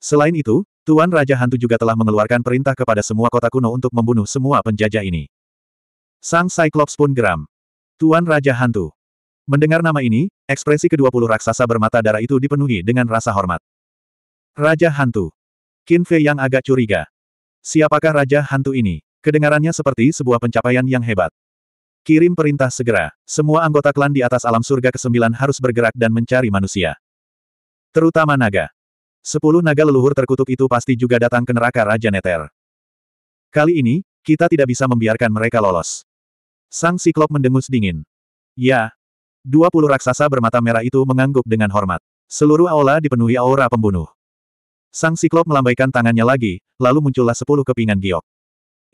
Selain itu, Tuan Raja Hantu juga telah mengeluarkan perintah kepada semua kota kuno untuk membunuh semua penjajah ini. Sang Cyclops pun geram. Tuan Raja Hantu, Mendengar nama ini, ekspresi kedua puluh raksasa bermata darah itu dipenuhi dengan rasa hormat. Raja Hantu. Qin Fei yang agak curiga. Siapakah Raja Hantu ini? Kedengarannya seperti sebuah pencapaian yang hebat. Kirim perintah segera. Semua anggota klan di atas alam surga ke-9 harus bergerak dan mencari manusia. Terutama naga. Sepuluh naga leluhur terkutuk itu pasti juga datang ke neraka Raja Neter. Kali ini, kita tidak bisa membiarkan mereka lolos. Sang Siklop mendengus dingin. Ya, Dua puluh raksasa bermata merah itu mengangguk dengan hormat. Seluruh aula dipenuhi aura pembunuh. Sang Siklop melambaikan tangannya lagi, lalu muncullah sepuluh kepingan giok.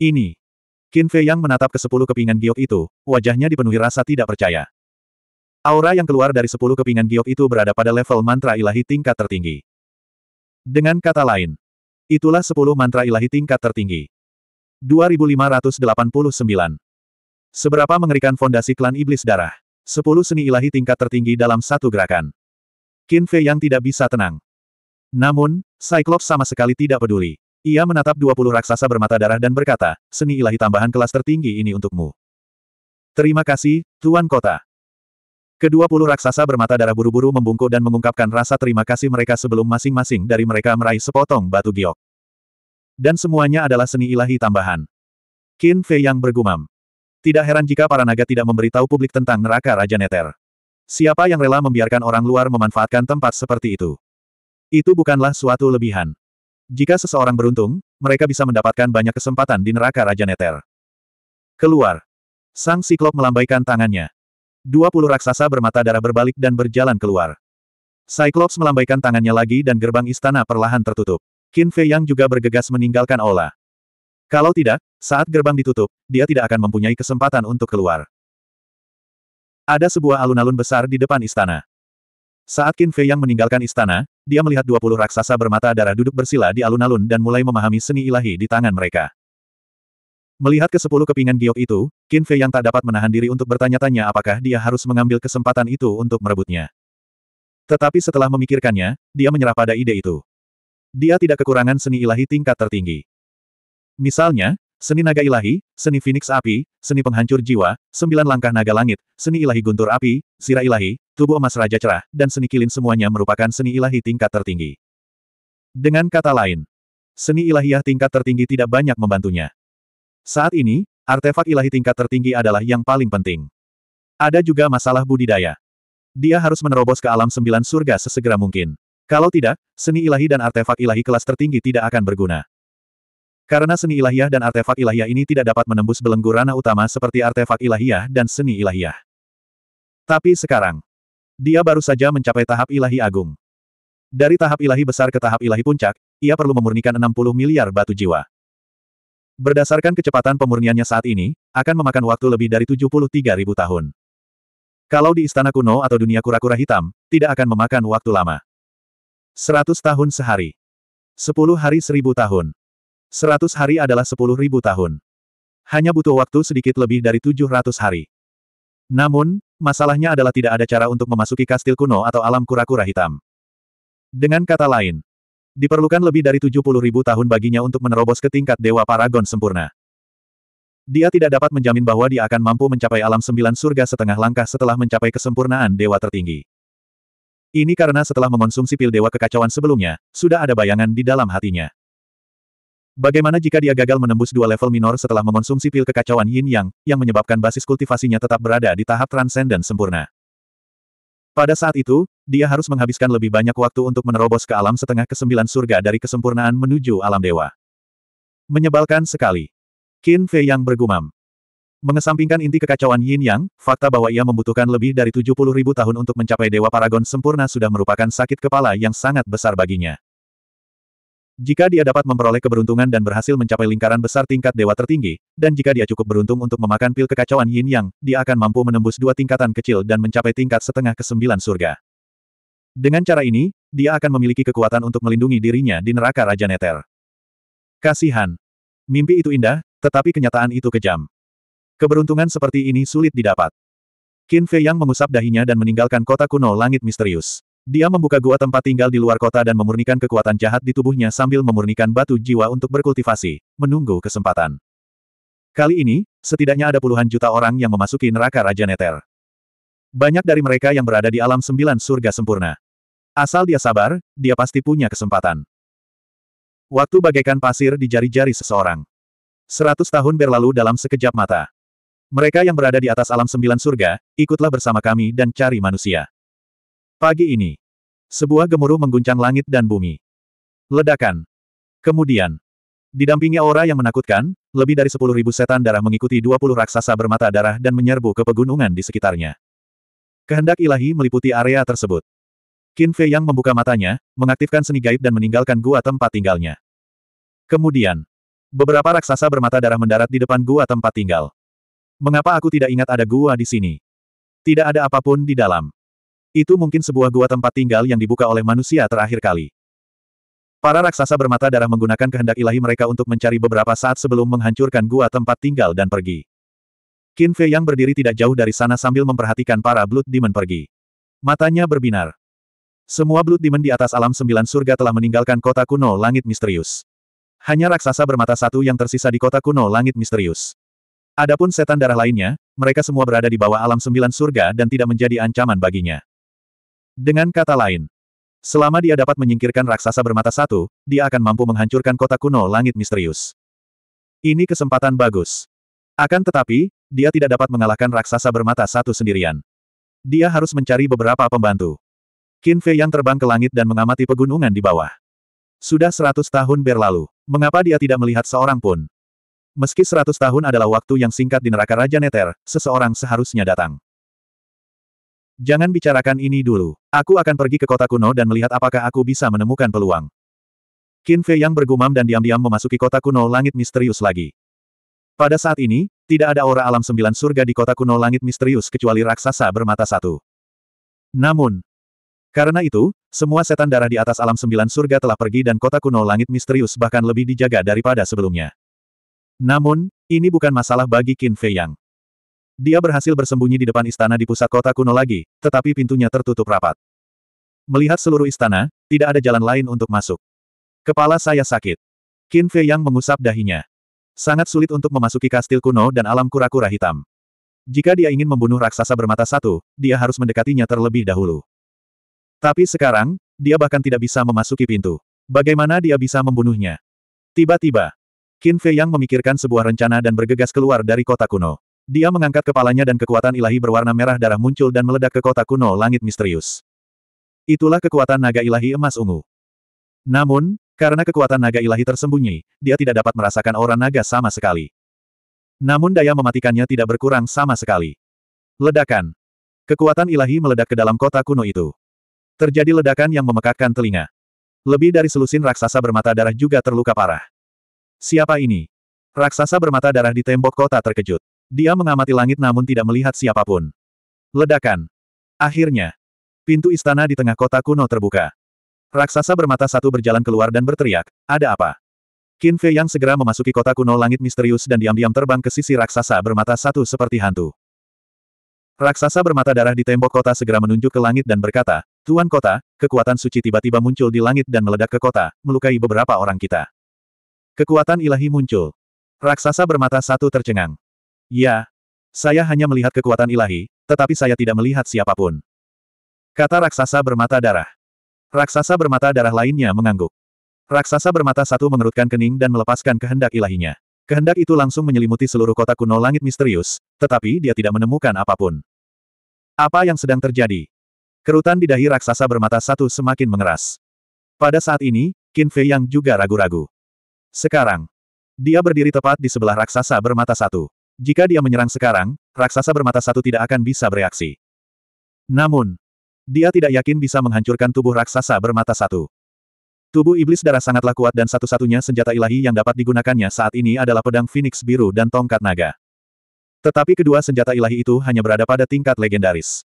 Ini. Qin Fei Yang menatap ke sepuluh kepingan giok itu, wajahnya dipenuhi rasa tidak percaya. Aura yang keluar dari sepuluh kepingan giok itu berada pada level mantra ilahi tingkat tertinggi. Dengan kata lain, itulah sepuluh mantra ilahi tingkat tertinggi. 2589. Seberapa mengerikan fondasi klan iblis darah? Sepuluh seni ilahi tingkat tertinggi dalam satu gerakan. Qin Fei yang tidak bisa tenang. Namun, Cyclops sama sekali tidak peduli. Ia menatap dua puluh raksasa bermata darah dan berkata, seni ilahi tambahan kelas tertinggi ini untukmu. Terima kasih, Tuan Kota. Kedua puluh raksasa bermata darah buru-buru membungkuk dan mengungkapkan rasa terima kasih mereka sebelum masing-masing dari mereka meraih sepotong batu giok. Dan semuanya adalah seni ilahi tambahan. Qin Fei yang bergumam. Tidak heran jika para naga tidak memberitahu publik tentang neraka Raja Neter. Siapa yang rela membiarkan orang luar memanfaatkan tempat seperti itu? Itu bukanlah suatu lebihan. Jika seseorang beruntung, mereka bisa mendapatkan banyak kesempatan di neraka Raja Neter. Keluar. Sang Siklop melambaikan tangannya. Dua puluh raksasa bermata darah berbalik dan berjalan keluar. Cyclops melambaikan tangannya lagi dan gerbang istana perlahan tertutup. Qin Fei Yang juga bergegas meninggalkan Ola. Kalau tidak, saat gerbang ditutup, dia tidak akan mempunyai kesempatan untuk keluar. Ada sebuah alun-alun besar di depan istana. Saat Qin Fei yang meninggalkan istana, dia melihat 20 raksasa bermata darah duduk bersila di alun-alun dan mulai memahami seni ilahi di tangan mereka. Melihat ke sepuluh kepingan giok itu, Qin Fei yang tak dapat menahan diri untuk bertanya-tanya apakah dia harus mengambil kesempatan itu untuk merebutnya. Tetapi setelah memikirkannya, dia menyerah pada ide itu. Dia tidak kekurangan seni ilahi tingkat tertinggi. Misalnya, Seni naga ilahi, seni phoenix api, seni penghancur jiwa, sembilan langkah naga langit, seni ilahi guntur api, sirah ilahi, tubuh emas raja cerah, dan seni kilin semuanya merupakan seni ilahi tingkat tertinggi. Dengan kata lain, seni ilahiyah tingkat tertinggi tidak banyak membantunya. Saat ini, artefak ilahi tingkat tertinggi adalah yang paling penting. Ada juga masalah budidaya. Dia harus menerobos ke alam sembilan surga sesegera mungkin. Kalau tidak, seni ilahi dan artefak ilahi kelas tertinggi tidak akan berguna. Karena seni ilahiyah dan artefak ilahiyah ini tidak dapat menembus belenggu ranah utama seperti artefak ilahiyah dan seni ilahiyah. Tapi sekarang, dia baru saja mencapai tahap ilahi agung. Dari tahap ilahi besar ke tahap ilahi puncak, ia perlu memurnikan 60 miliar batu jiwa. Berdasarkan kecepatan pemurniannya saat ini, akan memakan waktu lebih dari 73 ribu tahun. Kalau di istana kuno atau dunia kura-kura hitam, tidak akan memakan waktu lama. 100 tahun sehari. 10 hari 1000 tahun. 100 hari adalah sepuluh ribu tahun. Hanya butuh waktu sedikit lebih dari tujuh ratus hari. Namun, masalahnya adalah tidak ada cara untuk memasuki kastil kuno atau alam kura-kura hitam. Dengan kata lain, diperlukan lebih dari tujuh puluh ribu tahun baginya untuk menerobos ke tingkat Dewa Paragon sempurna. Dia tidak dapat menjamin bahwa dia akan mampu mencapai alam sembilan surga setengah langkah setelah mencapai kesempurnaan Dewa tertinggi. Ini karena setelah mengonsumsi pil Dewa kekacauan sebelumnya, sudah ada bayangan di dalam hatinya. Bagaimana jika dia gagal menembus dua level minor setelah mengonsumsi pil kekacauan Yin Yang, yang menyebabkan basis kultivasinya tetap berada di tahap transenden sempurna? Pada saat itu, dia harus menghabiskan lebih banyak waktu untuk menerobos ke alam setengah kesembilan surga dari kesempurnaan menuju alam dewa. Menyebalkan sekali. Qin Fei yang bergumam. Mengesampingkan inti kekacauan Yin Yang, fakta bahwa ia membutuhkan lebih dari 70 ribu tahun untuk mencapai Dewa Paragon sempurna sudah merupakan sakit kepala yang sangat besar baginya. Jika dia dapat memperoleh keberuntungan dan berhasil mencapai lingkaran besar tingkat dewa tertinggi, dan jika dia cukup beruntung untuk memakan pil kekacauan yin yang, dia akan mampu menembus dua tingkatan kecil dan mencapai tingkat setengah ke sembilan surga. Dengan cara ini, dia akan memiliki kekuatan untuk melindungi dirinya di neraka Raja Neter. Kasihan. Mimpi itu indah, tetapi kenyataan itu kejam. Keberuntungan seperti ini sulit didapat. Qin Fei yang mengusap dahinya dan meninggalkan kota kuno langit misterius. Dia membuka gua tempat tinggal di luar kota dan memurnikan kekuatan jahat di tubuhnya sambil memurnikan batu jiwa untuk berkultivasi, menunggu kesempatan. Kali ini, setidaknya ada puluhan juta orang yang memasuki neraka Raja Neter. Banyak dari mereka yang berada di alam sembilan surga sempurna. Asal dia sabar, dia pasti punya kesempatan. Waktu bagaikan pasir di jari-jari seseorang. Seratus tahun berlalu dalam sekejap mata. Mereka yang berada di atas alam sembilan surga, ikutlah bersama kami dan cari manusia. Pagi ini, sebuah gemuruh mengguncang langit dan bumi. Ledakan. Kemudian, didampingi aura yang menakutkan, lebih dari 10.000 setan darah mengikuti dua puluh raksasa bermata darah dan menyerbu ke pegunungan di sekitarnya. Kehendak ilahi meliputi area tersebut. Qin Fei yang membuka matanya, mengaktifkan seni gaib dan meninggalkan gua tempat tinggalnya. Kemudian, beberapa raksasa bermata darah mendarat di depan gua tempat tinggal. Mengapa aku tidak ingat ada gua di sini? Tidak ada apapun di dalam. Itu mungkin sebuah gua tempat tinggal yang dibuka oleh manusia terakhir kali. Para raksasa bermata darah menggunakan kehendak ilahi mereka untuk mencari beberapa saat sebelum menghancurkan gua tempat tinggal dan pergi. Qin Fei yang berdiri tidak jauh dari sana sambil memperhatikan para Blood Demon pergi. Matanya berbinar. Semua Blood Demon di atas alam sembilan surga telah meninggalkan kota kuno langit misterius. Hanya raksasa bermata satu yang tersisa di kota kuno langit misterius. Adapun setan darah lainnya, mereka semua berada di bawah alam sembilan surga dan tidak menjadi ancaman baginya. Dengan kata lain, selama dia dapat menyingkirkan raksasa bermata satu, dia akan mampu menghancurkan kota kuno langit misterius. Ini kesempatan bagus. Akan tetapi, dia tidak dapat mengalahkan raksasa bermata satu sendirian. Dia harus mencari beberapa pembantu. Qin Fei yang terbang ke langit dan mengamati pegunungan di bawah. Sudah seratus tahun berlalu. Mengapa dia tidak melihat seorang pun? Meski seratus tahun adalah waktu yang singkat di neraka Raja Neter, seseorang seharusnya datang. Jangan bicarakan ini dulu. Aku akan pergi ke kota kuno dan melihat apakah aku bisa menemukan peluang. Qin Fei yang bergumam dan diam-diam memasuki kota kuno langit misterius lagi. Pada saat ini, tidak ada aura alam sembilan surga di kota kuno langit misterius kecuali raksasa bermata satu. Namun, karena itu, semua setan darah di atas alam sembilan surga telah pergi dan kota kuno langit misterius bahkan lebih dijaga daripada sebelumnya. Namun, ini bukan masalah bagi Qin Fei Yang. Dia berhasil bersembunyi di depan istana di pusat kota kuno lagi, tetapi pintunya tertutup rapat. Melihat seluruh istana, tidak ada jalan lain untuk masuk. Kepala saya sakit. Qin Fei Yang mengusap dahinya. Sangat sulit untuk memasuki kastil kuno dan alam kura-kura hitam. Jika dia ingin membunuh raksasa bermata satu, dia harus mendekatinya terlebih dahulu. Tapi sekarang, dia bahkan tidak bisa memasuki pintu. Bagaimana dia bisa membunuhnya? Tiba-tiba, Qin Fei Yang memikirkan sebuah rencana dan bergegas keluar dari kota kuno. Dia mengangkat kepalanya dan kekuatan ilahi berwarna merah darah muncul dan meledak ke kota kuno langit misterius. Itulah kekuatan naga ilahi emas ungu. Namun, karena kekuatan naga ilahi tersembunyi, dia tidak dapat merasakan aura naga sama sekali. Namun daya mematikannya tidak berkurang sama sekali. Ledakan. Kekuatan ilahi meledak ke dalam kota kuno itu. Terjadi ledakan yang memekakkan telinga. Lebih dari selusin raksasa bermata darah juga terluka parah. Siapa ini? Raksasa bermata darah di tembok kota terkejut. Dia mengamati langit namun tidak melihat siapapun. Ledakan. Akhirnya. Pintu istana di tengah kota kuno terbuka. Raksasa bermata satu berjalan keluar dan berteriak, ada apa? Qin Fei yang segera memasuki kota kuno langit misterius dan diam-diam terbang ke sisi raksasa bermata satu seperti hantu. Raksasa bermata darah di tembok kota segera menunjuk ke langit dan berkata, Tuan kota, kekuatan suci tiba-tiba muncul di langit dan meledak ke kota, melukai beberapa orang kita. Kekuatan ilahi muncul. Raksasa bermata satu tercengang. Ya. Saya hanya melihat kekuatan ilahi, tetapi saya tidak melihat siapapun. Kata raksasa bermata darah. Raksasa bermata darah lainnya mengangguk. Raksasa bermata satu mengerutkan kening dan melepaskan kehendak ilahinya. Kehendak itu langsung menyelimuti seluruh kota kuno langit misterius, tetapi dia tidak menemukan apapun. Apa yang sedang terjadi? Kerutan di dahi raksasa bermata satu semakin mengeras. Pada saat ini, Qin Fei yang juga ragu-ragu. Sekarang, dia berdiri tepat di sebelah raksasa bermata satu. Jika dia menyerang sekarang, raksasa bermata satu tidak akan bisa bereaksi. Namun, dia tidak yakin bisa menghancurkan tubuh raksasa bermata satu. Tubuh iblis darah sangatlah kuat dan satu-satunya senjata ilahi yang dapat digunakannya saat ini adalah pedang Phoenix biru dan tongkat naga. Tetapi kedua senjata ilahi itu hanya berada pada tingkat legendaris.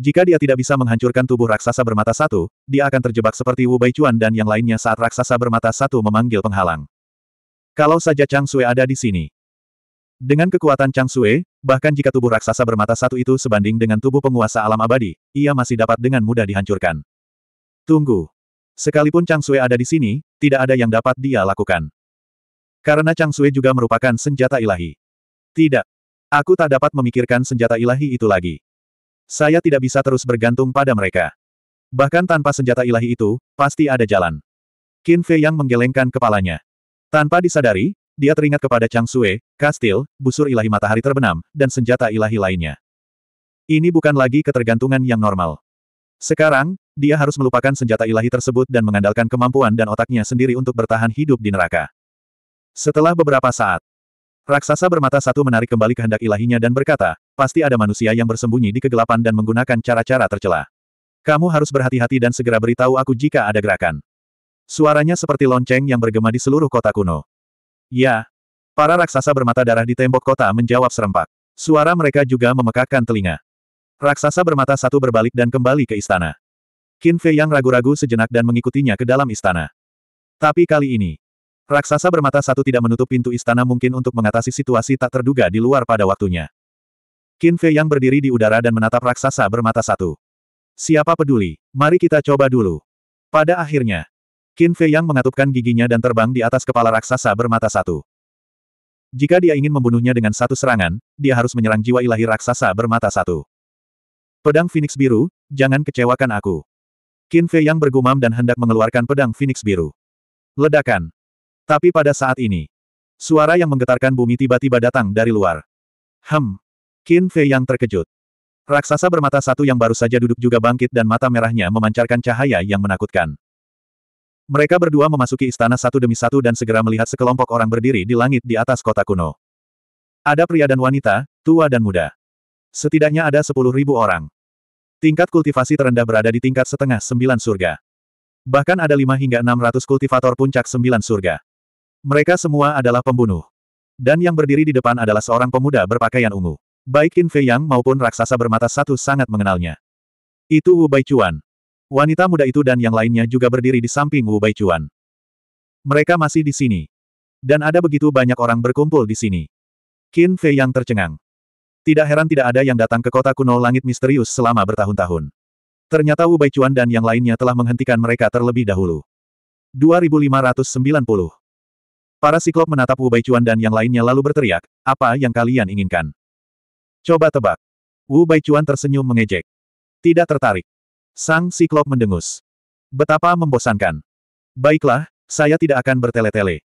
Jika dia tidak bisa menghancurkan tubuh raksasa bermata satu, dia akan terjebak seperti Wu Baichuan dan yang lainnya saat raksasa bermata satu memanggil penghalang. Kalau saja Chang Sui ada di sini. Dengan kekuatan Chang Sue, bahkan jika tubuh raksasa bermata satu itu sebanding dengan tubuh penguasa alam abadi, ia masih dapat dengan mudah dihancurkan. Tunggu. Sekalipun Chang Sue ada di sini, tidak ada yang dapat dia lakukan. Karena Chang Sue juga merupakan senjata ilahi. Tidak. Aku tak dapat memikirkan senjata ilahi itu lagi. Saya tidak bisa terus bergantung pada mereka. Bahkan tanpa senjata ilahi itu, pasti ada jalan. Qin Fei yang menggelengkan kepalanya. Tanpa disadari, dia teringat kepada Chang Sue, kastil, busur ilahi matahari terbenam, dan senjata ilahi lainnya. Ini bukan lagi ketergantungan yang normal. Sekarang, dia harus melupakan senjata ilahi tersebut dan mengandalkan kemampuan dan otaknya sendiri untuk bertahan hidup di neraka. Setelah beberapa saat, raksasa bermata satu menarik kembali kehendak ilahinya dan berkata, pasti ada manusia yang bersembunyi di kegelapan dan menggunakan cara-cara tercela. Kamu harus berhati-hati dan segera beritahu aku jika ada gerakan. Suaranya seperti lonceng yang bergema di seluruh kota kuno. Ya. Para raksasa bermata darah di tembok kota menjawab serempak. Suara mereka juga memekakkan telinga. Raksasa bermata satu berbalik dan kembali ke istana. Qin Fei yang ragu-ragu sejenak dan mengikutinya ke dalam istana. Tapi kali ini, raksasa bermata satu tidak menutup pintu istana mungkin untuk mengatasi situasi tak terduga di luar pada waktunya. Qin Fei yang berdiri di udara dan menatap raksasa bermata satu. Siapa peduli? Mari kita coba dulu. Pada akhirnya, Qin Fei Yang mengatupkan giginya dan terbang di atas kepala raksasa bermata satu. Jika dia ingin membunuhnya dengan satu serangan, dia harus menyerang jiwa ilahi raksasa bermata satu. Pedang Phoenix Biru, jangan kecewakan aku. Qin Fei Yang bergumam dan hendak mengeluarkan pedang Phoenix Biru. Ledakan. Tapi pada saat ini, suara yang menggetarkan bumi tiba-tiba datang dari luar. Hem. Qin Fei Yang terkejut. Raksasa bermata satu yang baru saja duduk juga bangkit dan mata merahnya memancarkan cahaya yang menakutkan. Mereka berdua memasuki istana satu demi satu dan segera melihat sekelompok orang berdiri di langit di atas kota kuno. Ada pria dan wanita, tua dan muda. Setidaknya ada sepuluh ribu orang. Tingkat kultivasi terendah berada di tingkat setengah sembilan surga. Bahkan ada lima hingga enam ratus kultivator puncak sembilan surga. Mereka semua adalah pembunuh. Dan yang berdiri di depan adalah seorang pemuda berpakaian ungu. Baik Qin Fei Yang maupun raksasa bermata satu sangat mengenalnya. Itu Wu Bai Chuan. Wanita muda itu dan yang lainnya juga berdiri di samping Wu Baichuan. Mereka masih di sini. Dan ada begitu banyak orang berkumpul di sini. Qin Fei yang tercengang. Tidak heran tidak ada yang datang ke kota kuno langit misterius selama bertahun-tahun. Ternyata Wu Baichuan dan yang lainnya telah menghentikan mereka terlebih dahulu. 2590 Para siklop menatap Wu Baichuan dan yang lainnya lalu berteriak, apa yang kalian inginkan? Coba tebak. Wu Baichuan tersenyum mengejek. Tidak tertarik. Sang Siklop mendengus. Betapa membosankan. Baiklah, saya tidak akan bertele-tele.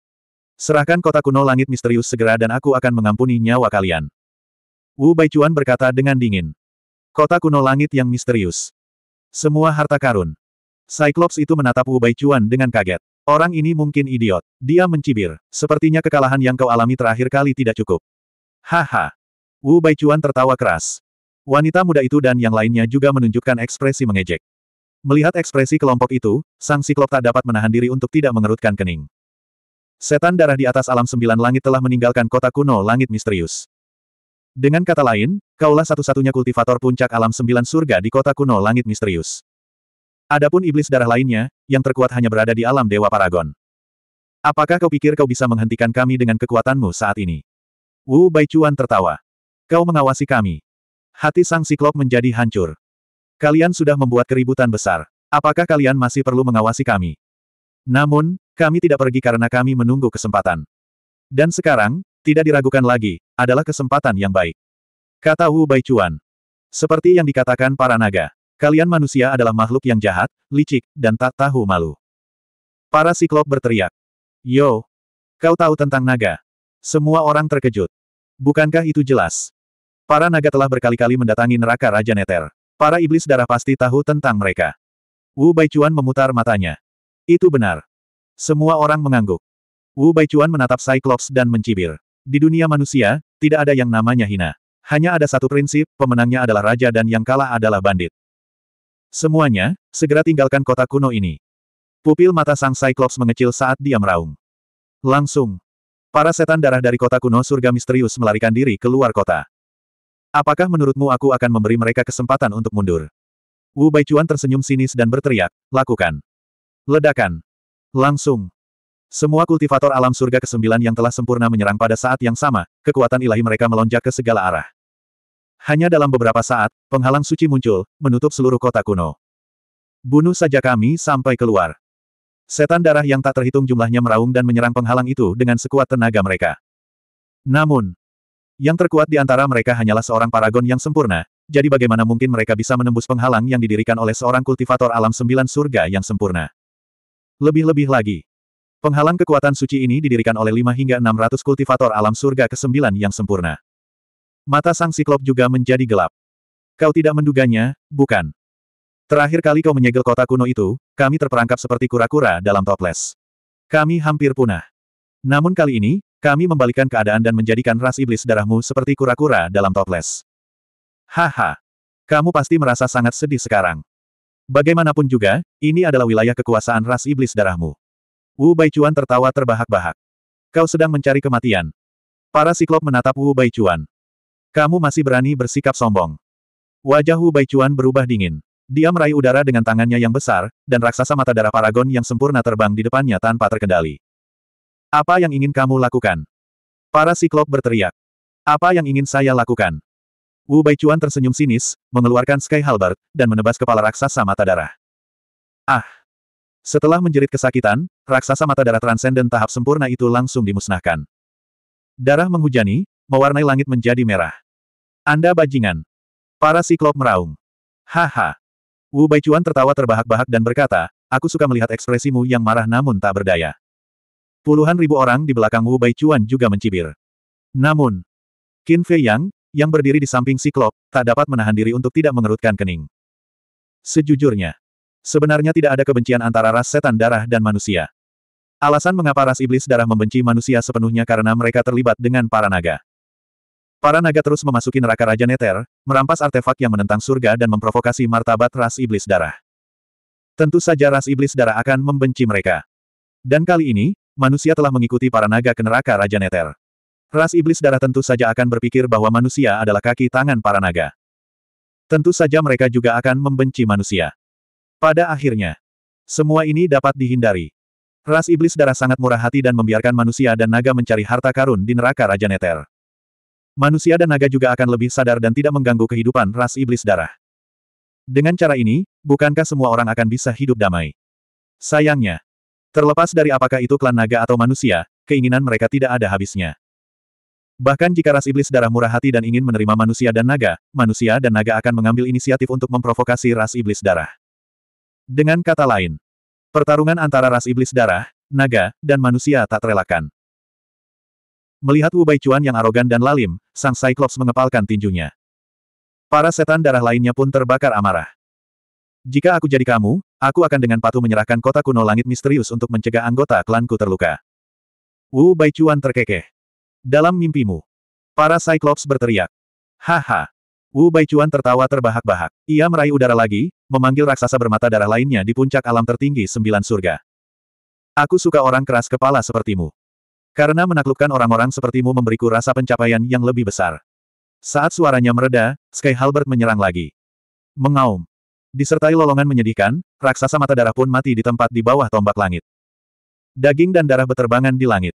Serahkan kota kuno langit misterius segera dan aku akan mengampuni nyawa kalian. Wu Baichuan berkata dengan dingin. Kota kuno langit yang misterius. Semua harta karun. Cyclops itu menatap Wu Baichuan dengan kaget. Orang ini mungkin idiot. Dia mencibir. Sepertinya kekalahan yang kau alami terakhir kali tidak cukup. Haha. Wu Baichuan tertawa keras. Wanita muda itu dan yang lainnya juga menunjukkan ekspresi mengejek. Melihat ekspresi kelompok itu, sang siklop tak dapat menahan diri untuk tidak mengerutkan kening. Setan darah di atas alam sembilan langit telah meninggalkan kota kuno langit misterius. Dengan kata lain, kaulah satu-satunya kultivator puncak alam sembilan surga di kota kuno langit misterius. Adapun iblis darah lainnya, yang terkuat hanya berada di alam Dewa Paragon. Apakah kau pikir kau bisa menghentikan kami dengan kekuatanmu saat ini? Wu Baichuan tertawa. Kau mengawasi kami. Hati sang siklop menjadi hancur. Kalian sudah membuat keributan besar. Apakah kalian masih perlu mengawasi kami? Namun, kami tidak pergi karena kami menunggu kesempatan. Dan sekarang, tidak diragukan lagi, adalah kesempatan yang baik. Kata Wu Baichuan. Seperti yang dikatakan para naga, kalian manusia adalah makhluk yang jahat, licik, dan tak tahu malu. Para siklop berteriak. Yo! Kau tahu tentang naga? Semua orang terkejut. Bukankah itu jelas? Para naga telah berkali-kali mendatangi neraka Raja Neter. Para iblis darah pasti tahu tentang mereka. Wu Baichuan memutar matanya. Itu benar. Semua orang mengangguk. Wu Baichuan menatap Cyclops dan mencibir. Di dunia manusia, tidak ada yang namanya hina. Hanya ada satu prinsip, pemenangnya adalah raja dan yang kalah adalah bandit. Semuanya, segera tinggalkan kota kuno ini. Pupil mata sang Cyclops mengecil saat dia meraung. Langsung. Para setan darah dari kota kuno surga misterius melarikan diri keluar kota. Apakah menurutmu aku akan memberi mereka kesempatan untuk mundur? Wu Baichuan tersenyum sinis dan berteriak, lakukan. Ledakan. Langsung. Semua kultivator alam surga kesembilan yang telah sempurna menyerang pada saat yang sama, kekuatan ilahi mereka melonjak ke segala arah. Hanya dalam beberapa saat, penghalang suci muncul, menutup seluruh kota kuno. Bunuh saja kami sampai keluar. Setan darah yang tak terhitung jumlahnya meraung dan menyerang penghalang itu dengan sekuat tenaga mereka. Namun, yang terkuat di antara mereka hanyalah seorang paragon yang sempurna, jadi bagaimana mungkin mereka bisa menembus penghalang yang didirikan oleh seorang kultivator alam sembilan surga yang sempurna. Lebih-lebih lagi, penghalang kekuatan suci ini didirikan oleh 5 hingga 600 kultivator alam surga ke-9 yang sempurna. Mata sang siklop juga menjadi gelap. Kau tidak menduganya, bukan? Terakhir kali kau menyegel kota kuno itu, kami terperangkap seperti kura-kura dalam toples. Kami hampir punah. Namun kali ini, kami membalikan keadaan dan menjadikan ras iblis darahmu seperti kura-kura dalam toples. Haha. Kamu pasti merasa sangat sedih sekarang. Bagaimanapun juga, ini adalah wilayah kekuasaan ras iblis darahmu. Wu Baichuan tertawa terbahak-bahak. Kau sedang mencari kematian. Para siklop menatap Wu Baichuan. Kamu masih berani bersikap sombong. Wajah Wu Baichuan berubah dingin. Dia meraih udara dengan tangannya yang besar, dan raksasa mata darah paragon yang sempurna terbang di depannya tanpa terkendali. Apa yang ingin kamu lakukan? Para siklop berteriak. Apa yang ingin saya lakukan? Wu Baichuan tersenyum sinis, mengeluarkan Sky Halberd, dan menebas kepala raksasa mata darah. Ah! Setelah menjerit kesakitan, raksasa mata darah transenden tahap sempurna itu langsung dimusnahkan. Darah menghujani, mewarnai langit menjadi merah. Anda bajingan. Para siklop meraung. Haha. Wu Baichuan tertawa terbahak-bahak dan berkata, aku suka melihat ekspresimu yang marah namun tak berdaya. Puluhan ribu orang di belakang Wu Baichuan juga mencibir. Namun, Qin Fei Yang, yang berdiri di samping Siklop, tak dapat menahan diri untuk tidak mengerutkan kening. Sejujurnya, sebenarnya tidak ada kebencian antara ras setan darah dan manusia. Alasan mengapa ras iblis darah membenci manusia sepenuhnya karena mereka terlibat dengan para naga. Para naga terus memasuki neraka Raja Neter, merampas artefak yang menentang surga dan memprovokasi martabat ras iblis darah. Tentu saja ras iblis darah akan membenci mereka. Dan kali ini, manusia telah mengikuti para naga ke neraka Raja Neter. Ras iblis darah tentu saja akan berpikir bahwa manusia adalah kaki tangan para naga. Tentu saja mereka juga akan membenci manusia. Pada akhirnya, semua ini dapat dihindari. Ras iblis darah sangat murah hati dan membiarkan manusia dan naga mencari harta karun di neraka Raja Neter. Manusia dan naga juga akan lebih sadar dan tidak mengganggu kehidupan ras iblis darah. Dengan cara ini, bukankah semua orang akan bisa hidup damai? Sayangnya, Terlepas dari apakah itu klan naga atau manusia, keinginan mereka tidak ada habisnya. Bahkan jika ras iblis darah murah hati dan ingin menerima manusia dan naga, manusia dan naga akan mengambil inisiatif untuk memprovokasi ras iblis darah. Dengan kata lain, pertarungan antara ras iblis darah, naga, dan manusia tak terelakkan. Melihat Wu Baichuan yang arogan dan lalim, sang Cyclops mengepalkan tinjunya. Para setan darah lainnya pun terbakar amarah. Jika aku jadi kamu, aku akan dengan patuh menyerahkan kota kuno langit misterius untuk mencegah anggota klanku terluka. Wu Bai Baichuan terkekeh. Dalam mimpimu. Para Cyclops berteriak. Haha. Wu Bai Baichuan tertawa terbahak-bahak. Ia meraih udara lagi, memanggil raksasa bermata darah lainnya di puncak alam tertinggi sembilan surga. Aku suka orang keras kepala sepertimu. Karena menaklukkan orang-orang sepertimu memberiku rasa pencapaian yang lebih besar. Saat suaranya mereda, Sky Halbert menyerang lagi. Mengaum. Disertai lolongan menyedihkan, raksasa mata darah pun mati di tempat di bawah tombak langit. Daging dan darah beterbangan di langit.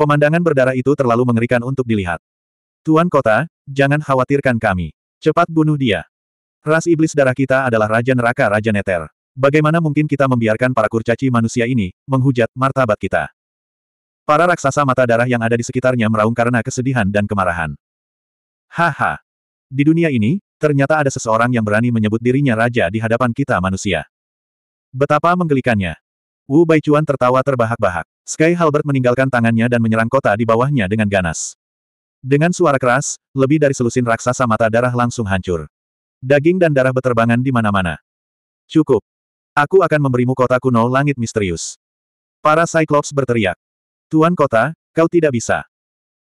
Pemandangan berdarah itu terlalu mengerikan untuk dilihat. Tuan kota, jangan khawatirkan kami. Cepat bunuh dia. Ras iblis darah kita adalah Raja Neraka Raja Neter. Bagaimana mungkin kita membiarkan para kurcaci manusia ini menghujat martabat kita? Para raksasa mata darah yang ada di sekitarnya meraung karena kesedihan dan kemarahan. Haha, di dunia ini, ternyata ada seseorang yang berani menyebut dirinya raja di hadapan kita manusia. Betapa menggelikannya. Wu Baichuan tertawa terbahak-bahak. Sky Halbert meninggalkan tangannya dan menyerang kota di bawahnya dengan ganas. Dengan suara keras, lebih dari selusin raksasa mata darah langsung hancur. Daging dan darah beterbangan di mana-mana. Cukup. Aku akan memberimu kota kuno langit misterius. Para Cyclops berteriak. Tuan kota, kau tidak bisa.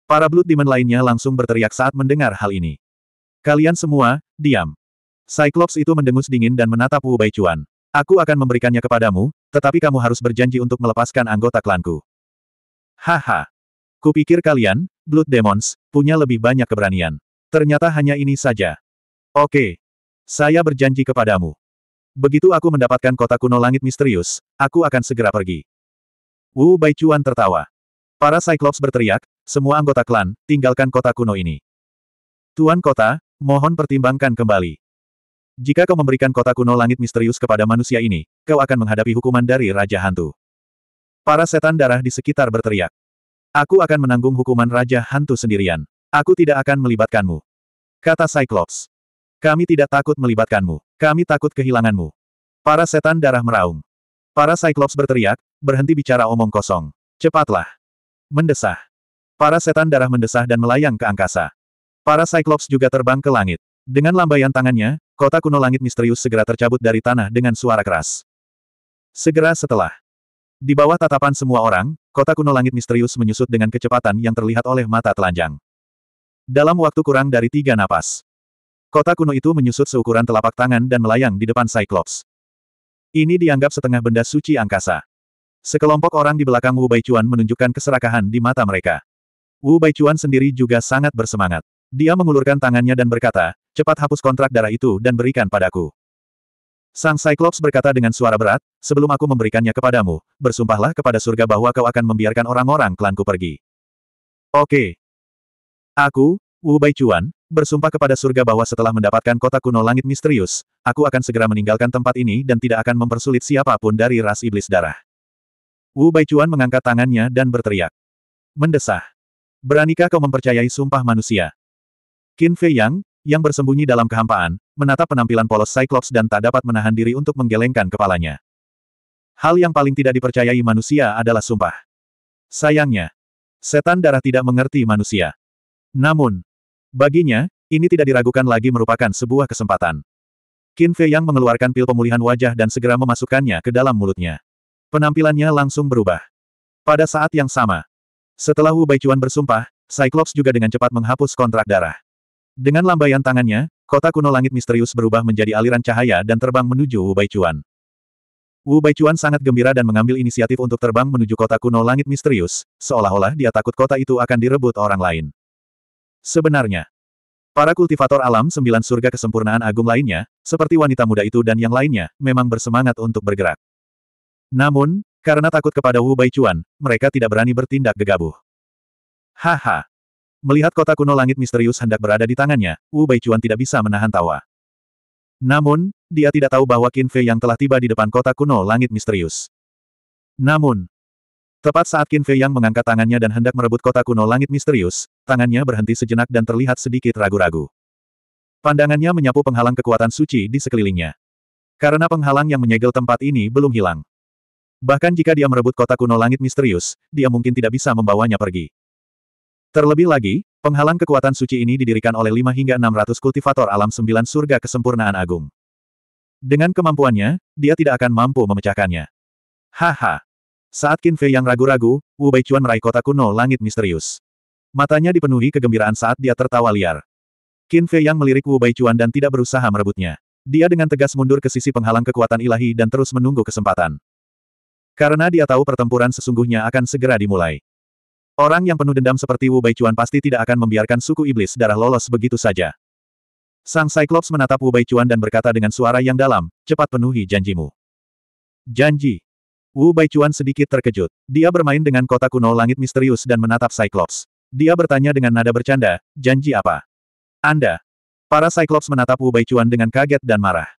Para Blood Demon lainnya langsung berteriak saat mendengar hal ini. Kalian semua, diam. Cyclops itu mendengus dingin dan menatap Wu Bai Chuan. Aku akan memberikannya kepadamu, tetapi kamu harus berjanji untuk melepaskan anggota klanku. Haha. Kupikir kalian, Blood Demons, punya lebih banyak keberanian. Ternyata hanya ini saja. Oke. Saya berjanji kepadamu. Begitu aku mendapatkan kota kuno langit misterius, aku akan segera pergi. Wu Baichuan tertawa. Para Cyclops berteriak, semua anggota klan, tinggalkan kota kuno ini. Tuan kota, Mohon pertimbangkan kembali. Jika kau memberikan kota kuno langit misterius kepada manusia ini, kau akan menghadapi hukuman dari Raja Hantu. Para setan darah di sekitar berteriak. Aku akan menanggung hukuman Raja Hantu sendirian. Aku tidak akan melibatkanmu. Kata Cyclops. Kami tidak takut melibatkanmu. Kami takut kehilanganmu. Para setan darah meraung. Para Cyclops berteriak, berhenti bicara omong kosong. Cepatlah. Mendesah. Para setan darah mendesah dan melayang ke angkasa. Para Cyclops juga terbang ke langit. Dengan lambaian tangannya, kota kuno langit misterius segera tercabut dari tanah dengan suara keras. Segera setelah. Di bawah tatapan semua orang, kota kuno langit misterius menyusut dengan kecepatan yang terlihat oleh mata telanjang. Dalam waktu kurang dari tiga napas. Kota kuno itu menyusut seukuran telapak tangan dan melayang di depan Cyclops. Ini dianggap setengah benda suci angkasa. Sekelompok orang di belakang Wu Baichuan menunjukkan keserakahan di mata mereka. Wu Baichuan sendiri juga sangat bersemangat. Dia mengulurkan tangannya dan berkata, cepat hapus kontrak darah itu dan berikan padaku. Sang Cyclops berkata dengan suara berat, sebelum aku memberikannya kepadamu, bersumpahlah kepada surga bahwa kau akan membiarkan orang-orang klanku pergi. Oke. Aku, Wu Bai Chuan, bersumpah kepada surga bahwa setelah mendapatkan kota kuno langit misterius, aku akan segera meninggalkan tempat ini dan tidak akan mempersulit siapapun dari ras iblis darah. Wu Baichuan mengangkat tangannya dan berteriak. Mendesah. Beranikah kau mempercayai sumpah manusia? Qin Fei Yang, yang bersembunyi dalam kehampaan, menatap penampilan polos Cyclops dan tak dapat menahan diri untuk menggelengkan kepalanya. Hal yang paling tidak dipercayai manusia adalah sumpah. Sayangnya, setan darah tidak mengerti manusia. Namun, baginya, ini tidak diragukan lagi merupakan sebuah kesempatan. Qin Fei Yang mengeluarkan pil pemulihan wajah dan segera memasukkannya ke dalam mulutnya. Penampilannya langsung berubah. Pada saat yang sama, setelah Wu Baichuan bersumpah, Cyclops juga dengan cepat menghapus kontrak darah. Dengan lambaian tangannya, kota kuno langit misterius berubah menjadi aliran cahaya dan terbang menuju Wu Baichuan. Wu Baichuan sangat gembira dan mengambil inisiatif untuk terbang menuju kota kuno langit misterius, seolah-olah dia takut kota itu akan direbut orang lain. Sebenarnya, para kultivator alam sembilan surga kesempurnaan agung lainnya, seperti wanita muda itu dan yang lainnya, memang bersemangat untuk bergerak. Namun, karena takut kepada Wu Baichuan, mereka tidak berani bertindak gegabah. Haha, Melihat kota kuno langit misterius hendak berada di tangannya, Wu Baichuan tidak bisa menahan tawa. Namun, dia tidak tahu bahwa Qin Fei yang telah tiba di depan kota kuno langit misterius. Namun, tepat saat Qin Fei yang mengangkat tangannya dan hendak merebut kota kuno langit misterius, tangannya berhenti sejenak dan terlihat sedikit ragu-ragu. Pandangannya menyapu penghalang kekuatan suci di sekelilingnya. Karena penghalang yang menyegel tempat ini belum hilang. Bahkan jika dia merebut kota kuno langit misterius, dia mungkin tidak bisa membawanya pergi. Terlebih lagi, penghalang kekuatan suci ini didirikan oleh 5 hingga 600 kultivator alam sembilan surga kesempurnaan agung. Dengan kemampuannya, dia tidak akan mampu memecahkannya. Haha! Saat Qin Fei yang ragu-ragu, Wu Baichuan meraih kota kuno langit misterius. Matanya dipenuhi kegembiraan saat dia tertawa liar. Qin Fei yang melirik Wu Baichuan dan tidak berusaha merebutnya. Dia dengan tegas mundur ke sisi penghalang kekuatan ilahi dan terus menunggu kesempatan. Karena dia tahu pertempuran sesungguhnya akan segera dimulai. Orang yang penuh dendam seperti Wu Baichuan pasti tidak akan membiarkan suku iblis darah lolos begitu saja. Sang Cyclops menatap Wu Baichuan dan berkata dengan suara yang dalam, cepat penuhi janjimu. Janji. Wu Baichuan sedikit terkejut. Dia bermain dengan kota kuno langit misterius dan menatap Cyclops. Dia bertanya dengan nada bercanda, janji apa? Anda. Para Cyclops menatap Wu Baichuan dengan kaget dan marah.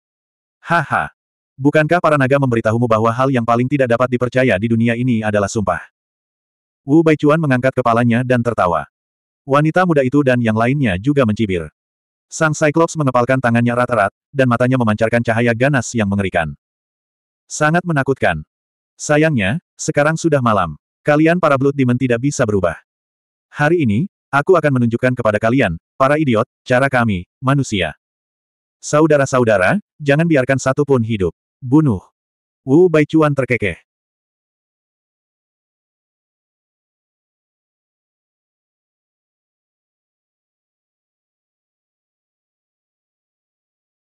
Haha. Bukankah para naga memberitahumu bahwa hal yang paling tidak dapat dipercaya di dunia ini adalah sumpah? Wu Baichuan mengangkat kepalanya dan tertawa. Wanita muda itu dan yang lainnya juga mencibir. Sang Cyclops mengepalkan tangannya rata rat dan matanya memancarkan cahaya ganas yang mengerikan. Sangat menakutkan. Sayangnya, sekarang sudah malam. Kalian para Blood Demon tidak bisa berubah. Hari ini, aku akan menunjukkan kepada kalian, para idiot, cara kami, manusia. Saudara-saudara, jangan biarkan satu pun hidup. Bunuh. Wu Baichuan terkekeh.